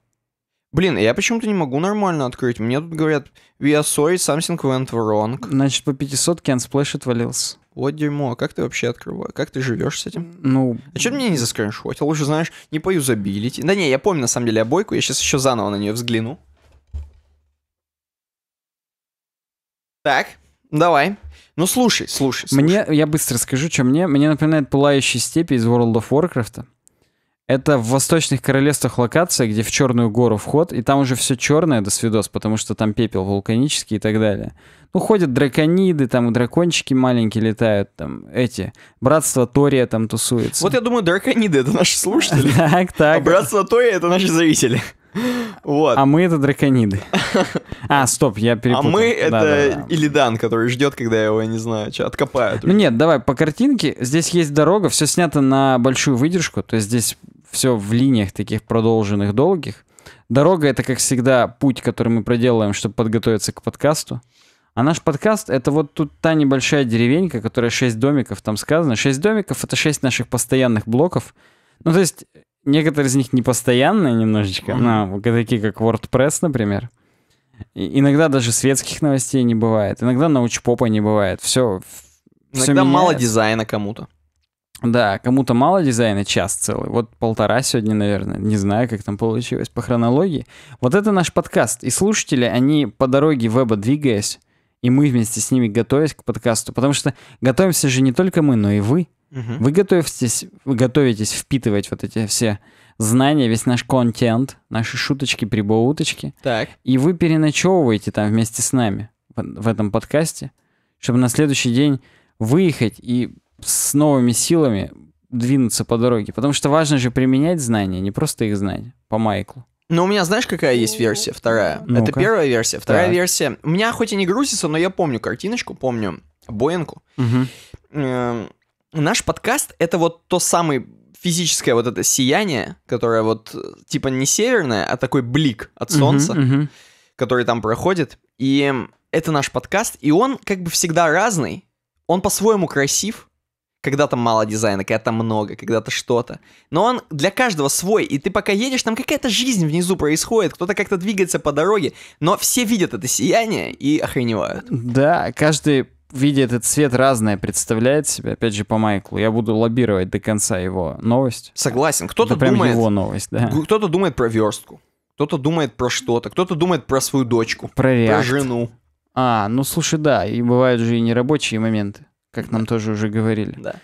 Блин, я почему-то не могу нормально открыть. Мне тут говорят, we are sorry, something went wrong. Значит, по 500 Кен Сплэш отвалился. Вот дерьмо, а как ты вообще открываешь? Как ты живешь с этим? Ну... А что мне не заскриншотил? лучше знаешь, не пою забилить. Да не, я помню, на самом деле, обойку. Я сейчас еще заново на нее взгляну. Так, давай. Ну, слушай, слушай, слушай. Мне, я быстро скажу, что мне. Мне напоминает «Пылающие степи» из World of Warcraft. Это в восточных королевствах локация, где в Черную гору вход, и там уже все черное, до свидос, потому что там пепел вулканический и так далее. Ну, ходят дракониды, там дракончики маленькие летают, там эти. Братство Тория там тусуется. Вот я думаю, дракониды — это наши слушатели. Так, так. А Братство Тория — это наши зрители. Вот. А мы — это дракониды. А, стоп, я а перепутал. А мы — это Илидан, который ждет, когда его, я не знаю, что, откопают. Ну нет, давай, по картинке. Здесь есть дорога, все снято на большую выдержку, то есть здесь все в линиях таких продолженных, долгих. Дорога — это, как всегда, путь, который мы проделаем, чтобы подготовиться к подкасту. А наш подкаст — это вот тут та небольшая деревенька, которая 6 домиков, там сказано. 6 домиков — это 6 наших постоянных блоков. Ну, то есть некоторые из них не постоянные немножечко, но такие как WordPress, например. И иногда даже светских новостей не бывает, иногда научпопа не бывает. Все, иногда все мало дизайна кому-то. Да, кому-то мало дизайна, час целый. Вот полтора сегодня, наверное. Не знаю, как там получилось по хронологии. Вот это наш подкаст. И слушатели, они по дороге веба двигаясь, и мы вместе с ними готовясь к подкасту. Потому что готовимся же не только мы, но и вы. Угу. Вы готовитесь, вы готовитесь впитывать вот эти все знания, весь наш контент, наши шуточки, прибауточки. Так. И вы переночевываете там вместе с нами в, в этом подкасте, чтобы на следующий день выехать и с новыми силами двинуться по дороге. Потому что важно же применять знания, не просто их знать, по Майклу. Но у меня, знаешь, какая есть версия? Вторая. ну Это первая версия. Вторая так. версия. У меня хоть и не грузится, но я помню картиночку, помню Боинку. Угу. Эм, наш подкаст — это вот то самое физическое вот это сияние, которое вот типа не северное, а такой блик от солнца, угу, угу. который там проходит. И это наш подкаст, и он как бы всегда разный. Он по-своему красив, когда-то мало дизайна, когда-то много, когда-то что-то. Но он для каждого свой, и ты пока едешь, там какая-то жизнь внизу происходит, кто-то как-то двигается по дороге, но все видят это сияние и охреневают. Да, каждый видя этот цвет разное, представляет себе, опять же, по Майклу. Я буду лоббировать до конца его новость. Согласен. Кто-то да, думает... его новость, да. Кто-то думает про верстку. Кто-то думает про что-то. Кто-то думает про свою дочку. Про, про жену. А, ну слушай, да, и бывают же и нерабочие моменты как нам тоже уже говорили. Да.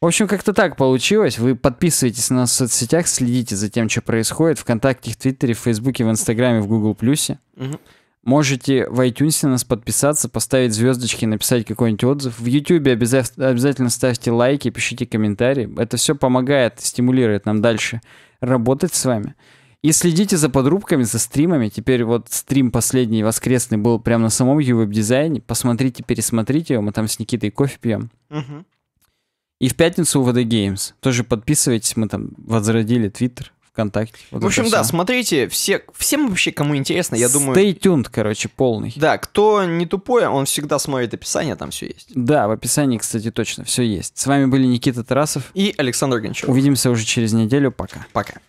В общем, как-то так получилось. Вы подписывайтесь на нас в соцсетях, следите за тем, что происходит. Вконтакте, в Твиттере, в Фейсбуке, в Инстаграме, в Гугл Плюсе. Угу. Можете в iTunes на нас подписаться, поставить звездочки, написать какой-нибудь отзыв. В YouTube обяз... обязательно ставьте лайки, пишите комментарии. Это все помогает, стимулирует нам дальше работать с вами. И следите за подрубками, за стримами. Теперь вот стрим последний воскресный был прямо на самом Ювеб дизайне. Посмотрите, пересмотрите его. Мы там с Никитой кофе пьем. Угу. И в пятницу у VD Games. Тоже подписывайтесь, мы там возродили Твиттер. ВКонтакте. Вот в общем, да, смотрите, все, всем вообще, кому интересно, я Stay думаю... Stay tuned, короче, полный. Да, кто не тупой, он всегда смотрит описание, там все есть. Да, в описании, кстати, точно все есть. С вами были Никита Тарасов и Александр Гончаров. Увидимся уже через неделю, пока. Пока.